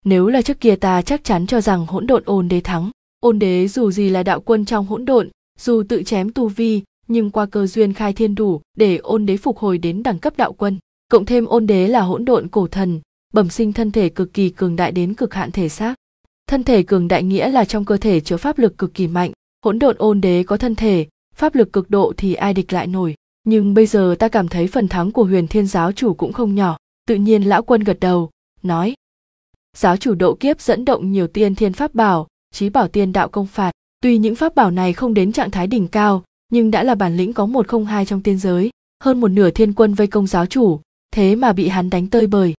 nếu là trước kia ta chắc chắn cho rằng hỗn độn ôn đế thắng ôn đế dù gì là đạo quân trong hỗn độn dù tự chém tu vi nhưng qua cơ duyên khai thiên đủ để ôn đế phục hồi đến đẳng cấp đạo quân cộng thêm ôn đế là hỗn độn cổ thần bẩm sinh thân thể cực kỳ cường đại đến cực hạn thể xác thân thể cường đại nghĩa là trong cơ thể chứa pháp lực cực kỳ mạnh hỗn độn ôn đế có thân thể pháp lực cực độ thì ai địch lại nổi nhưng bây giờ ta cảm thấy phần thắng của huyền thiên giáo chủ cũng không nhỏ tự nhiên lão quân gật đầu nói giáo chủ độ kiếp dẫn động nhiều tiên thiên pháp bảo trí bảo tiên đạo công phạt tuy những pháp bảo này không đến trạng thái đỉnh cao nhưng đã là bản lĩnh có một không hai trong tiên giới hơn một nửa thiên quân vây công giáo chủ thế mà bị hắn đánh tơi bời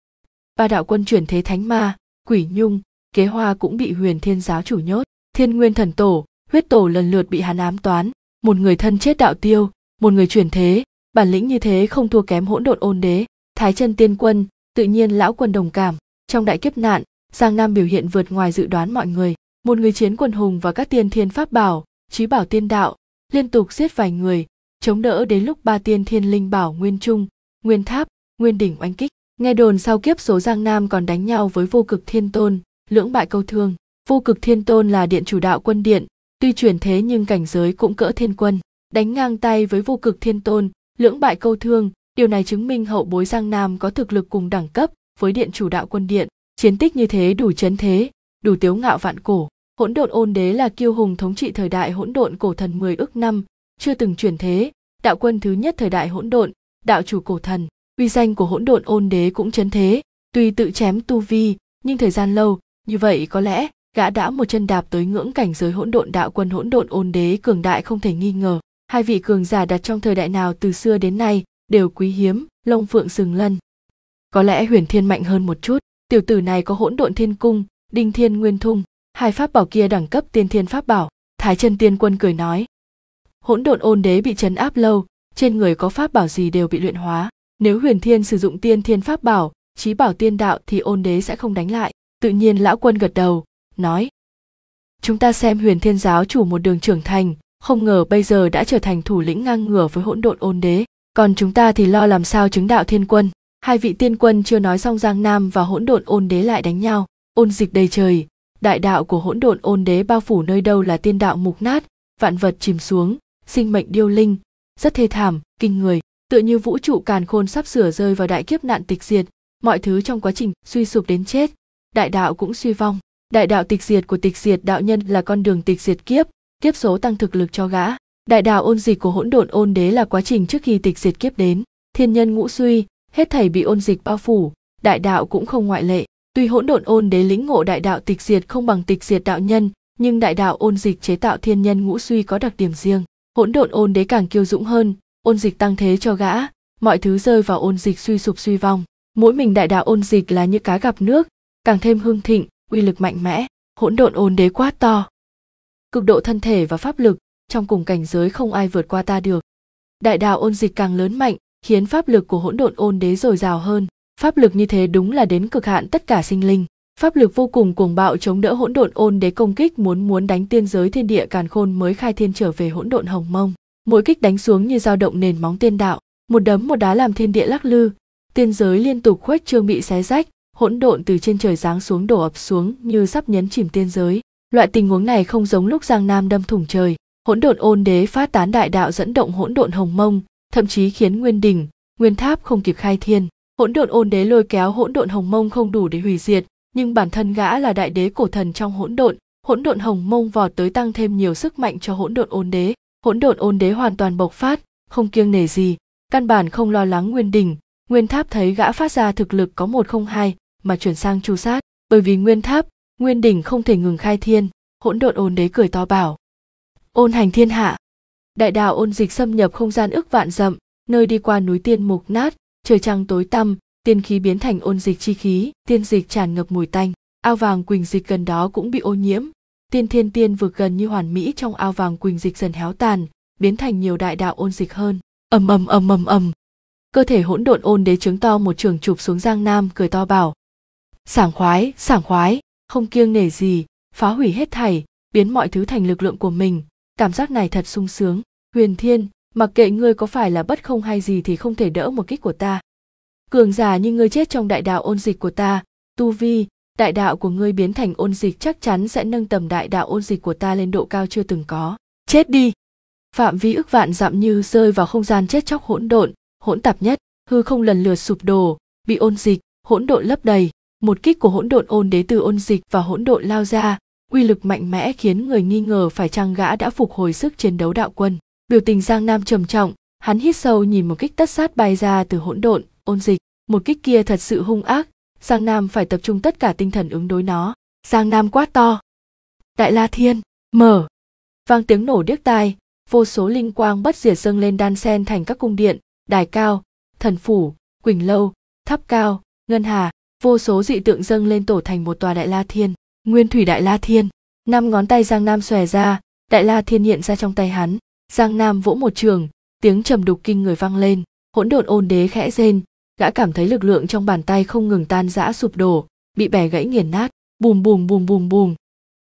ba đạo quân chuyển thế thánh ma quỷ nhung kế hoa cũng bị huyền thiên giáo chủ nhốt thiên nguyên thần tổ huyết tổ lần lượt bị hắn ám toán một người thân chết đạo tiêu một người chuyển thế bản lĩnh như thế không thua kém hỗn độn ôn đế thái chân tiên quân tự nhiên lão quân đồng cảm trong đại kiếp nạn giang nam biểu hiện vượt ngoài dự đoán mọi người một người chiến quần hùng và các tiên thiên pháp bảo trí bảo tiên đạo liên tục giết vài người chống đỡ đến lúc ba tiên thiên linh bảo nguyên trung nguyên tháp nguyên đỉnh oanh kích nghe đồn sau kiếp số giang nam còn đánh nhau với vô cực thiên tôn lưỡng bại câu thương vô cực thiên tôn là điện chủ đạo quân điện tuy chuyển thế nhưng cảnh giới cũng cỡ thiên quân đánh ngang tay với vô cực thiên tôn lưỡng bại câu thương điều này chứng minh hậu bối giang nam có thực lực cùng đẳng cấp với điện chủ đạo quân điện chiến tích như thế đủ chấn thế đủ tiếu ngạo vạn cổ hỗn độn ôn đế là kiêu hùng thống trị thời đại hỗn độn cổ thần mười ước năm chưa từng chuyển thế đạo quân thứ nhất thời đại hỗn độn đạo chủ cổ thần uy danh của hỗn độn ôn đế cũng chấn thế tuy tự chém tu vi nhưng thời gian lâu như vậy có lẽ gã đã một chân đạp tới ngưỡng cảnh giới hỗn độn đạo quân hỗn độn ôn đế cường đại không thể nghi ngờ hai vị cường giả đặt trong thời đại nào từ xưa đến nay đều quý hiếm lông phượng sừng lân có lẽ huyền thiên mạnh hơn một chút tiểu tử này có hỗn độn thiên cung đinh thiên nguyên thung hai pháp bảo kia đẳng cấp tiên thiên pháp bảo thái chân tiên quân cười nói hỗn độn ôn đế bị chấn áp lâu trên người có pháp bảo gì đều bị luyện hóa nếu huyền thiên sử dụng tiên thiên pháp bảo trí bảo tiên đạo thì ôn đế sẽ không đánh lại tự nhiên lão quân gật đầu nói chúng ta xem huyền thiên giáo chủ một đường trưởng thành không ngờ bây giờ đã trở thành thủ lĩnh ngang ngửa với hỗn độn ôn đế còn chúng ta thì lo làm sao chứng đạo thiên quân hai vị tiên quân chưa nói xong giang nam và hỗn độn ôn đế lại đánh nhau ôn dịch đầy trời đại đạo của hỗn độn ôn đế bao phủ nơi đâu là tiên đạo mục nát vạn vật chìm xuống sinh mệnh điêu linh rất thê thảm kinh người tựa như vũ trụ càn khôn sắp sửa rơi vào đại kiếp nạn tịch diệt mọi thứ trong quá trình suy sụp đến chết đại đạo cũng suy vong đại đạo tịch diệt của tịch diệt đạo nhân là con đường tịch diệt kiếp kiếp số tăng thực lực cho gã đại đạo ôn dịch của hỗn độn ôn đế là quá trình trước khi tịch diệt kiếp đến thiên nhân ngũ suy hết thảy bị ôn dịch bao phủ đại đạo cũng không ngoại lệ tuy hỗn độn ôn đế lĩnh ngộ đại đạo tịch diệt không bằng tịch diệt đạo nhân nhưng đại đạo ôn dịch chế tạo thiên nhân ngũ suy có đặc điểm riêng hỗn độn ôn đế càng kiêu dũng hơn ôn dịch tăng thế cho gã mọi thứ rơi vào ôn dịch suy sụp suy vong mỗi mình đại đạo ôn dịch là như cá gặp nước càng thêm hương thịnh uy lực mạnh mẽ hỗn độn ôn đế quá to cực độ thân thể và pháp lực trong cùng cảnh giới không ai vượt qua ta được đại đạo ôn dịch càng lớn mạnh khiến pháp lực của hỗn độn ôn đế dồi dào hơn pháp lực như thế đúng là đến cực hạn tất cả sinh linh pháp lực vô cùng cuồng bạo chống đỡ hỗn độn ôn đế công kích muốn muốn đánh tiên giới thiên địa càn khôn mới khai thiên trở về hỗn độn hồng mông mỗi kích đánh xuống như dao động nền móng tiên đạo một đấm một đá làm thiên địa lắc lư tiên giới liên tục khuếch trương bị xé rách hỗn độn từ trên trời giáng xuống đổ ập xuống như sắp nhấn chìm tiên giới Loại tình huống này không giống lúc Giang Nam đâm thủng trời, hỗn độn ôn đế phát tán đại đạo dẫn động hỗn độn hồng mông, thậm chí khiến nguyên đình, nguyên tháp không kịp khai thiên. Hỗn độn ôn đế lôi kéo hỗn độn hồng mông không đủ để hủy diệt, nhưng bản thân gã là đại đế cổ thần trong hỗn độn, hỗn độn hồng mông vọt tới tăng thêm nhiều sức mạnh cho hỗn độn ôn đế. Hỗn độn ôn đế hoàn toàn bộc phát, không kiêng nể gì, căn bản không lo lắng nguyên đình, nguyên tháp thấy gã phát ra thực lực có một không hai mà chuyển sang chu sát, bởi vì nguyên tháp nguyên đỉnh không thể ngừng khai thiên hỗn độn ôn đế cười to bảo ôn hành thiên hạ đại đạo ôn dịch xâm nhập không gian ước vạn dặm nơi đi qua núi tiên mục nát trời trăng tối tăm tiên khí biến thành ôn dịch chi khí tiên dịch tràn ngập mùi tanh ao vàng quỳnh dịch gần đó cũng bị ô nhiễm tiên thiên tiên vực gần như hoàn mỹ trong ao vàng quỳnh dịch dần héo tàn biến thành nhiều đại đạo ôn dịch hơn ầm ầm ầm ầm ầm cơ thể hỗn độn ôn đế chứng to một trường chụp xuống giang nam cười to bảo sảng khoái sảng khoái không kiêng nể gì phá hủy hết thảy biến mọi thứ thành lực lượng của mình cảm giác này thật sung sướng huyền thiên mặc kệ ngươi có phải là bất không hay gì thì không thể đỡ một kích của ta cường giả như ngươi chết trong đại đạo ôn dịch của ta tu vi đại đạo của ngươi biến thành ôn dịch chắc chắn sẽ nâng tầm đại đạo ôn dịch của ta lên độ cao chưa từng có chết đi phạm vi ức vạn dặm như rơi vào không gian chết chóc hỗn độn hỗn tạp nhất hư không lần lượt sụp đổ bị ôn dịch hỗn độn lấp đầy một kích của hỗn độn ôn đế từ ôn dịch và hỗn độn lao ra uy lực mạnh mẽ khiến người nghi ngờ phải chăng gã đã phục hồi sức chiến đấu đạo quân biểu tình giang nam trầm trọng hắn hít sâu nhìn một kích tất sát bay ra từ hỗn độn ôn dịch một kích kia thật sự hung ác giang nam phải tập trung tất cả tinh thần ứng đối nó giang nam quát to đại la thiên mở vang tiếng nổ điếc tai vô số linh quang bất diệt dâng lên đan sen thành các cung điện đài cao thần phủ quỳnh lâu tháp cao ngân hà vô số dị tượng dâng lên tổ thành một tòa đại la thiên nguyên thủy đại la thiên năm ngón tay giang nam xòe ra đại la thiên hiện ra trong tay hắn giang nam vỗ một trường tiếng trầm đục kinh người vang lên hỗn độn ôn đế khẽ rên gã cảm thấy lực lượng trong bàn tay không ngừng tan rã sụp đổ bị bẻ gãy nghiền nát bùm bùm bùm bùm bùm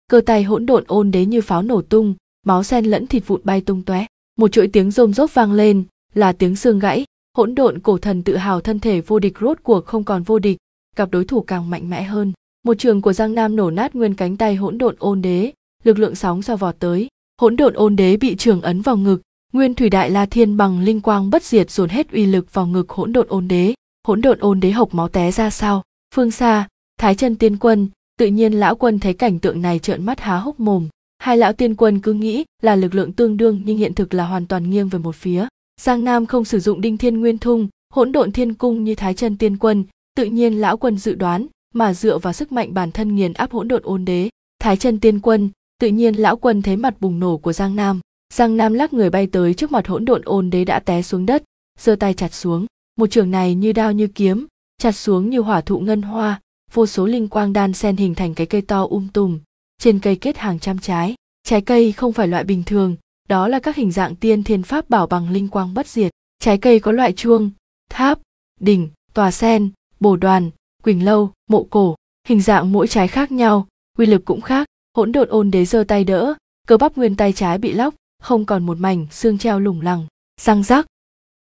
cơ tay hỗn độn ôn đế như pháo nổ tung máu sen lẫn thịt vụn bay tung tóe một chuỗi tiếng rôm rốp vang lên là tiếng xương gãy hỗn độn cổ thần tự hào thân thể vô địch rốt cuộc không còn vô địch gặp đối thủ càng mạnh mẽ hơn một trường của giang nam nổ nát nguyên cánh tay hỗn độn ôn đế lực lượng sóng do vọt tới hỗn độn ôn đế bị trường ấn vào ngực nguyên thủy đại la thiên bằng linh quang bất diệt dồn hết uy lực vào ngực hỗn độn ôn đế hỗn độn ôn đế hộc máu té ra sao phương xa thái chân tiên quân tự nhiên lão quân thấy cảnh tượng này trợn mắt há hốc mồm hai lão tiên quân cứ nghĩ là lực lượng tương đương nhưng hiện thực là hoàn toàn nghiêng về một phía giang nam không sử dụng đinh thiên nguyên thung hỗn độn thiên cung như thái chân tiên quân tự nhiên lão quân dự đoán mà dựa vào sức mạnh bản thân nghiền áp hỗn độn ôn đế thái chân tiên quân tự nhiên lão quân thấy mặt bùng nổ của giang nam giang nam lắc người bay tới trước mặt hỗn độn ôn đế đã té xuống đất giơ tay chặt xuống một trường này như đao như kiếm chặt xuống như hỏa thụ ngân hoa vô số linh quang đan sen hình thành cái cây to um tùm trên cây kết hàng trăm trái trái cây không phải loại bình thường đó là các hình dạng tiên thiên pháp bảo bằng linh quang bất diệt trái cây có loại chuông tháp đỉnh tòa sen bồ đoàn quỳnh lâu mộ cổ hình dạng mỗi trái khác nhau quy lực cũng khác hỗn độn ôn đế giơ tay đỡ cơ bắp nguyên tay trái bị lóc không còn một mảnh xương treo lủng lẳng răng rắc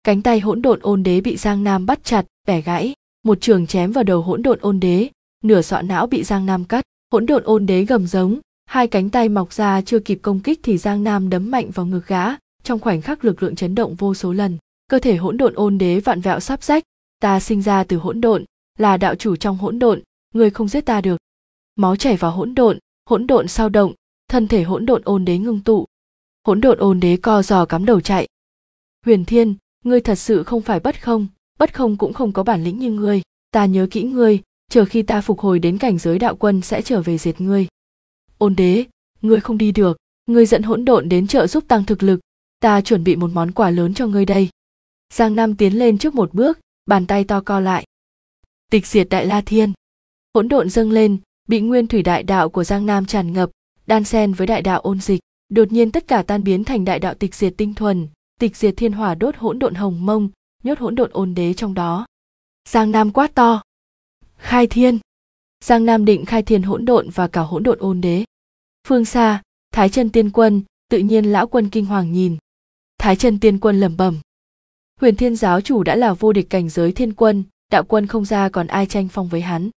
cánh tay hỗn độn ôn đế bị giang nam bắt chặt bẻ gãy một trường chém vào đầu hỗn độn ôn đế nửa sọ não bị giang nam cắt hỗn độn ôn đế gầm giống hai cánh tay mọc ra chưa kịp công kích thì giang nam đấm mạnh vào ngực gã trong khoảnh khắc lực lượng chấn động vô số lần cơ thể hỗn độn ôn đế vạn vẹo sắp rách ta sinh ra từ hỗn độn là đạo chủ trong hỗn độn người không giết ta được máu chảy vào hỗn độn hỗn độn sao động thân thể hỗn độn ôn đế ngưng tụ hỗn độn ôn đế co giò cắm đầu chạy huyền thiên ngươi thật sự không phải bất không bất không cũng không có bản lĩnh như ngươi ta nhớ kỹ ngươi chờ khi ta phục hồi đến cảnh giới đạo quân sẽ trở về diệt ngươi ôn đế ngươi không đi được ngươi dẫn hỗn độn đến chợ giúp tăng thực lực ta chuẩn bị một món quà lớn cho ngươi đây giang nam tiến lên trước một bước bàn tay to co lại tịch diệt đại la thiên hỗn độn dâng lên bị nguyên thủy đại đạo của giang nam tràn ngập đan xen với đại đạo ôn dịch đột nhiên tất cả tan biến thành đại đạo tịch diệt tinh thuần tịch diệt thiên hỏa đốt hỗn độn hồng mông nhốt hỗn độn ôn đế trong đó giang nam quát to khai thiên giang nam định khai thiên hỗn độn và cả hỗn độn ôn đế phương xa thái chân tiên quân tự nhiên lão quân kinh hoàng nhìn thái chân tiên quân lẩm bẩm huyền thiên giáo chủ đã là vô địch cảnh giới thiên quân đạo quân không ra còn ai tranh phong với hắn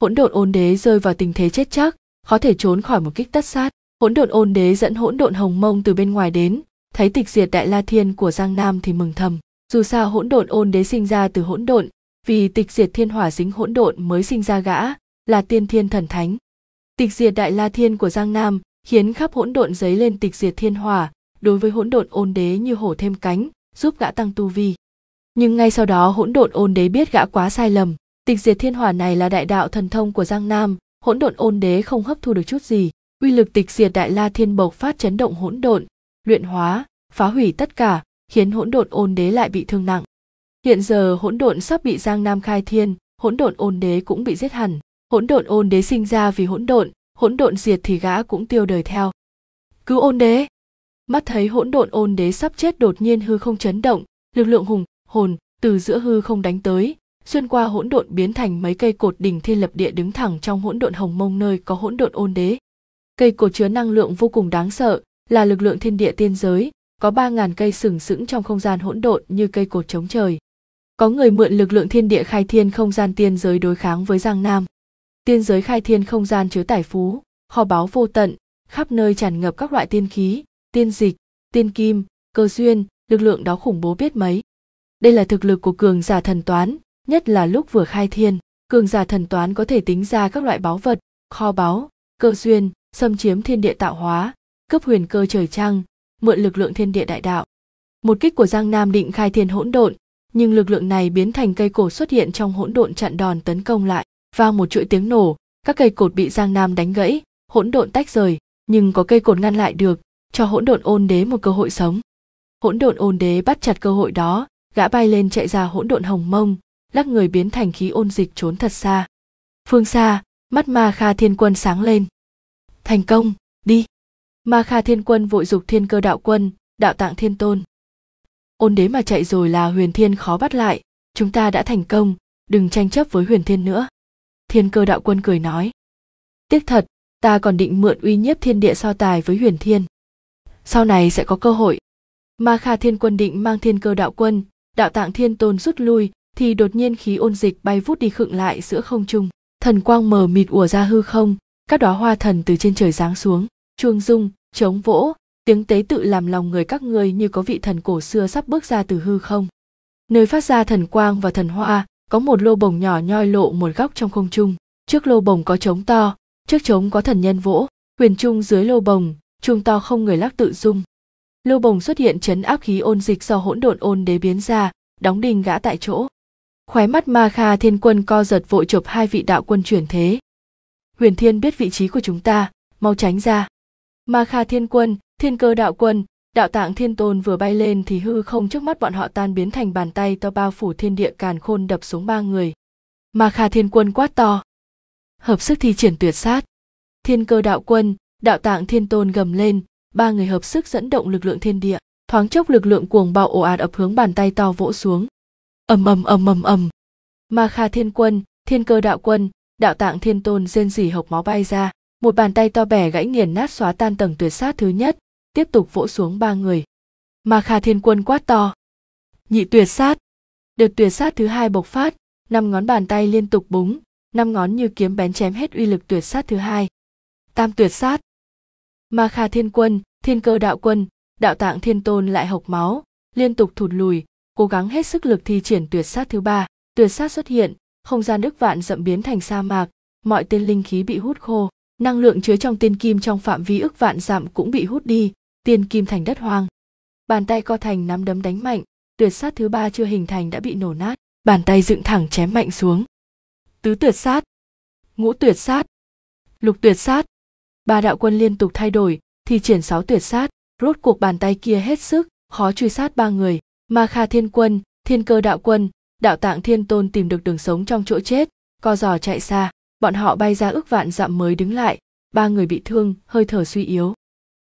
hỗn độn ôn đế rơi vào tình thế chết chắc khó thể trốn khỏi một kích tất sát hỗn độn ôn đế dẫn hỗn độn hồng mông từ bên ngoài đến thấy tịch diệt đại la thiên của giang nam thì mừng thầm dù sao hỗn độn ôn đế sinh ra từ hỗn độn vì tịch diệt thiên hỏa dính hỗn độn mới sinh ra gã là tiên thiên thần thánh tịch diệt đại la thiên của giang nam khiến khắp hỗn độn giấy lên tịch diệt thiên hỏa đối với hỗn độn ôn đế như hổ thêm cánh giúp gã tăng tu vi nhưng ngay sau đó hỗn độn ôn đế biết gã quá sai lầm tịch diệt thiên hỏa này là đại đạo thần thông của giang nam hỗn độn ôn đế không hấp thu được chút gì uy lực tịch diệt đại la thiên bộc phát chấn động hỗn độn luyện hóa phá hủy tất cả khiến hỗn độn ôn đế lại bị thương nặng hiện giờ hỗn độn sắp bị giang nam khai thiên hỗn độn ôn đế cũng bị giết hẳn hỗn độn ôn đế sinh ra vì hỗn độn hỗn độn diệt thì gã cũng tiêu đời theo cứu ôn đế mắt thấy hỗn độn ôn đế sắp chết đột nhiên hư không chấn động lực lượng hùng hồn từ giữa hư không đánh tới xuyên qua hỗn độn biến thành mấy cây cột đỉnh thiên lập địa đứng thẳng trong hỗn độn hồng mông nơi có hỗn độn ôn đế cây cột chứa năng lượng vô cùng đáng sợ là lực lượng thiên địa tiên giới có ba ngàn cây sừng sững trong không gian hỗn độn như cây cột chống trời có người mượn lực lượng thiên địa khai thiên không gian tiên giới đối kháng với giang nam tiên giới khai thiên không gian chứa tài phú kho báu vô tận khắp nơi tràn ngập các loại tiên khí tiên dịch tiên kim cơ duyên lực lượng đó khủng bố biết mấy đây là thực lực của cường giả thần toán nhất là lúc vừa khai thiên cường giả thần toán có thể tính ra các loại báu vật kho báu cơ duyên xâm chiếm thiên địa tạo hóa cấp huyền cơ trời trăng mượn lực lượng thiên địa đại đạo một kích của giang nam định khai thiên hỗn độn nhưng lực lượng này biến thành cây cổ xuất hiện trong hỗn độn chặn đòn tấn công lại vào một chuỗi tiếng nổ các cây cột bị giang nam đánh gãy hỗn độn tách rời nhưng có cây cột ngăn lại được cho hỗn độn ôn đế một cơ hội sống hỗn độn ôn đế bắt chặt cơ hội đó gã bay lên chạy ra hỗn độn hồng mông lắc người biến thành khí ôn dịch trốn thật xa phương xa mắt ma kha thiên quân sáng lên thành công đi ma kha thiên quân vội dục thiên cơ đạo quân đạo tạng thiên tôn ôn đế mà chạy rồi là huyền thiên khó bắt lại chúng ta đã thành công đừng tranh chấp với huyền thiên nữa thiên cơ đạo quân cười nói tiếc thật ta còn định mượn uy nhiếp thiên địa so tài với huyền thiên sau này sẽ có cơ hội ma kha thiên quân định mang thiên cơ đạo quân đạo tạng thiên tôn rút lui thì đột nhiên khí ôn dịch bay vút đi khựng lại giữa không trung thần quang mờ mịt ùa ra hư không các đóa hoa thần từ trên trời giáng xuống chuông rung trống vỗ tiếng tế tự làm lòng người các ngươi như có vị thần cổ xưa sắp bước ra từ hư không nơi phát ra thần quang và thần hoa có một lô bồng nhỏ nhoi lộ một góc trong không trung trước lô bồng có trống to trước trống có thần nhân vỗ quyền trung dưới lô bồng chuông to không người lắc tự dung lưu bồng xuất hiện chấn áp khí ôn dịch do hỗn độn ôn đế biến ra đóng đinh gã tại chỗ khóe mắt ma kha thiên quân co giật vội chụp hai vị đạo quân chuyển thế huyền thiên biết vị trí của chúng ta mau tránh ra ma kha thiên quân thiên cơ đạo quân đạo tạng thiên tôn vừa bay lên thì hư không trước mắt bọn họ tan biến thành bàn tay to bao phủ thiên địa càn khôn đập xuống ba người ma kha thiên quân quát to hợp sức thi triển tuyệt sát thiên cơ đạo quân đạo tạng thiên tôn gầm lên ba người hợp sức dẫn động lực lượng thiên địa thoáng chốc lực lượng cuồng bạo ồ ạt ập hướng bàn tay to vỗ xuống ầm ầm ầm ầm ầm ma kha thiên quân thiên cơ đạo quân đạo tạng thiên tôn rên rỉ hộc máu bay ra một bàn tay to bẻ gãy nghiền nát xóa tan tầng tuyệt sát thứ nhất tiếp tục vỗ xuống ba người ma kha thiên quân quát to nhị tuyệt sát đợt tuyệt sát thứ hai bộc phát năm ngón bàn tay liên tục búng năm ngón như kiếm bén chém hết uy lực tuyệt sát thứ hai tam tuyệt sát Ma Kha Thiên Quân, Thiên Cơ Đạo Quân, Đạo Tạng Thiên Tôn lại hộc máu, liên tục thụt lùi, cố gắng hết sức lực thi triển tuyệt sát thứ ba. Tuyệt sát xuất hiện, không gian đức vạn dậm biến thành sa mạc, mọi tên linh khí bị hút khô, năng lượng chứa trong tiên kim trong phạm vi ức vạn dặm cũng bị hút đi, tiên kim thành đất hoang. Bàn tay co thành nắm đấm đánh mạnh, tuyệt sát thứ ba chưa hình thành đã bị nổ nát, bàn tay dựng thẳng chém mạnh xuống. Tứ tuyệt sát, ngũ tuyệt sát, lục tuyệt sát, Ba đạo quân liên tục thay đổi, thì triển sáu tuyệt sát, rốt cuộc bàn tay kia hết sức, khó truy sát ba người. Ma Kha Thiên Quân, Thiên Cơ Đạo Quân, Đạo Tạng Thiên Tôn tìm được đường sống trong chỗ chết, co giò chạy xa, bọn họ bay ra ước vạn dặm mới đứng lại, ba người bị thương, hơi thở suy yếu.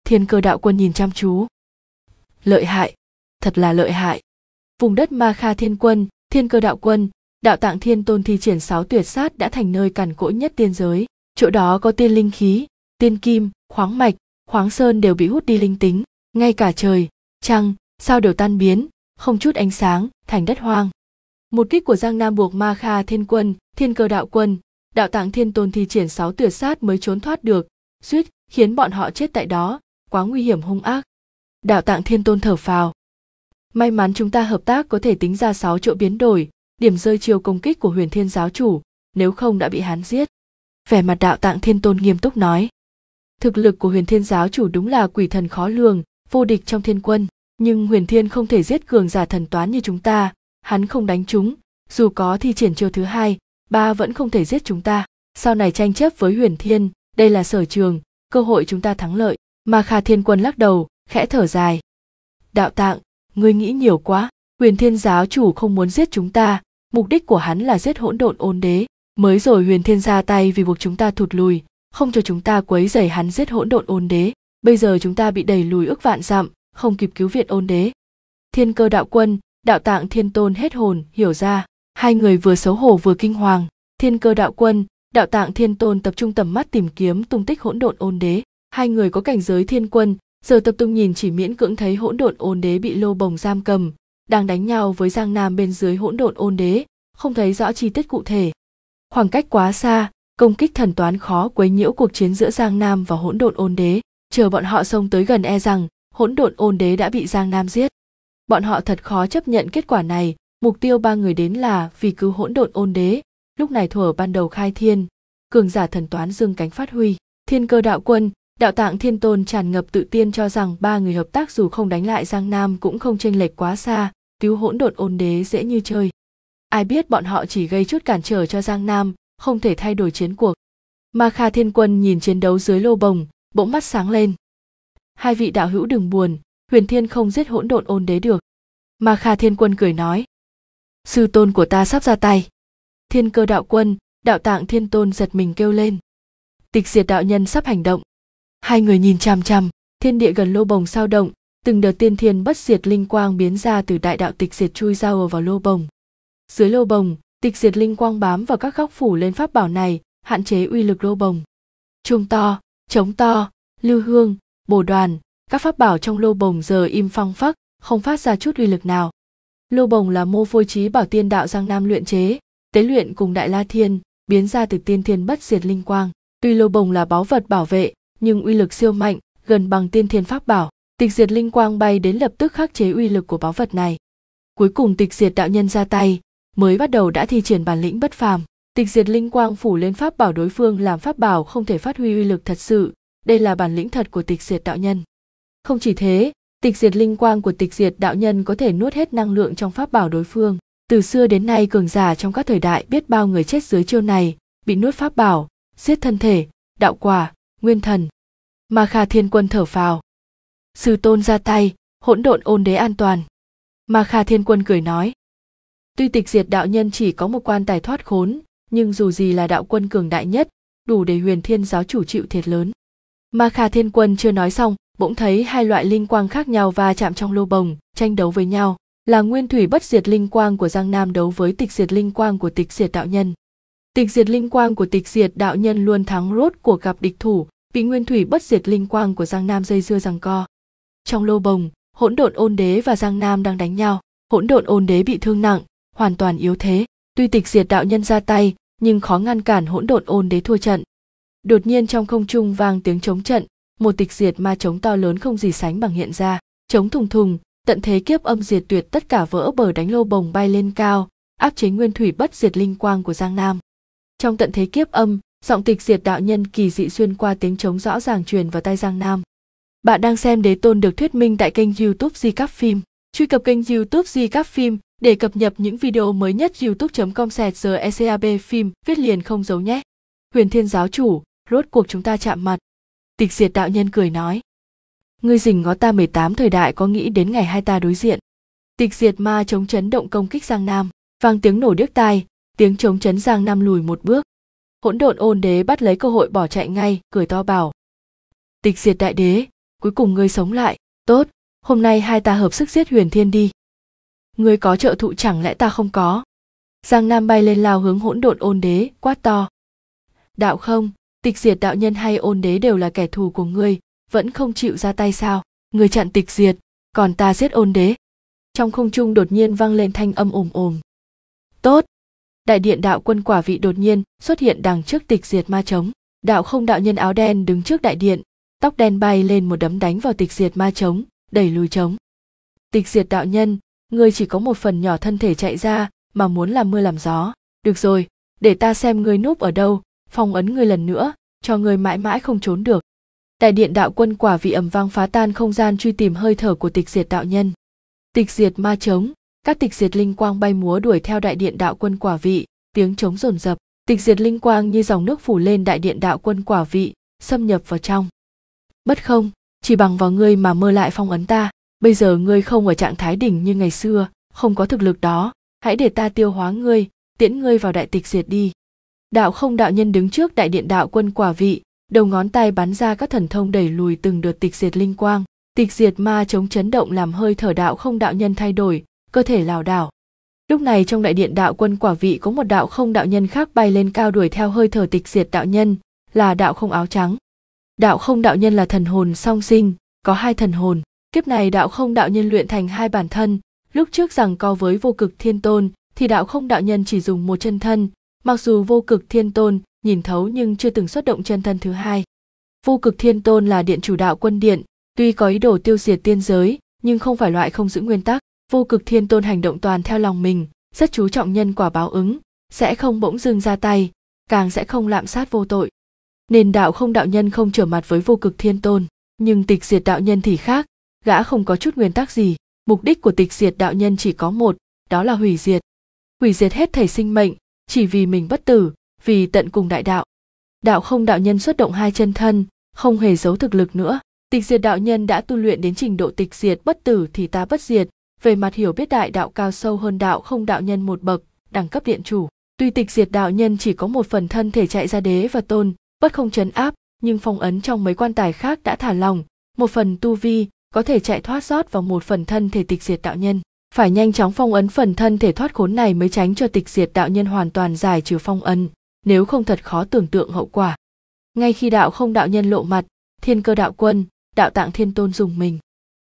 Thiên Cơ Đạo Quân nhìn chăm chú. Lợi hại, thật là lợi hại. Vùng đất Ma Kha Thiên Quân, Thiên Cơ Đạo Quân, Đạo Tạng Thiên Tôn thi triển sáu tuyệt sát đã thành nơi cằn cỗi nhất tiên giới, chỗ đó có tiên linh khí, tiên kim khoáng mạch khoáng sơn đều bị hút đi linh tính ngay cả trời trăng sao đều tan biến không chút ánh sáng thành đất hoang một kích của giang nam buộc ma kha thiên quân thiên cơ đạo quân đạo tạng thiên tôn thi triển sáu tuyệt sát mới trốn thoát được suýt khiến bọn họ chết tại đó quá nguy hiểm hung ác đạo tạng thiên tôn thở phào may mắn chúng ta hợp tác có thể tính ra sáu chỗ biến đổi điểm rơi chiều công kích của huyền thiên giáo chủ nếu không đã bị hán giết vẻ mặt đạo tạng thiên tôn nghiêm túc nói thực lực của huyền thiên giáo chủ đúng là quỷ thần khó lường vô địch trong thiên quân nhưng huyền thiên không thể giết cường giả thần toán như chúng ta hắn không đánh chúng dù có thi triển chiêu thứ hai ba vẫn không thể giết chúng ta sau này tranh chấp với huyền thiên đây là sở trường cơ hội chúng ta thắng lợi mà kha thiên quân lắc đầu khẽ thở dài đạo tạng ngươi nghĩ nhiều quá huyền thiên giáo chủ không muốn giết chúng ta mục đích của hắn là giết hỗn độn ôn đế mới rồi huyền thiên ra tay vì buộc chúng ta thụt lùi không cho chúng ta quấy rầy hắn giết hỗn độn ôn đế bây giờ chúng ta bị đẩy lùi ước vạn dặm không kịp cứu viện ôn đế thiên cơ đạo quân đạo tạng thiên tôn hết hồn hiểu ra hai người vừa xấu hổ vừa kinh hoàng thiên cơ đạo quân đạo tạng thiên tôn tập trung tầm mắt tìm kiếm tung tích hỗn độn ôn đế hai người có cảnh giới thiên quân giờ tập trung nhìn chỉ miễn cưỡng thấy hỗn độn ôn đế bị lô bồng giam cầm đang đánh nhau với giang nam bên dưới hỗn độn ôn đế không thấy rõ chi tiết cụ thể khoảng cách quá xa công kích thần toán khó quấy nhiễu cuộc chiến giữa Giang Nam và hỗn độn ôn đế, chờ bọn họ xông tới gần e rằng hỗn độn ôn đế đã bị Giang Nam giết. Bọn họ thật khó chấp nhận kết quả này, mục tiêu ba người đến là vì cứu hỗn độn ôn đế, lúc này thuở ban đầu khai thiên, cường giả thần toán dương cánh phát huy, thiên cơ đạo quân, đạo tạng thiên tôn tràn ngập tự tiên cho rằng ba người hợp tác dù không đánh lại Giang Nam cũng không chênh lệch quá xa, cứu hỗn độn ôn đế dễ như chơi. Ai biết bọn họ chỉ gây chút cản trở cho Giang Nam, không thể thay đổi chiến cuộc ma kha thiên quân nhìn chiến đấu dưới lô bồng bỗng mắt sáng lên hai vị đạo hữu đừng buồn huyền thiên không giết hỗn độn ôn đế được ma kha thiên quân cười nói sư tôn của ta sắp ra tay thiên cơ đạo quân đạo tạng thiên tôn giật mình kêu lên tịch diệt đạo nhân sắp hành động hai người nhìn chằm chằm thiên địa gần lô bồng sao động từng đợt tiên thiên bất diệt linh quang biến ra từ đại đạo tịch diệt chui ra vào lô bồng dưới lô bồng tịch diệt linh quang bám vào các góc phủ lên pháp bảo này hạn chế uy lực lô bồng trung to chống to lưu hương bồ đoàn các pháp bảo trong lô bồng giờ im phăng phắc không phát ra chút uy lực nào lô bồng là mô phôi trí bảo tiên đạo giang nam luyện chế tế luyện cùng đại la thiên biến ra từ tiên thiên bất diệt linh quang tuy lô bồng là báu vật bảo vệ nhưng uy lực siêu mạnh gần bằng tiên thiên pháp bảo tịch diệt linh quang bay đến lập tức khắc chế uy lực của báu vật này cuối cùng tịch diệt đạo nhân ra tay mới bắt đầu đã thi triển bản lĩnh bất phàm tịch diệt linh quang phủ lên pháp bảo đối phương làm pháp bảo không thể phát huy uy lực thật sự đây là bản lĩnh thật của tịch diệt đạo nhân không chỉ thế tịch diệt linh quang của tịch diệt đạo nhân có thể nuốt hết năng lượng trong pháp bảo đối phương từ xưa đến nay cường giả trong các thời đại biết bao người chết dưới chiêu này bị nuốt pháp bảo giết thân thể đạo quả nguyên thần Ma kha thiên quân thở phào sư tôn ra tay hỗn độn ôn đế an toàn Ma kha thiên quân cười nói Tuy tịch diệt đạo nhân chỉ có một quan tài thoát khốn, nhưng dù gì là đạo quân cường đại nhất, đủ để huyền thiên giáo chủ chịu thiệt lớn. Mà kha thiên quân chưa nói xong, bỗng thấy hai loại linh quang khác nhau va chạm trong lô bồng, tranh đấu với nhau, là nguyên thủy bất diệt linh quang của Giang Nam đấu với tịch diệt linh quang của tịch diệt đạo nhân. Tịch diệt linh quang của tịch diệt đạo nhân luôn thắng rốt của gặp địch thủ, bị nguyên thủy bất diệt linh quang của Giang Nam dây dưa rằng co. Trong lô bồng, hỗn độn ôn đế và Giang Nam đang đánh nhau, hỗn độn ôn đế bị thương nặng, hoàn toàn yếu thế tuy tịch diệt đạo nhân ra tay nhưng khó ngăn cản hỗn độn ôn đế thua trận đột nhiên trong không trung vang tiếng chống trận một tịch diệt ma chống to lớn không gì sánh bằng hiện ra chống thùng thùng tận thế kiếp âm diệt tuyệt tất cả vỡ bờ đánh lô bồng bay lên cao áp chế nguyên thủy bất diệt linh quang của giang nam trong tận thế kiếp âm giọng tịch diệt đạo nhân kỳ dị xuyên qua tiếng trống rõ ràng truyền vào tay giang nam bạn đang xem đế tôn được thuyết minh tại kênh youtube di các phim truy cập kênh youtube di các phim để cập nhật những video mới nhất youtube.com sẹt giờ ECAB phim viết liền không giấu nhé. Huyền Thiên giáo chủ, rốt cuộc chúng ta chạm mặt. Tịch diệt đạo nhân cười nói. Ngươi dình ngó ta 18 thời đại có nghĩ đến ngày hai ta đối diện. Tịch diệt ma chống chấn động công kích Giang Nam, vang tiếng nổ điếc tai, tiếng chống chấn Giang Nam lùi một bước. Hỗn độn ôn đế bắt lấy cơ hội bỏ chạy ngay, cười to bảo. Tịch diệt đại đế, cuối cùng ngươi sống lại, tốt, hôm nay hai ta hợp sức giết huyền thiên đi ngươi có trợ thụ chẳng lẽ ta không có giang nam bay lên lao hướng hỗn độn ôn đế quát to đạo không tịch diệt đạo nhân hay ôn đế đều là kẻ thù của ngươi vẫn không chịu ra tay sao ngươi chặn tịch diệt còn ta giết ôn đế trong không trung đột nhiên vang lên thanh âm ồm ồm tốt đại điện đạo quân quả vị đột nhiên xuất hiện đằng trước tịch diệt ma trống đạo không đạo nhân áo đen đứng trước đại điện tóc đen bay lên một đấm đánh vào tịch diệt ma trống đẩy lùi trống tịch diệt đạo nhân ngươi chỉ có một phần nhỏ thân thể chạy ra mà muốn làm mưa làm gió được rồi để ta xem ngươi núp ở đâu phong ấn ngươi lần nữa cho ngươi mãi mãi không trốn được đại điện đạo quân quả vị ầm vang phá tan không gian truy tìm hơi thở của tịch diệt đạo nhân tịch diệt ma trống các tịch diệt linh quang bay múa đuổi theo đại điện đạo quân quả vị tiếng trống rồn rập tịch diệt linh quang như dòng nước phủ lên đại điện đạo quân quả vị xâm nhập vào trong bất không chỉ bằng vào ngươi mà mơ lại phong ấn ta bây giờ ngươi không ở trạng thái đỉnh như ngày xưa không có thực lực đó hãy để ta tiêu hóa ngươi tiễn ngươi vào đại tịch diệt đi đạo không đạo nhân đứng trước đại điện đạo quân quả vị đầu ngón tay bắn ra các thần thông đẩy lùi từng đợt tịch diệt linh quang tịch diệt ma chống chấn động làm hơi thở đạo không đạo nhân thay đổi cơ thể lảo đảo lúc này trong đại điện đạo quân quả vị có một đạo không đạo nhân khác bay lên cao đuổi theo hơi thở tịch diệt đạo nhân là đạo không áo trắng đạo không đạo nhân là thần hồn song sinh có hai thần hồn Kiếp này đạo không đạo nhân luyện thành hai bản thân, lúc trước rằng co với vô cực thiên tôn thì đạo không đạo nhân chỉ dùng một chân thân, mặc dù vô cực thiên tôn nhìn thấu nhưng chưa từng xuất động chân thân thứ hai. Vô cực thiên tôn là điện chủ đạo quân điện, tuy có ý đồ tiêu diệt tiên giới, nhưng không phải loại không giữ nguyên tắc, vô cực thiên tôn hành động toàn theo lòng mình, rất chú trọng nhân quả báo ứng, sẽ không bỗng dưng ra tay, càng sẽ không lạm sát vô tội. Nên đạo không đạo nhân không trở mặt với vô cực thiên tôn, nhưng tịch diệt đạo nhân thì khác, gã không có chút nguyên tắc gì mục đích của tịch diệt đạo nhân chỉ có một đó là hủy diệt hủy diệt hết thể sinh mệnh chỉ vì mình bất tử vì tận cùng đại đạo đạo không đạo nhân xuất động hai chân thân không hề giấu thực lực nữa tịch diệt đạo nhân đã tu luyện đến trình độ tịch diệt bất tử thì ta bất diệt về mặt hiểu biết đại đạo cao sâu hơn đạo không đạo nhân một bậc đẳng cấp điện chủ tuy tịch diệt đạo nhân chỉ có một phần thân thể chạy ra đế và tôn bất không chấn áp nhưng phong ấn trong mấy quan tài khác đã thả lòng một phần tu vi có thể chạy thoát rót vào một phần thân thể tịch diệt đạo nhân phải nhanh chóng phong ấn phần thân thể thoát khốn này mới tránh cho tịch diệt đạo nhân hoàn toàn giải trừ phong ấn nếu không thật khó tưởng tượng hậu quả ngay khi đạo không đạo nhân lộ mặt thiên cơ đạo quân đạo tạng thiên tôn dùng mình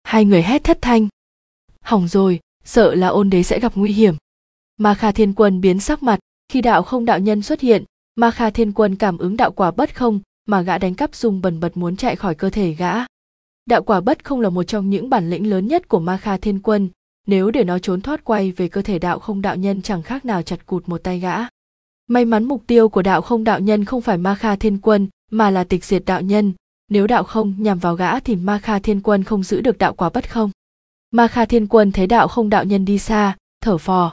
hai người hét thất thanh hỏng rồi sợ là ôn đế sẽ gặp nguy hiểm ma kha thiên quân biến sắc mặt khi đạo không đạo nhân xuất hiện ma kha thiên quân cảm ứng đạo quả bất không mà gã đánh cắp dùng bần bật muốn chạy khỏi cơ thể gã Đạo quả bất không là một trong những bản lĩnh lớn nhất của Ma Kha Thiên Quân, nếu để nó trốn thoát quay về cơ thể đạo không đạo nhân chẳng khác nào chặt cụt một tay gã. May mắn mục tiêu của đạo không đạo nhân không phải Ma Kha Thiên Quân, mà là tịch diệt đạo nhân, nếu đạo không nhằm vào gã thì Ma Kha Thiên Quân không giữ được đạo quả bất không. Ma Kha Thiên Quân thấy đạo không đạo nhân đi xa, thở phò.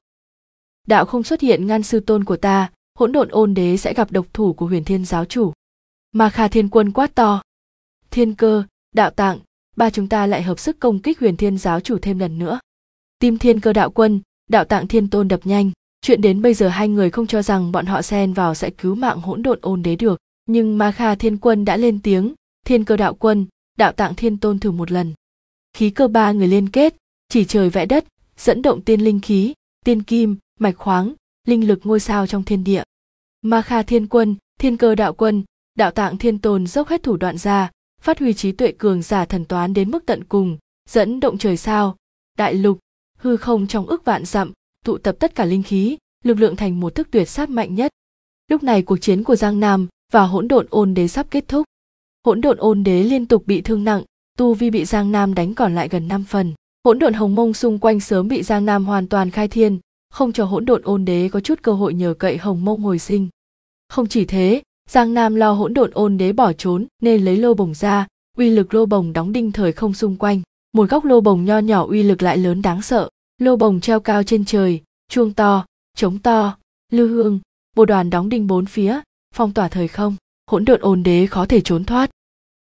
Đạo không xuất hiện ngăn sư tôn của ta, hỗn độn ôn đế sẽ gặp độc thủ của huyền thiên giáo chủ. Ma Kha Thiên Quân quát to. Thiên cơ, đạo tạng ba chúng ta lại hợp sức công kích huyền thiên giáo chủ thêm lần nữa tim thiên cơ đạo quân đạo tạng thiên tôn đập nhanh chuyện đến bây giờ hai người không cho rằng bọn họ xen vào sẽ cứu mạng hỗn độn ôn đế được nhưng ma kha thiên quân đã lên tiếng thiên cơ đạo quân đạo tạng thiên tôn thử một lần khí cơ ba người liên kết chỉ trời vẽ đất dẫn động tiên linh khí tiên kim mạch khoáng linh lực ngôi sao trong thiên địa ma kha thiên quân thiên cơ đạo quân đạo tạng thiên tôn dốc hết thủ đoạn ra phát huy trí tuệ cường giả thần toán đến mức tận cùng dẫn động trời sao đại lục hư không trong ước vạn dặm tụ tập tất cả linh khí lực lượng thành một thức tuyệt sát mạnh nhất lúc này cuộc chiến của giang nam và hỗn độn ôn đế sắp kết thúc hỗn độn ôn đế liên tục bị thương nặng tu vi bị giang nam đánh còn lại gần 5 phần hỗn độn hồng mông xung quanh sớm bị giang nam hoàn toàn khai thiên không cho hỗn độn ôn đế có chút cơ hội nhờ cậy hồng mông hồi sinh không chỉ thế Giang Nam lo hỗn độn ôn đế bỏ trốn nên lấy lô bồng ra, uy lực lô bồng đóng đinh thời không xung quanh, một góc lô bồng nho nhỏ uy lực lại lớn đáng sợ, lô bồng treo cao trên trời, chuông to, trống to, lưu hương, Bộ đoàn đóng đinh bốn phía, phong tỏa thời không, hỗn độn ôn đế khó thể trốn thoát.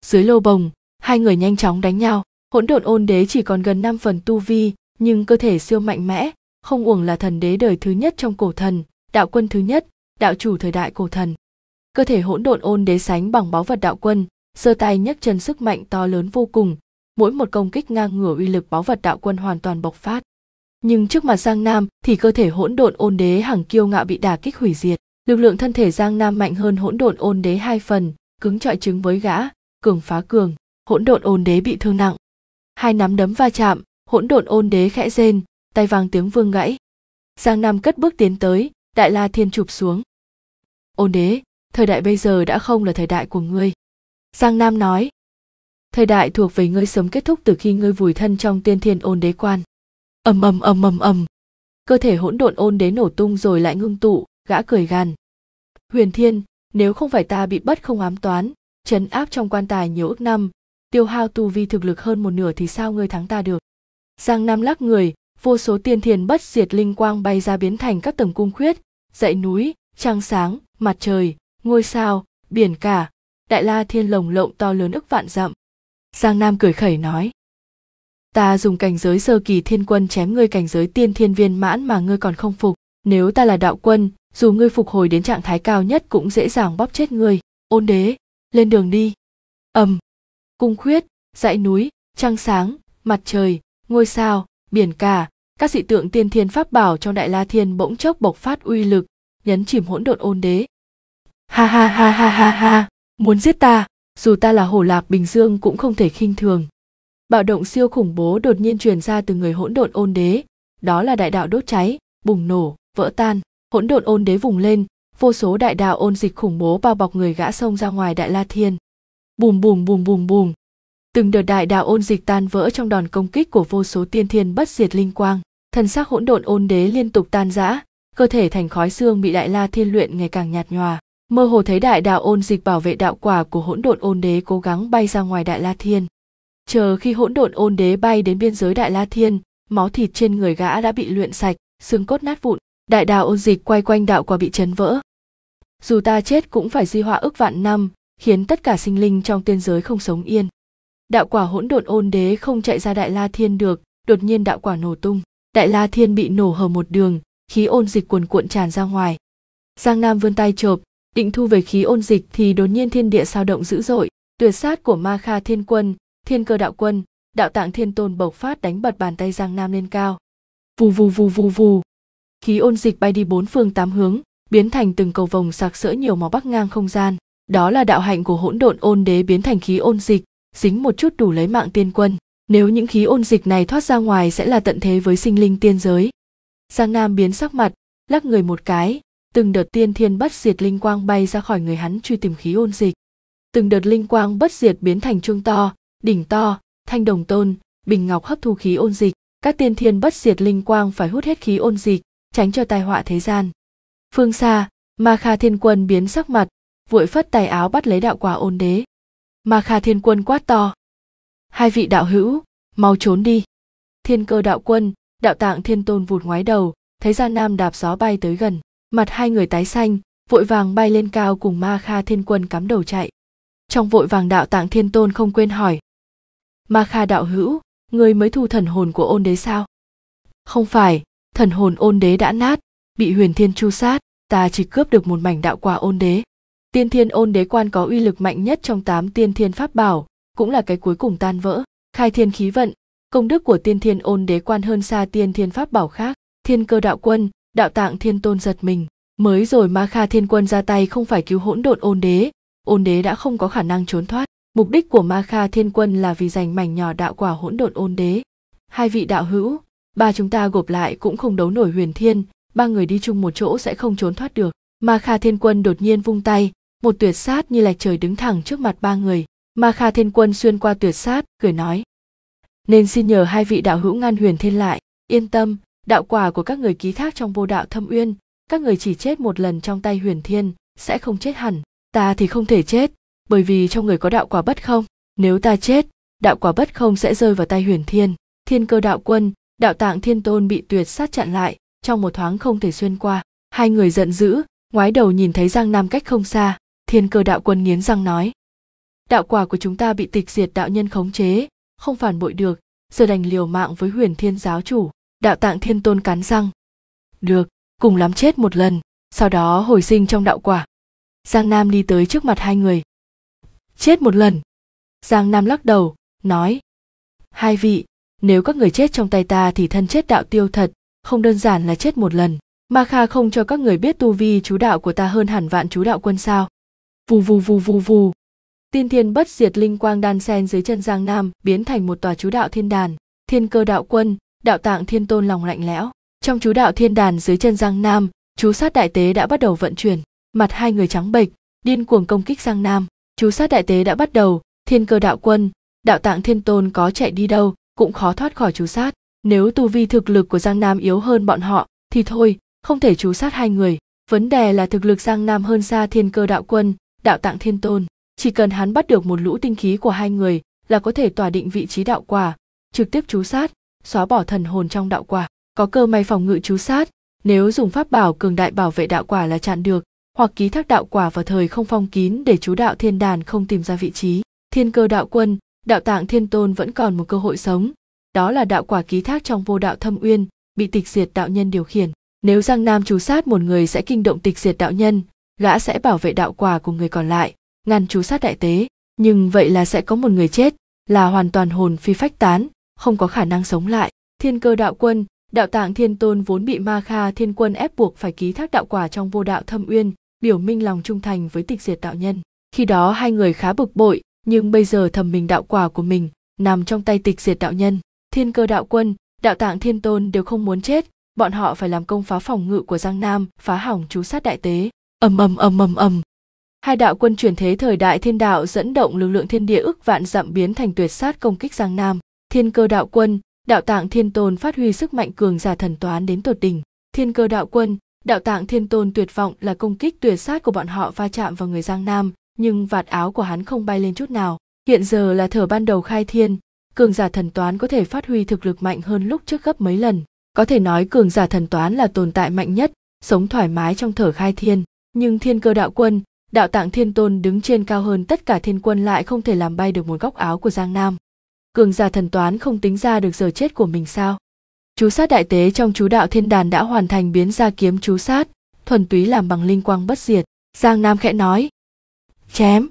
Dưới lô bồng, hai người nhanh chóng đánh nhau, hỗn độn ôn đế chỉ còn gần 5 phần tu vi, nhưng cơ thể siêu mạnh mẽ, không uổng là thần đế đời thứ nhất trong cổ thần, đạo quân thứ nhất, đạo chủ thời đại cổ thần cơ thể hỗn độn ôn đế sánh bằng báu vật đạo quân sơ tay nhấc chân sức mạnh to lớn vô cùng mỗi một công kích ngang ngửa uy lực báu vật đạo quân hoàn toàn bộc phát nhưng trước mặt giang nam thì cơ thể hỗn độn ôn đế hằng kiêu ngạo bị đả kích hủy diệt lực lượng thân thể giang nam mạnh hơn hỗn độn ôn đế hai phần cứng trọi trứng với gã cường phá cường hỗn độn ôn đế bị thương nặng hai nắm đấm va chạm hỗn độn ôn đế khẽ rên tay vang tiếng vương gãy giang nam cất bước tiến tới đại la thiên chụp xuống ôn đế thời đại bây giờ đã không là thời đại của ngươi giang nam nói thời đại thuộc về ngươi sớm kết thúc từ khi ngươi vùi thân trong tiên thiên ôn đế quan ầm ầm ầm ầm ầm cơ thể hỗn độn ôn đế nổ tung rồi lại ngưng tụ gã cười gằn huyền thiên nếu không phải ta bị bất không ám toán chấn áp trong quan tài nhiều ước năm tiêu hao tu vi thực lực hơn một nửa thì sao ngươi thắng ta được giang nam lắc người vô số tiên thiền bất diệt linh quang bay ra biến thành các tầng cung khuyết dậy núi trăng sáng mặt trời ngôi sao biển cả đại la thiên lồng lộng to lớn ức vạn dặm giang nam cười khẩy nói ta dùng cảnh giới sơ kỳ thiên quân chém ngươi cảnh giới tiên thiên viên mãn mà ngươi còn không phục nếu ta là đạo quân dù ngươi phục hồi đến trạng thái cao nhất cũng dễ dàng bóp chết ngươi ôn đế lên đường đi ầm cung khuyết dãy núi trăng sáng mặt trời ngôi sao biển cả các dị tượng tiên thiên pháp bảo trong đại la thiên bỗng chốc bộc phát uy lực nhấn chìm hỗn độn ôn đế ha ha ha ha ha ha muốn giết ta dù ta là hổ lạc bình dương cũng không thể khinh thường bạo động siêu khủng bố đột nhiên truyền ra từ người hỗn độn ôn đế đó là đại đạo đốt cháy bùng nổ vỡ tan hỗn độn ôn đế vùng lên vô số đại đạo ôn dịch khủng bố bao bọc người gã sông ra ngoài đại la thiên bùm bùm bùm bùm bùm từng đợt đại đạo ôn dịch tan vỡ trong đòn công kích của vô số tiên thiên bất diệt linh quang thân xác hỗn độn ôn đế liên tục tan rã cơ thể thành khói xương bị đại la thiên luyện ngày càng nhạt nhòa mơ hồ thấy đại đạo ôn dịch bảo vệ đạo quả của hỗn độn ôn đế cố gắng bay ra ngoài đại la thiên chờ khi hỗn độn ôn đế bay đến biên giới đại la thiên máu thịt trên người gã đã bị luyện sạch xương cốt nát vụn đại đạo ôn dịch quay quanh đạo quả bị chấn vỡ dù ta chết cũng phải di họa ức vạn năm khiến tất cả sinh linh trong tiên giới không sống yên đạo quả hỗn độn ôn đế không chạy ra đại la thiên được đột nhiên đạo quả nổ tung đại la thiên bị nổ hở một đường khí ôn dịch cuồn cuộn tràn ra ngoài giang nam vươn tay chộp định thu về khí ôn dịch thì đột nhiên thiên địa sao động dữ dội tuyệt sát của ma kha thiên quân thiên cơ đạo quân đạo tạng thiên tôn bộc phát đánh bật bàn tay giang nam lên cao vù vù vù vù vù khí ôn dịch bay đi bốn phương tám hướng biến thành từng cầu vồng sạc sỡ nhiều màu bắc ngang không gian đó là đạo hạnh của hỗn độn ôn đế biến thành khí ôn dịch dính một chút đủ lấy mạng tiên quân nếu những khí ôn dịch này thoát ra ngoài sẽ là tận thế với sinh linh tiên giới giang nam biến sắc mặt lắc người một cái từng đợt tiên thiên bất diệt linh quang bay ra khỏi người hắn truy tìm khí ôn dịch từng đợt linh quang bất diệt biến thành chuông to đỉnh to thanh đồng tôn bình ngọc hấp thu khí ôn dịch các tiên thiên bất diệt linh quang phải hút hết khí ôn dịch tránh cho tai họa thế gian phương xa ma kha thiên quân biến sắc mặt vội phất tay áo bắt lấy đạo quả ôn đế ma kha thiên quân quát to hai vị đạo hữu mau trốn đi thiên cơ đạo quân đạo tạng thiên tôn vụt ngoái đầu thấy gia nam đạp gió bay tới gần mặt hai người tái xanh vội vàng bay lên cao cùng ma kha thiên quân cắm đầu chạy trong vội vàng đạo tạng thiên tôn không quên hỏi ma kha đạo hữu người mới thu thần hồn của ôn đế sao không phải thần hồn ôn đế đã nát bị huyền thiên chu sát ta chỉ cướp được một mảnh đạo quả ôn đế tiên thiên ôn đế quan có uy lực mạnh nhất trong tám tiên thiên pháp bảo cũng là cái cuối cùng tan vỡ khai thiên khí vận công đức của tiên thiên ôn đế quan hơn xa tiên thiên pháp bảo khác thiên cơ đạo quân đạo tạng thiên tôn giật mình mới rồi ma kha thiên quân ra tay không phải cứu hỗn độn ôn đế ôn đế đã không có khả năng trốn thoát mục đích của ma kha thiên quân là vì giành mảnh nhỏ đạo quả hỗn độn ôn đế hai vị đạo hữu ba chúng ta gộp lại cũng không đấu nổi huyền thiên ba người đi chung một chỗ sẽ không trốn thoát được ma kha thiên quân đột nhiên vung tay một tuyệt sát như lạch trời đứng thẳng trước mặt ba người ma kha thiên quân xuyên qua tuyệt sát cười nói nên xin nhờ hai vị đạo hữu ngăn huyền thiên lại yên tâm đạo quả của các người ký thác trong vô đạo thâm uyên các người chỉ chết một lần trong tay huyền thiên sẽ không chết hẳn ta thì không thể chết bởi vì trong người có đạo quả bất không nếu ta chết đạo quả bất không sẽ rơi vào tay huyền thiên thiên cơ đạo quân đạo tạng thiên tôn bị tuyệt sát chặn lại trong một thoáng không thể xuyên qua hai người giận dữ ngoái đầu nhìn thấy giang nam cách không xa thiên cơ đạo quân nghiến răng nói đạo quả của chúng ta bị tịch diệt đạo nhân khống chế không phản bội được giờ đành liều mạng với huyền thiên giáo chủ đạo tạng thiên tôn cắn răng được cùng lắm chết một lần sau đó hồi sinh trong đạo quả giang nam đi tới trước mặt hai người chết một lần giang nam lắc đầu nói hai vị nếu các người chết trong tay ta thì thân chết đạo tiêu thật không đơn giản là chết một lần ma kha không cho các người biết tu vi chú đạo của ta hơn hẳn vạn chú đạo quân sao vù vù vù vù vù tiên thiên bất diệt linh quang đan sen dưới chân giang nam biến thành một tòa chú đạo thiên đàn thiên cơ đạo quân đạo tạng thiên tôn lòng lạnh lẽo trong chú đạo thiên đàn dưới chân giang nam chú sát đại tế đã bắt đầu vận chuyển mặt hai người trắng bệch điên cuồng công kích giang nam chú sát đại tế đã bắt đầu thiên cơ đạo quân đạo tạng thiên tôn có chạy đi đâu cũng khó thoát khỏi chú sát nếu tu vi thực lực của giang nam yếu hơn bọn họ thì thôi không thể chú sát hai người vấn đề là thực lực giang nam hơn xa thiên cơ đạo quân đạo tạng thiên tôn chỉ cần hắn bắt được một lũ tinh khí của hai người là có thể tỏa định vị trí đạo quả trực tiếp chú sát xóa bỏ thần hồn trong đạo quả có cơ may phòng ngự chú sát nếu dùng pháp bảo cường đại bảo vệ đạo quả là chặn được hoặc ký thác đạo quả vào thời không phong kín để chú đạo thiên đàn không tìm ra vị trí thiên cơ đạo quân đạo tạng thiên tôn vẫn còn một cơ hội sống đó là đạo quả ký thác trong vô đạo thâm uyên bị tịch diệt đạo nhân điều khiển nếu giang nam chú sát một người sẽ kinh động tịch diệt đạo nhân gã sẽ bảo vệ đạo quả của người còn lại ngăn chú sát đại tế nhưng vậy là sẽ có một người chết là hoàn toàn hồn phi phách tán không có khả năng sống lại thiên cơ đạo quân đạo tạng thiên tôn vốn bị ma kha thiên quân ép buộc phải ký thác đạo quả trong vô đạo thâm uyên biểu minh lòng trung thành với tịch diệt đạo nhân khi đó hai người khá bực bội nhưng bây giờ thầm mình đạo quả của mình nằm trong tay tịch diệt đạo nhân thiên cơ đạo quân đạo tạng thiên tôn đều không muốn chết bọn họ phải làm công phá phòng ngự của giang nam phá hỏng chú sát đại tế ầm ầm ầm ầm ầm hai đạo quân chuyển thế thời đại thiên đạo dẫn động lực lượng thiên địa ức vạn dặm biến thành tuyệt sát công kích giang nam thiên cơ đạo quân đạo tạng thiên tôn phát huy sức mạnh cường giả thần toán đến tột đỉnh thiên cơ đạo quân đạo tạng thiên tôn tuyệt vọng là công kích tuyệt sát của bọn họ va chạm vào người giang nam nhưng vạt áo của hắn không bay lên chút nào hiện giờ là thở ban đầu khai thiên cường giả thần toán có thể phát huy thực lực mạnh hơn lúc trước gấp mấy lần có thể nói cường giả thần toán là tồn tại mạnh nhất sống thoải mái trong thở khai thiên nhưng thiên cơ đạo quân đạo tạng thiên tôn đứng trên cao hơn tất cả thiên quân lại không thể làm bay được một góc áo của giang nam cường giả thần toán không tính ra được giờ chết của mình sao chú sát đại tế trong chú đạo thiên đàn đã hoàn thành biến ra kiếm chú sát thuần túy làm bằng linh quang bất diệt giang nam khẽ nói chém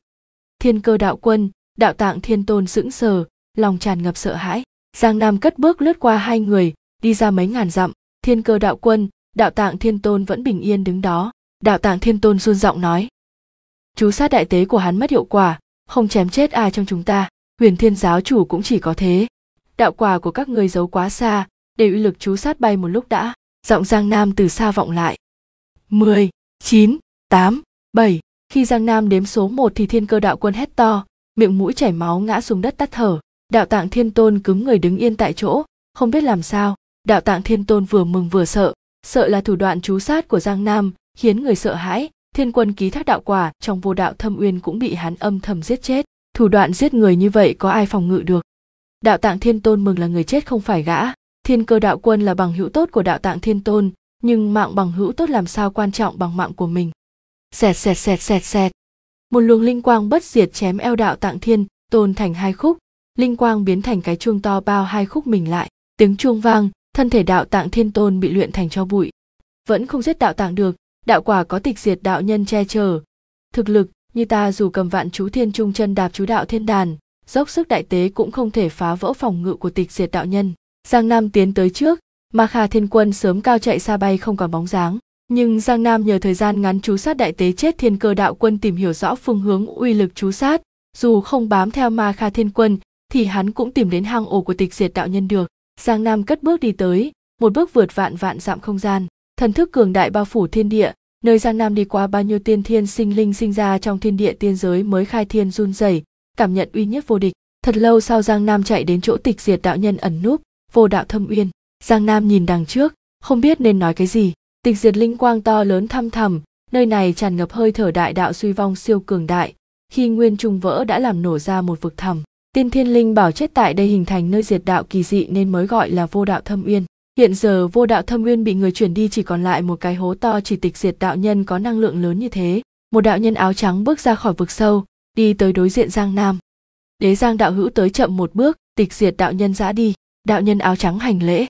thiên cơ đạo quân đạo tạng thiên tôn sững sờ lòng tràn ngập sợ hãi giang nam cất bước lướt qua hai người đi ra mấy ngàn dặm thiên cơ đạo quân đạo tạng thiên tôn vẫn bình yên đứng đó đạo tạng thiên tôn run giọng nói chú sát đại tế của hắn mất hiệu quả không chém chết ai trong chúng ta huyền thiên giáo chủ cũng chỉ có thế đạo quả của các người giấu quá xa để uy lực chú sát bay một lúc đã giọng giang nam từ xa vọng lại mười chín tám bảy khi giang nam đếm số một thì thiên cơ đạo quân hét to miệng mũi chảy máu ngã xuống đất tắt thở đạo tạng thiên tôn cứng người đứng yên tại chỗ không biết làm sao đạo tạng thiên tôn vừa mừng vừa sợ sợ là thủ đoạn chú sát của giang nam khiến người sợ hãi thiên quân ký thác đạo quả trong vô đạo thâm uyên cũng bị hắn âm thầm giết chết thủ đoạn giết người như vậy có ai phòng ngự được đạo tạng thiên tôn mừng là người chết không phải gã thiên cơ đạo quân là bằng hữu tốt của đạo tạng thiên tôn nhưng mạng bằng hữu tốt làm sao quan trọng bằng mạng của mình xẹt xẹt xẹt xẹt xẹt một luồng linh quang bất diệt chém eo đạo tạng thiên tôn thành hai khúc linh quang biến thành cái chuông to bao hai khúc mình lại tiếng chuông vang thân thể đạo tạng thiên tôn bị luyện thành cho bụi vẫn không giết đạo tạng được đạo quả có tịch diệt đạo nhân che chở thực lực như ta dù cầm vạn chú thiên trung chân đạp chú đạo thiên đàn dốc sức đại tế cũng không thể phá vỡ phòng ngự của tịch diệt đạo nhân giang nam tiến tới trước ma kha thiên quân sớm cao chạy xa bay không còn bóng dáng nhưng giang nam nhờ thời gian ngắn chú sát đại tế chết thiên cơ đạo quân tìm hiểu rõ phương hướng uy lực chú sát dù không bám theo ma kha thiên quân thì hắn cũng tìm đến hang ổ của tịch diệt đạo nhân được giang nam cất bước đi tới một bước vượt vạn vạn dặm không gian thần thức cường đại bao phủ thiên địa nơi giang nam đi qua bao nhiêu tiên thiên sinh linh sinh ra trong thiên địa tiên giới mới khai thiên run rẩy cảm nhận uy nhất vô địch thật lâu sau giang nam chạy đến chỗ tịch diệt đạo nhân ẩn núp vô đạo thâm uyên giang nam nhìn đằng trước không biết nên nói cái gì tịch diệt linh quang to lớn thăm thầm nơi này tràn ngập hơi thở đại đạo suy vong siêu cường đại khi nguyên trung vỡ đã làm nổ ra một vực thẳm tiên thiên linh bảo chết tại đây hình thành nơi diệt đạo kỳ dị nên mới gọi là vô đạo thâm uyên Hiện giờ vô đạo thâm nguyên bị người chuyển đi chỉ còn lại một cái hố to chỉ tịch diệt đạo nhân có năng lượng lớn như thế. Một đạo nhân áo trắng bước ra khỏi vực sâu, đi tới đối diện Giang Nam. Đế Giang đạo hữu tới chậm một bước, tịch diệt đạo nhân giã đi, đạo nhân áo trắng hành lễ.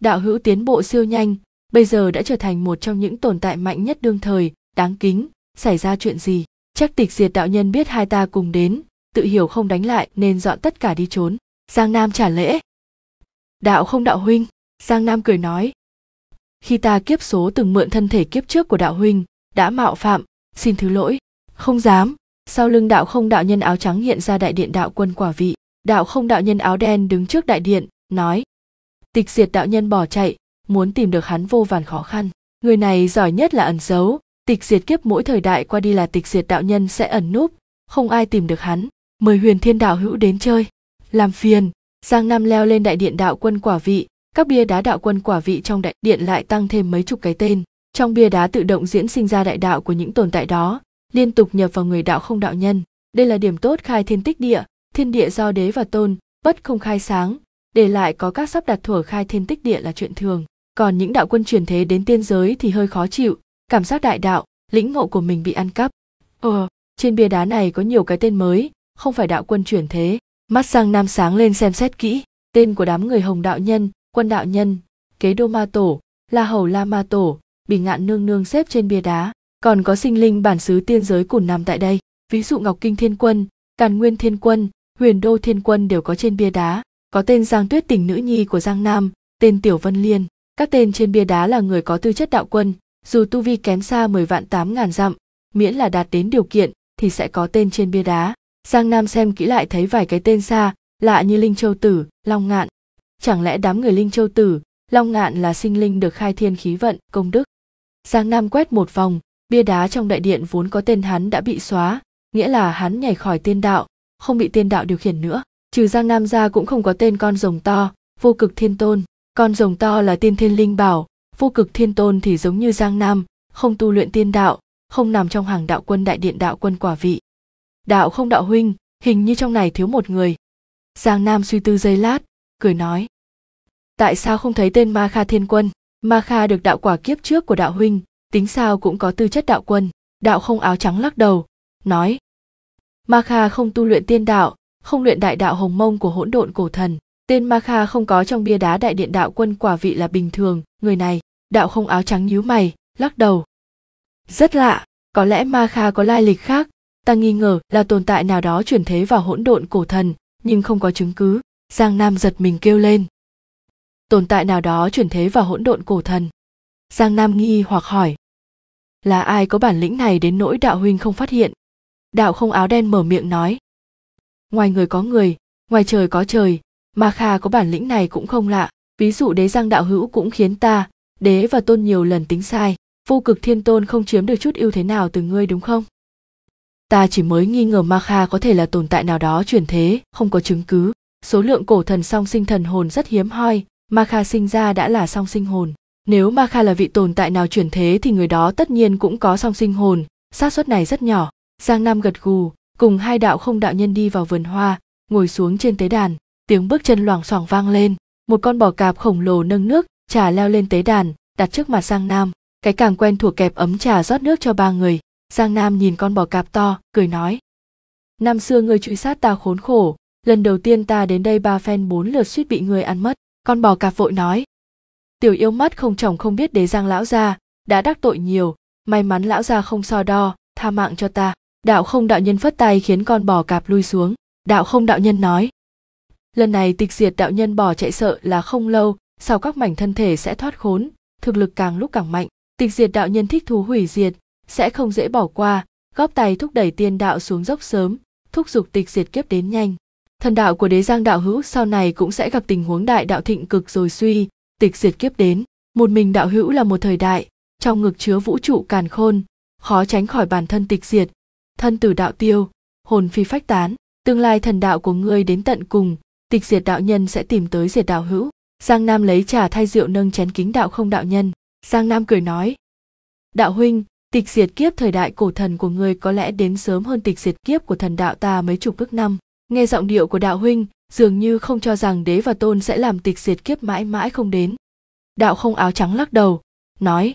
Đạo hữu tiến bộ siêu nhanh, bây giờ đã trở thành một trong những tồn tại mạnh nhất đương thời, đáng kính, xảy ra chuyện gì? Chắc tịch diệt đạo nhân biết hai ta cùng đến, tự hiểu không đánh lại nên dọn tất cả đi trốn. Giang Nam trả lễ. Đạo không đạo huynh giang nam cười nói khi ta kiếp số từng mượn thân thể kiếp trước của đạo huynh đã mạo phạm xin thứ lỗi không dám sau lưng đạo không đạo nhân áo trắng hiện ra đại điện đạo quân quả vị đạo không đạo nhân áo đen đứng trước đại điện nói tịch diệt đạo nhân bỏ chạy muốn tìm được hắn vô vàn khó khăn người này giỏi nhất là ẩn giấu tịch diệt kiếp mỗi thời đại qua đi là tịch diệt đạo nhân sẽ ẩn núp không ai tìm được hắn mời huyền thiên đạo hữu đến chơi làm phiền giang nam leo lên đại điện đạo quân quả vị các bia đá đạo quân quả vị trong đại điện lại tăng thêm mấy chục cái tên trong bia đá tự động diễn sinh ra đại đạo của những tồn tại đó liên tục nhập vào người đạo không đạo nhân đây là điểm tốt khai thiên tích địa thiên địa do đế và tôn bất không khai sáng để lại có các sắp đặt thuở khai thiên tích địa là chuyện thường còn những đạo quân truyền thế đến tiên giới thì hơi khó chịu cảm giác đại đạo lĩnh ngộ của mình bị ăn cắp ờ trên bia đá này có nhiều cái tên mới không phải đạo quân chuyển thế mắt sang nam sáng lên xem xét kỹ tên của đám người hồng đạo nhân quân đạo nhân kế đô ma tổ la hầu la ma tổ bình ngạn nương nương xếp trên bia đá còn có sinh linh bản xứ tiên giới cùng nằm tại đây ví dụ ngọc kinh thiên quân càn nguyên thiên quân huyền đô thiên quân đều có trên bia đá có tên giang tuyết tình nữ nhi của giang nam tên tiểu vân liên các tên trên bia đá là người có tư chất đạo quân dù tu vi kém xa mười vạn tám ngàn dặm miễn là đạt đến điều kiện thì sẽ có tên trên bia đá giang nam xem kỹ lại thấy vài cái tên xa lạ như linh châu tử long ngạn chẳng lẽ đám người linh châu tử long ngạn là sinh linh được khai thiên khí vận công đức giang nam quét một vòng bia đá trong đại điện vốn có tên hắn đã bị xóa nghĩa là hắn nhảy khỏi tiên đạo không bị tiên đạo điều khiển nữa trừ giang nam ra cũng không có tên con rồng to vô cực thiên tôn con rồng to là tiên thiên linh bảo vô cực thiên tôn thì giống như giang nam không tu luyện tiên đạo không nằm trong hàng đạo quân đại điện đạo quân quả vị đạo không đạo huynh hình như trong này thiếu một người giang nam suy tư giây lát cười nói tại sao không thấy tên ma kha thiên quân ma kha được đạo quả kiếp trước của đạo huynh tính sao cũng có tư chất đạo quân đạo không áo trắng lắc đầu nói ma kha không tu luyện tiên đạo không luyện đại đạo hồng mông của hỗn độn cổ thần tên ma kha không có trong bia đá đại điện đạo quân quả vị là bình thường người này đạo không áo trắng nhíu mày lắc đầu rất lạ có lẽ ma kha có lai lịch khác ta nghi ngờ là tồn tại nào đó chuyển thế vào hỗn độn cổ thần nhưng không có chứng cứ giang nam giật mình kêu lên tồn tại nào đó chuyển thế vào hỗn độn cổ thần giang nam nghi hoặc hỏi là ai có bản lĩnh này đến nỗi đạo huynh không phát hiện đạo không áo đen mở miệng nói ngoài người có người ngoài trời có trời ma kha có bản lĩnh này cũng không lạ ví dụ đế giang đạo hữu cũng khiến ta đế và tôn nhiều lần tính sai vô cực thiên tôn không chiếm được chút ưu thế nào từ ngươi đúng không ta chỉ mới nghi ngờ ma kha có thể là tồn tại nào đó chuyển thế không có chứng cứ số lượng cổ thần song sinh thần hồn rất hiếm hoi ma kha sinh ra đã là song sinh hồn nếu ma kha là vị tồn tại nào chuyển thế thì người đó tất nhiên cũng có song sinh hồn xác suất này rất nhỏ giang nam gật gù cùng hai đạo không đạo nhân đi vào vườn hoa ngồi xuống trên tế đàn tiếng bước chân loảng xoảng vang lên một con bò cạp khổng lồ nâng nước trà leo lên tế đàn đặt trước mặt giang nam cái càng quen thuộc kẹp ấm trà rót nước cho ba người giang nam nhìn con bò cạp to cười nói năm xưa ngươi truy sát ta khốn khổ lần đầu tiên ta đến đây ba phen bốn lượt suýt bị ngươi ăn mất con bò cạp vội nói tiểu yêu mất không chồng không biết đế giang lão gia đã đắc tội nhiều may mắn lão gia không so đo tha mạng cho ta đạo không đạo nhân phất tay khiến con bò cạp lui xuống đạo không đạo nhân nói lần này tịch diệt đạo nhân bỏ chạy sợ là không lâu sau các mảnh thân thể sẽ thoát khốn thực lực càng lúc càng mạnh tịch diệt đạo nhân thích thú hủy diệt sẽ không dễ bỏ qua góp tay thúc đẩy tiên đạo xuống dốc sớm thúc giục tịch diệt kiếp đến nhanh thần đạo của đế giang đạo hữu sau này cũng sẽ gặp tình huống đại đạo thịnh cực rồi suy tịch diệt kiếp đến một mình đạo hữu là một thời đại trong ngực chứa vũ trụ càn khôn khó tránh khỏi bản thân tịch diệt thân tử đạo tiêu hồn phi phách tán tương lai thần đạo của ngươi đến tận cùng tịch diệt đạo nhân sẽ tìm tới diệt đạo hữu giang nam lấy trà thay rượu nâng chén kính đạo không đạo nhân giang nam cười nói đạo huynh tịch diệt kiếp thời đại cổ thần của ngươi có lẽ đến sớm hơn tịch diệt kiếp của thần đạo ta mấy chục ức năm nghe giọng điệu của đạo huynh dường như không cho rằng đế và tôn sẽ làm tịch diệt kiếp mãi mãi không đến đạo không áo trắng lắc đầu nói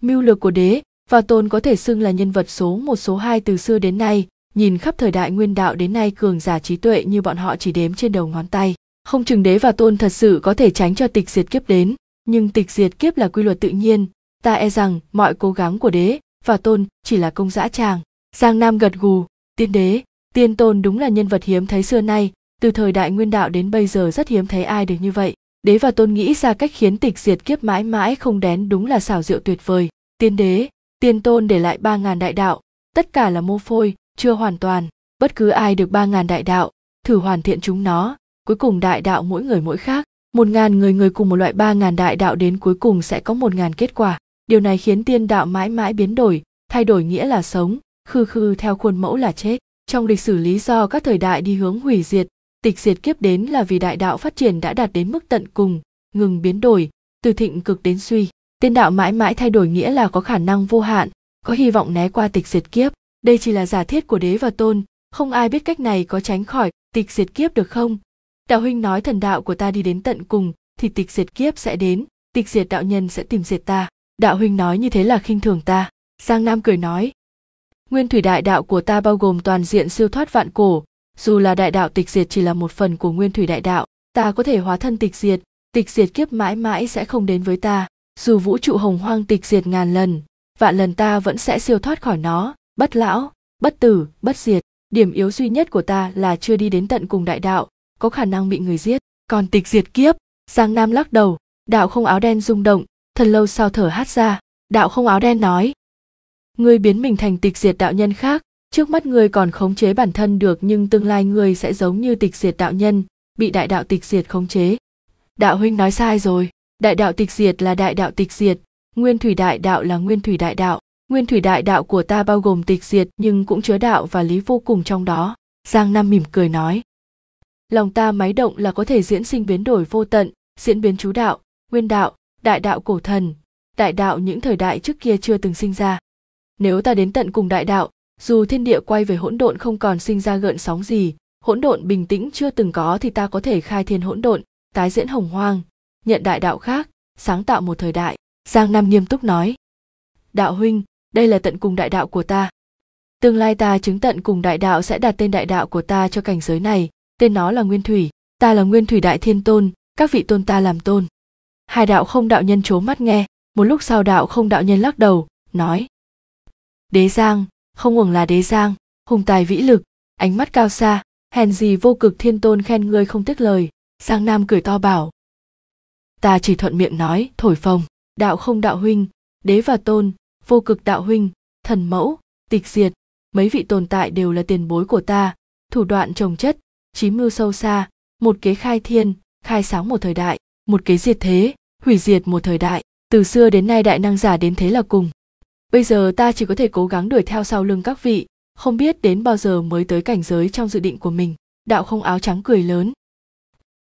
mưu lược của đế và tôn có thể xưng là nhân vật số một số hai từ xưa đến nay nhìn khắp thời đại nguyên đạo đến nay cường giả trí tuệ như bọn họ chỉ đếm trên đầu ngón tay không chừng đế và tôn thật sự có thể tránh cho tịch diệt kiếp đến nhưng tịch diệt kiếp là quy luật tự nhiên ta e rằng mọi cố gắng của đế và tôn chỉ là công dã tràng giang nam gật gù tiên đế Tiên tôn đúng là nhân vật hiếm thấy xưa nay, từ thời đại nguyên đạo đến bây giờ rất hiếm thấy ai được như vậy. Đế và tôn nghĩ ra cách khiến tịch diệt kiếp mãi mãi không đén đúng là xảo diệu tuyệt vời. Tiên đế, tiên tôn để lại ba ngàn đại đạo, tất cả là mô phôi, chưa hoàn toàn. Bất cứ ai được ba ngàn đại đạo, thử hoàn thiện chúng nó, cuối cùng đại đạo mỗi người mỗi khác. Một ngàn người người cùng một loại ba ngàn đại đạo đến cuối cùng sẽ có một ngàn kết quả. Điều này khiến tiên đạo mãi mãi biến đổi, thay đổi nghĩa là sống, khư khư theo khuôn mẫu là chết trong lịch sử lý do các thời đại đi hướng hủy diệt tịch diệt kiếp đến là vì đại đạo phát triển đã đạt đến mức tận cùng ngừng biến đổi từ thịnh cực đến suy tiên đạo mãi mãi thay đổi nghĩa là có khả năng vô hạn có hy vọng né qua tịch diệt kiếp đây chỉ là giả thiết của đế và tôn không ai biết cách này có tránh khỏi tịch diệt kiếp được không đạo huynh nói thần đạo của ta đi đến tận cùng thì tịch diệt kiếp sẽ đến tịch diệt đạo nhân sẽ tìm diệt ta đạo huynh nói như thế là khinh thường ta giang nam cười nói Nguyên thủy đại đạo của ta bao gồm toàn diện siêu thoát vạn cổ, dù là đại đạo tịch diệt chỉ là một phần của nguyên thủy đại đạo, ta có thể hóa thân tịch diệt, tịch diệt kiếp mãi mãi sẽ không đến với ta, dù vũ trụ hồng hoang tịch diệt ngàn lần, vạn lần ta vẫn sẽ siêu thoát khỏi nó, bất lão, bất tử, bất diệt. Điểm yếu duy nhất của ta là chưa đi đến tận cùng đại đạo, có khả năng bị người giết. Còn tịch diệt kiếp, Giang Nam lắc đầu, đạo không áo đen rung động, thần lâu sau thở hát ra, đạo không áo đen nói, ngươi biến mình thành tịch diệt đạo nhân khác trước mắt ngươi còn khống chế bản thân được nhưng tương lai ngươi sẽ giống như tịch diệt đạo nhân bị đại đạo tịch diệt khống chế đạo huynh nói sai rồi đại đạo tịch diệt là đại đạo tịch diệt nguyên thủy đại đạo là nguyên thủy đại đạo nguyên thủy đại đạo của ta bao gồm tịch diệt nhưng cũng chứa đạo và lý vô cùng trong đó giang nam mỉm cười nói lòng ta máy động là có thể diễn sinh biến đổi vô tận diễn biến chú đạo nguyên đạo đại đạo cổ thần đại đạo những thời đại trước kia chưa từng sinh ra nếu ta đến tận cùng đại đạo dù thiên địa quay về hỗn độn không còn sinh ra gợn sóng gì hỗn độn bình tĩnh chưa từng có thì ta có thể khai thiên hỗn độn tái diễn hồng hoang nhận đại đạo khác sáng tạo một thời đại giang nam nghiêm túc nói đạo huynh đây là tận cùng đại đạo của ta tương lai ta chứng tận cùng đại đạo sẽ đặt tên đại đạo của ta cho cảnh giới này tên nó là nguyên thủy ta là nguyên thủy đại thiên tôn các vị tôn ta làm tôn hai đạo không đạo nhân trố mắt nghe một lúc sau đạo không đạo nhân lắc đầu nói đế giang không uổng là đế giang hùng tài vĩ lực ánh mắt cao xa hèn gì vô cực thiên tôn khen ngươi không tiếc lời giang nam cười to bảo ta chỉ thuận miệng nói thổi phồng đạo không đạo huynh đế và tôn vô cực đạo huynh thần mẫu tịch diệt mấy vị tồn tại đều là tiền bối của ta thủ đoạn trồng chất trí mưu sâu xa một kế khai thiên khai sáng một thời đại một kế diệt thế hủy diệt một thời đại từ xưa đến nay đại năng giả đến thế là cùng bây giờ ta chỉ có thể cố gắng đuổi theo sau lưng các vị không biết đến bao giờ mới tới cảnh giới trong dự định của mình đạo không áo trắng cười lớn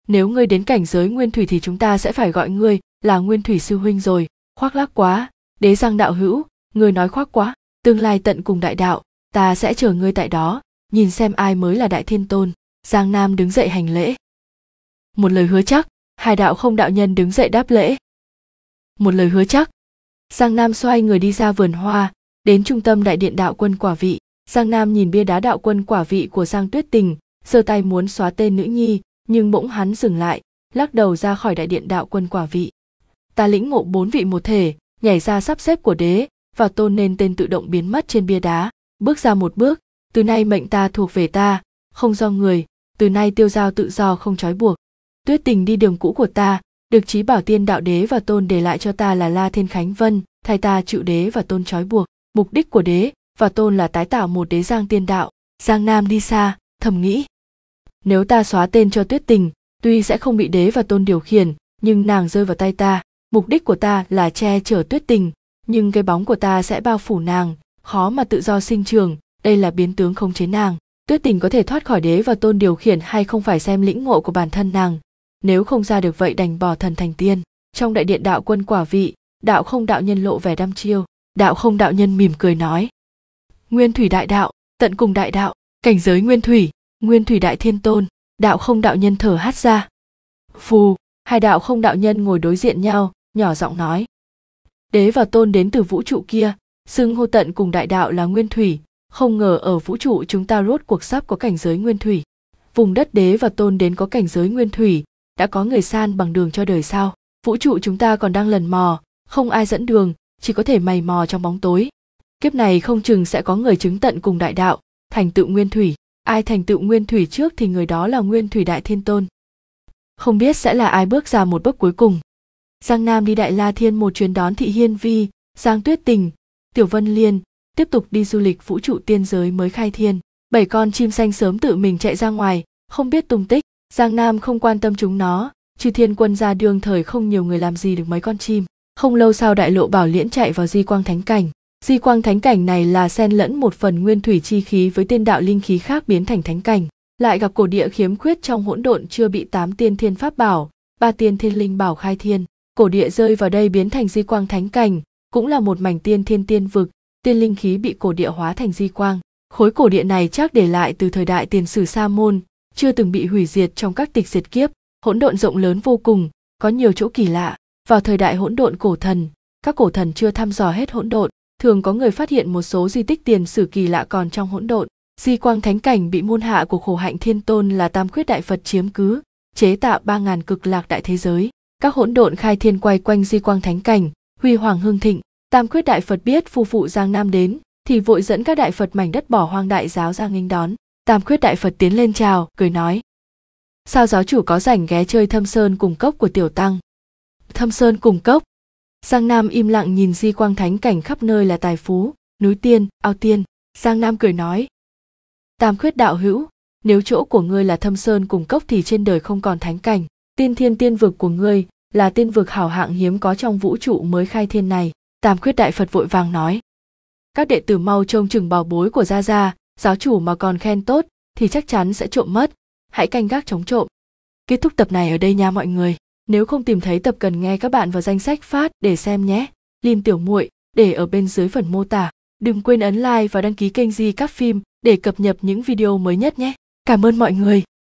nếu ngươi đến cảnh giới nguyên thủy thì chúng ta sẽ phải gọi ngươi là nguyên thủy sư huynh rồi khoác lác quá đế giang đạo hữu ngươi nói khoác quá tương lai tận cùng đại đạo ta sẽ chờ ngươi tại đó nhìn xem ai mới là đại thiên tôn giang nam đứng dậy hành lễ một lời hứa chắc hai đạo không đạo nhân đứng dậy đáp lễ một lời hứa chắc giang nam xoay người đi ra vườn hoa đến trung tâm đại điện đạo quân quả vị giang nam nhìn bia đá đạo quân quả vị của giang tuyết tình giơ tay muốn xóa tên nữ nhi nhưng bỗng hắn dừng lại lắc đầu ra khỏi đại điện đạo quân quả vị ta lĩnh ngộ bốn vị một thể nhảy ra sắp xếp của đế và tôn nên tên tự động biến mất trên bia đá bước ra một bước từ nay mệnh ta thuộc về ta không do người từ nay tiêu giao tự do không trói buộc tuyết tình đi đường cũ của ta được trí bảo tiên đạo đế và tôn để lại cho ta là la thiên khánh vân thay ta chịu đế và tôn trói buộc mục đích của đế và tôn là tái tạo một đế giang tiên đạo giang nam đi xa thầm nghĩ nếu ta xóa tên cho tuyết tình tuy sẽ không bị đế và tôn điều khiển nhưng nàng rơi vào tay ta mục đích của ta là che chở tuyết tình nhưng cái bóng của ta sẽ bao phủ nàng khó mà tự do sinh trường đây là biến tướng không chế nàng tuyết tình có thể thoát khỏi đế và tôn điều khiển hay không phải xem lĩnh ngộ của bản thân nàng nếu không ra được vậy đành bỏ thần thành tiên trong đại điện đạo quân quả vị đạo không đạo nhân lộ vẻ đăm chiêu đạo không đạo nhân mỉm cười nói nguyên thủy đại đạo tận cùng đại đạo cảnh giới nguyên thủy nguyên thủy đại thiên tôn đạo không đạo nhân thở hát ra phù hai đạo không đạo nhân ngồi đối diện nhau nhỏ giọng nói đế và tôn đến từ vũ trụ kia xưng hô tận cùng đại đạo là nguyên thủy không ngờ ở vũ trụ chúng ta rốt cuộc sắp có cảnh giới nguyên thủy vùng đất đế và tôn đến có cảnh giới nguyên thủy đã có người san bằng đường cho đời sao vũ trụ chúng ta còn đang lần mò không ai dẫn đường chỉ có thể mày mò trong bóng tối kiếp này không chừng sẽ có người chứng tận cùng đại đạo thành tựu nguyên thủy ai thành tựu nguyên thủy trước thì người đó là nguyên thủy đại thiên tôn không biết sẽ là ai bước ra một bước cuối cùng giang nam đi đại la thiên một chuyến đón thị hiên vi giang tuyết tình tiểu vân liên tiếp tục đi du lịch vũ trụ tiên giới mới khai thiên bảy con chim xanh sớm tự mình chạy ra ngoài không biết tung tích giang nam không quan tâm chúng nó chư thiên quân ra đương thời không nhiều người làm gì được mấy con chim không lâu sau đại lộ bảo liễn chạy vào di quang thánh cảnh di quang thánh cảnh này là xen lẫn một phần nguyên thủy chi khí với tiên đạo linh khí khác biến thành thánh cảnh lại gặp cổ địa khiếm khuyết trong hỗn độn chưa bị tám tiên thiên pháp bảo ba tiên thiên linh bảo khai thiên cổ địa rơi vào đây biến thành di quang thánh cảnh cũng là một mảnh tiên thiên tiên vực tiên linh khí bị cổ địa hóa thành di quang khối cổ địa này chắc để lại từ thời đại tiền sử sa môn chưa từng bị hủy diệt trong các tịch diệt kiếp hỗn độn rộng lớn vô cùng có nhiều chỗ kỳ lạ vào thời đại hỗn độn cổ thần các cổ thần chưa thăm dò hết hỗn độn thường có người phát hiện một số di tích tiền sử kỳ lạ còn trong hỗn độn di quang thánh cảnh bị môn hạ của khổ hạnh thiên tôn là tam khuyết đại phật chiếm cứ chế tạo ba ngàn cực lạc đại thế giới các hỗn độn khai thiên quay quanh di quang thánh cảnh huy hoàng hương thịnh tam khuyết đại phật biết phu phụ giang nam đến thì vội dẫn các đại phật mảnh đất bỏ hoang đại giáo ra nghênh đón tam khuyết đại phật tiến lên chào cười nói sao giáo chủ có rảnh ghé chơi thâm sơn cùng cốc của tiểu tăng thâm sơn cùng cốc giang nam im lặng nhìn di quang thánh cảnh khắp nơi là tài phú núi tiên ao tiên giang nam cười nói tam khuyết đạo hữu nếu chỗ của ngươi là thâm sơn cùng cốc thì trên đời không còn thánh cảnh tiên thiên tiên vực của ngươi là tiên vực hảo hạng hiếm có trong vũ trụ mới khai thiên này tam khuyết đại phật vội vàng nói các đệ tử mau trông chừng bào bối của gia gia giáo chủ mà còn khen tốt thì chắc chắn sẽ trộm mất hãy canh gác chống trộm kết thúc tập này ở đây nha mọi người nếu không tìm thấy tập cần nghe các bạn vào danh sách phát để xem nhé lin tiểu muội để ở bên dưới phần mô tả đừng quên ấn like và đăng ký kênh di các phim để cập nhật những video mới nhất nhé cảm ơn mọi người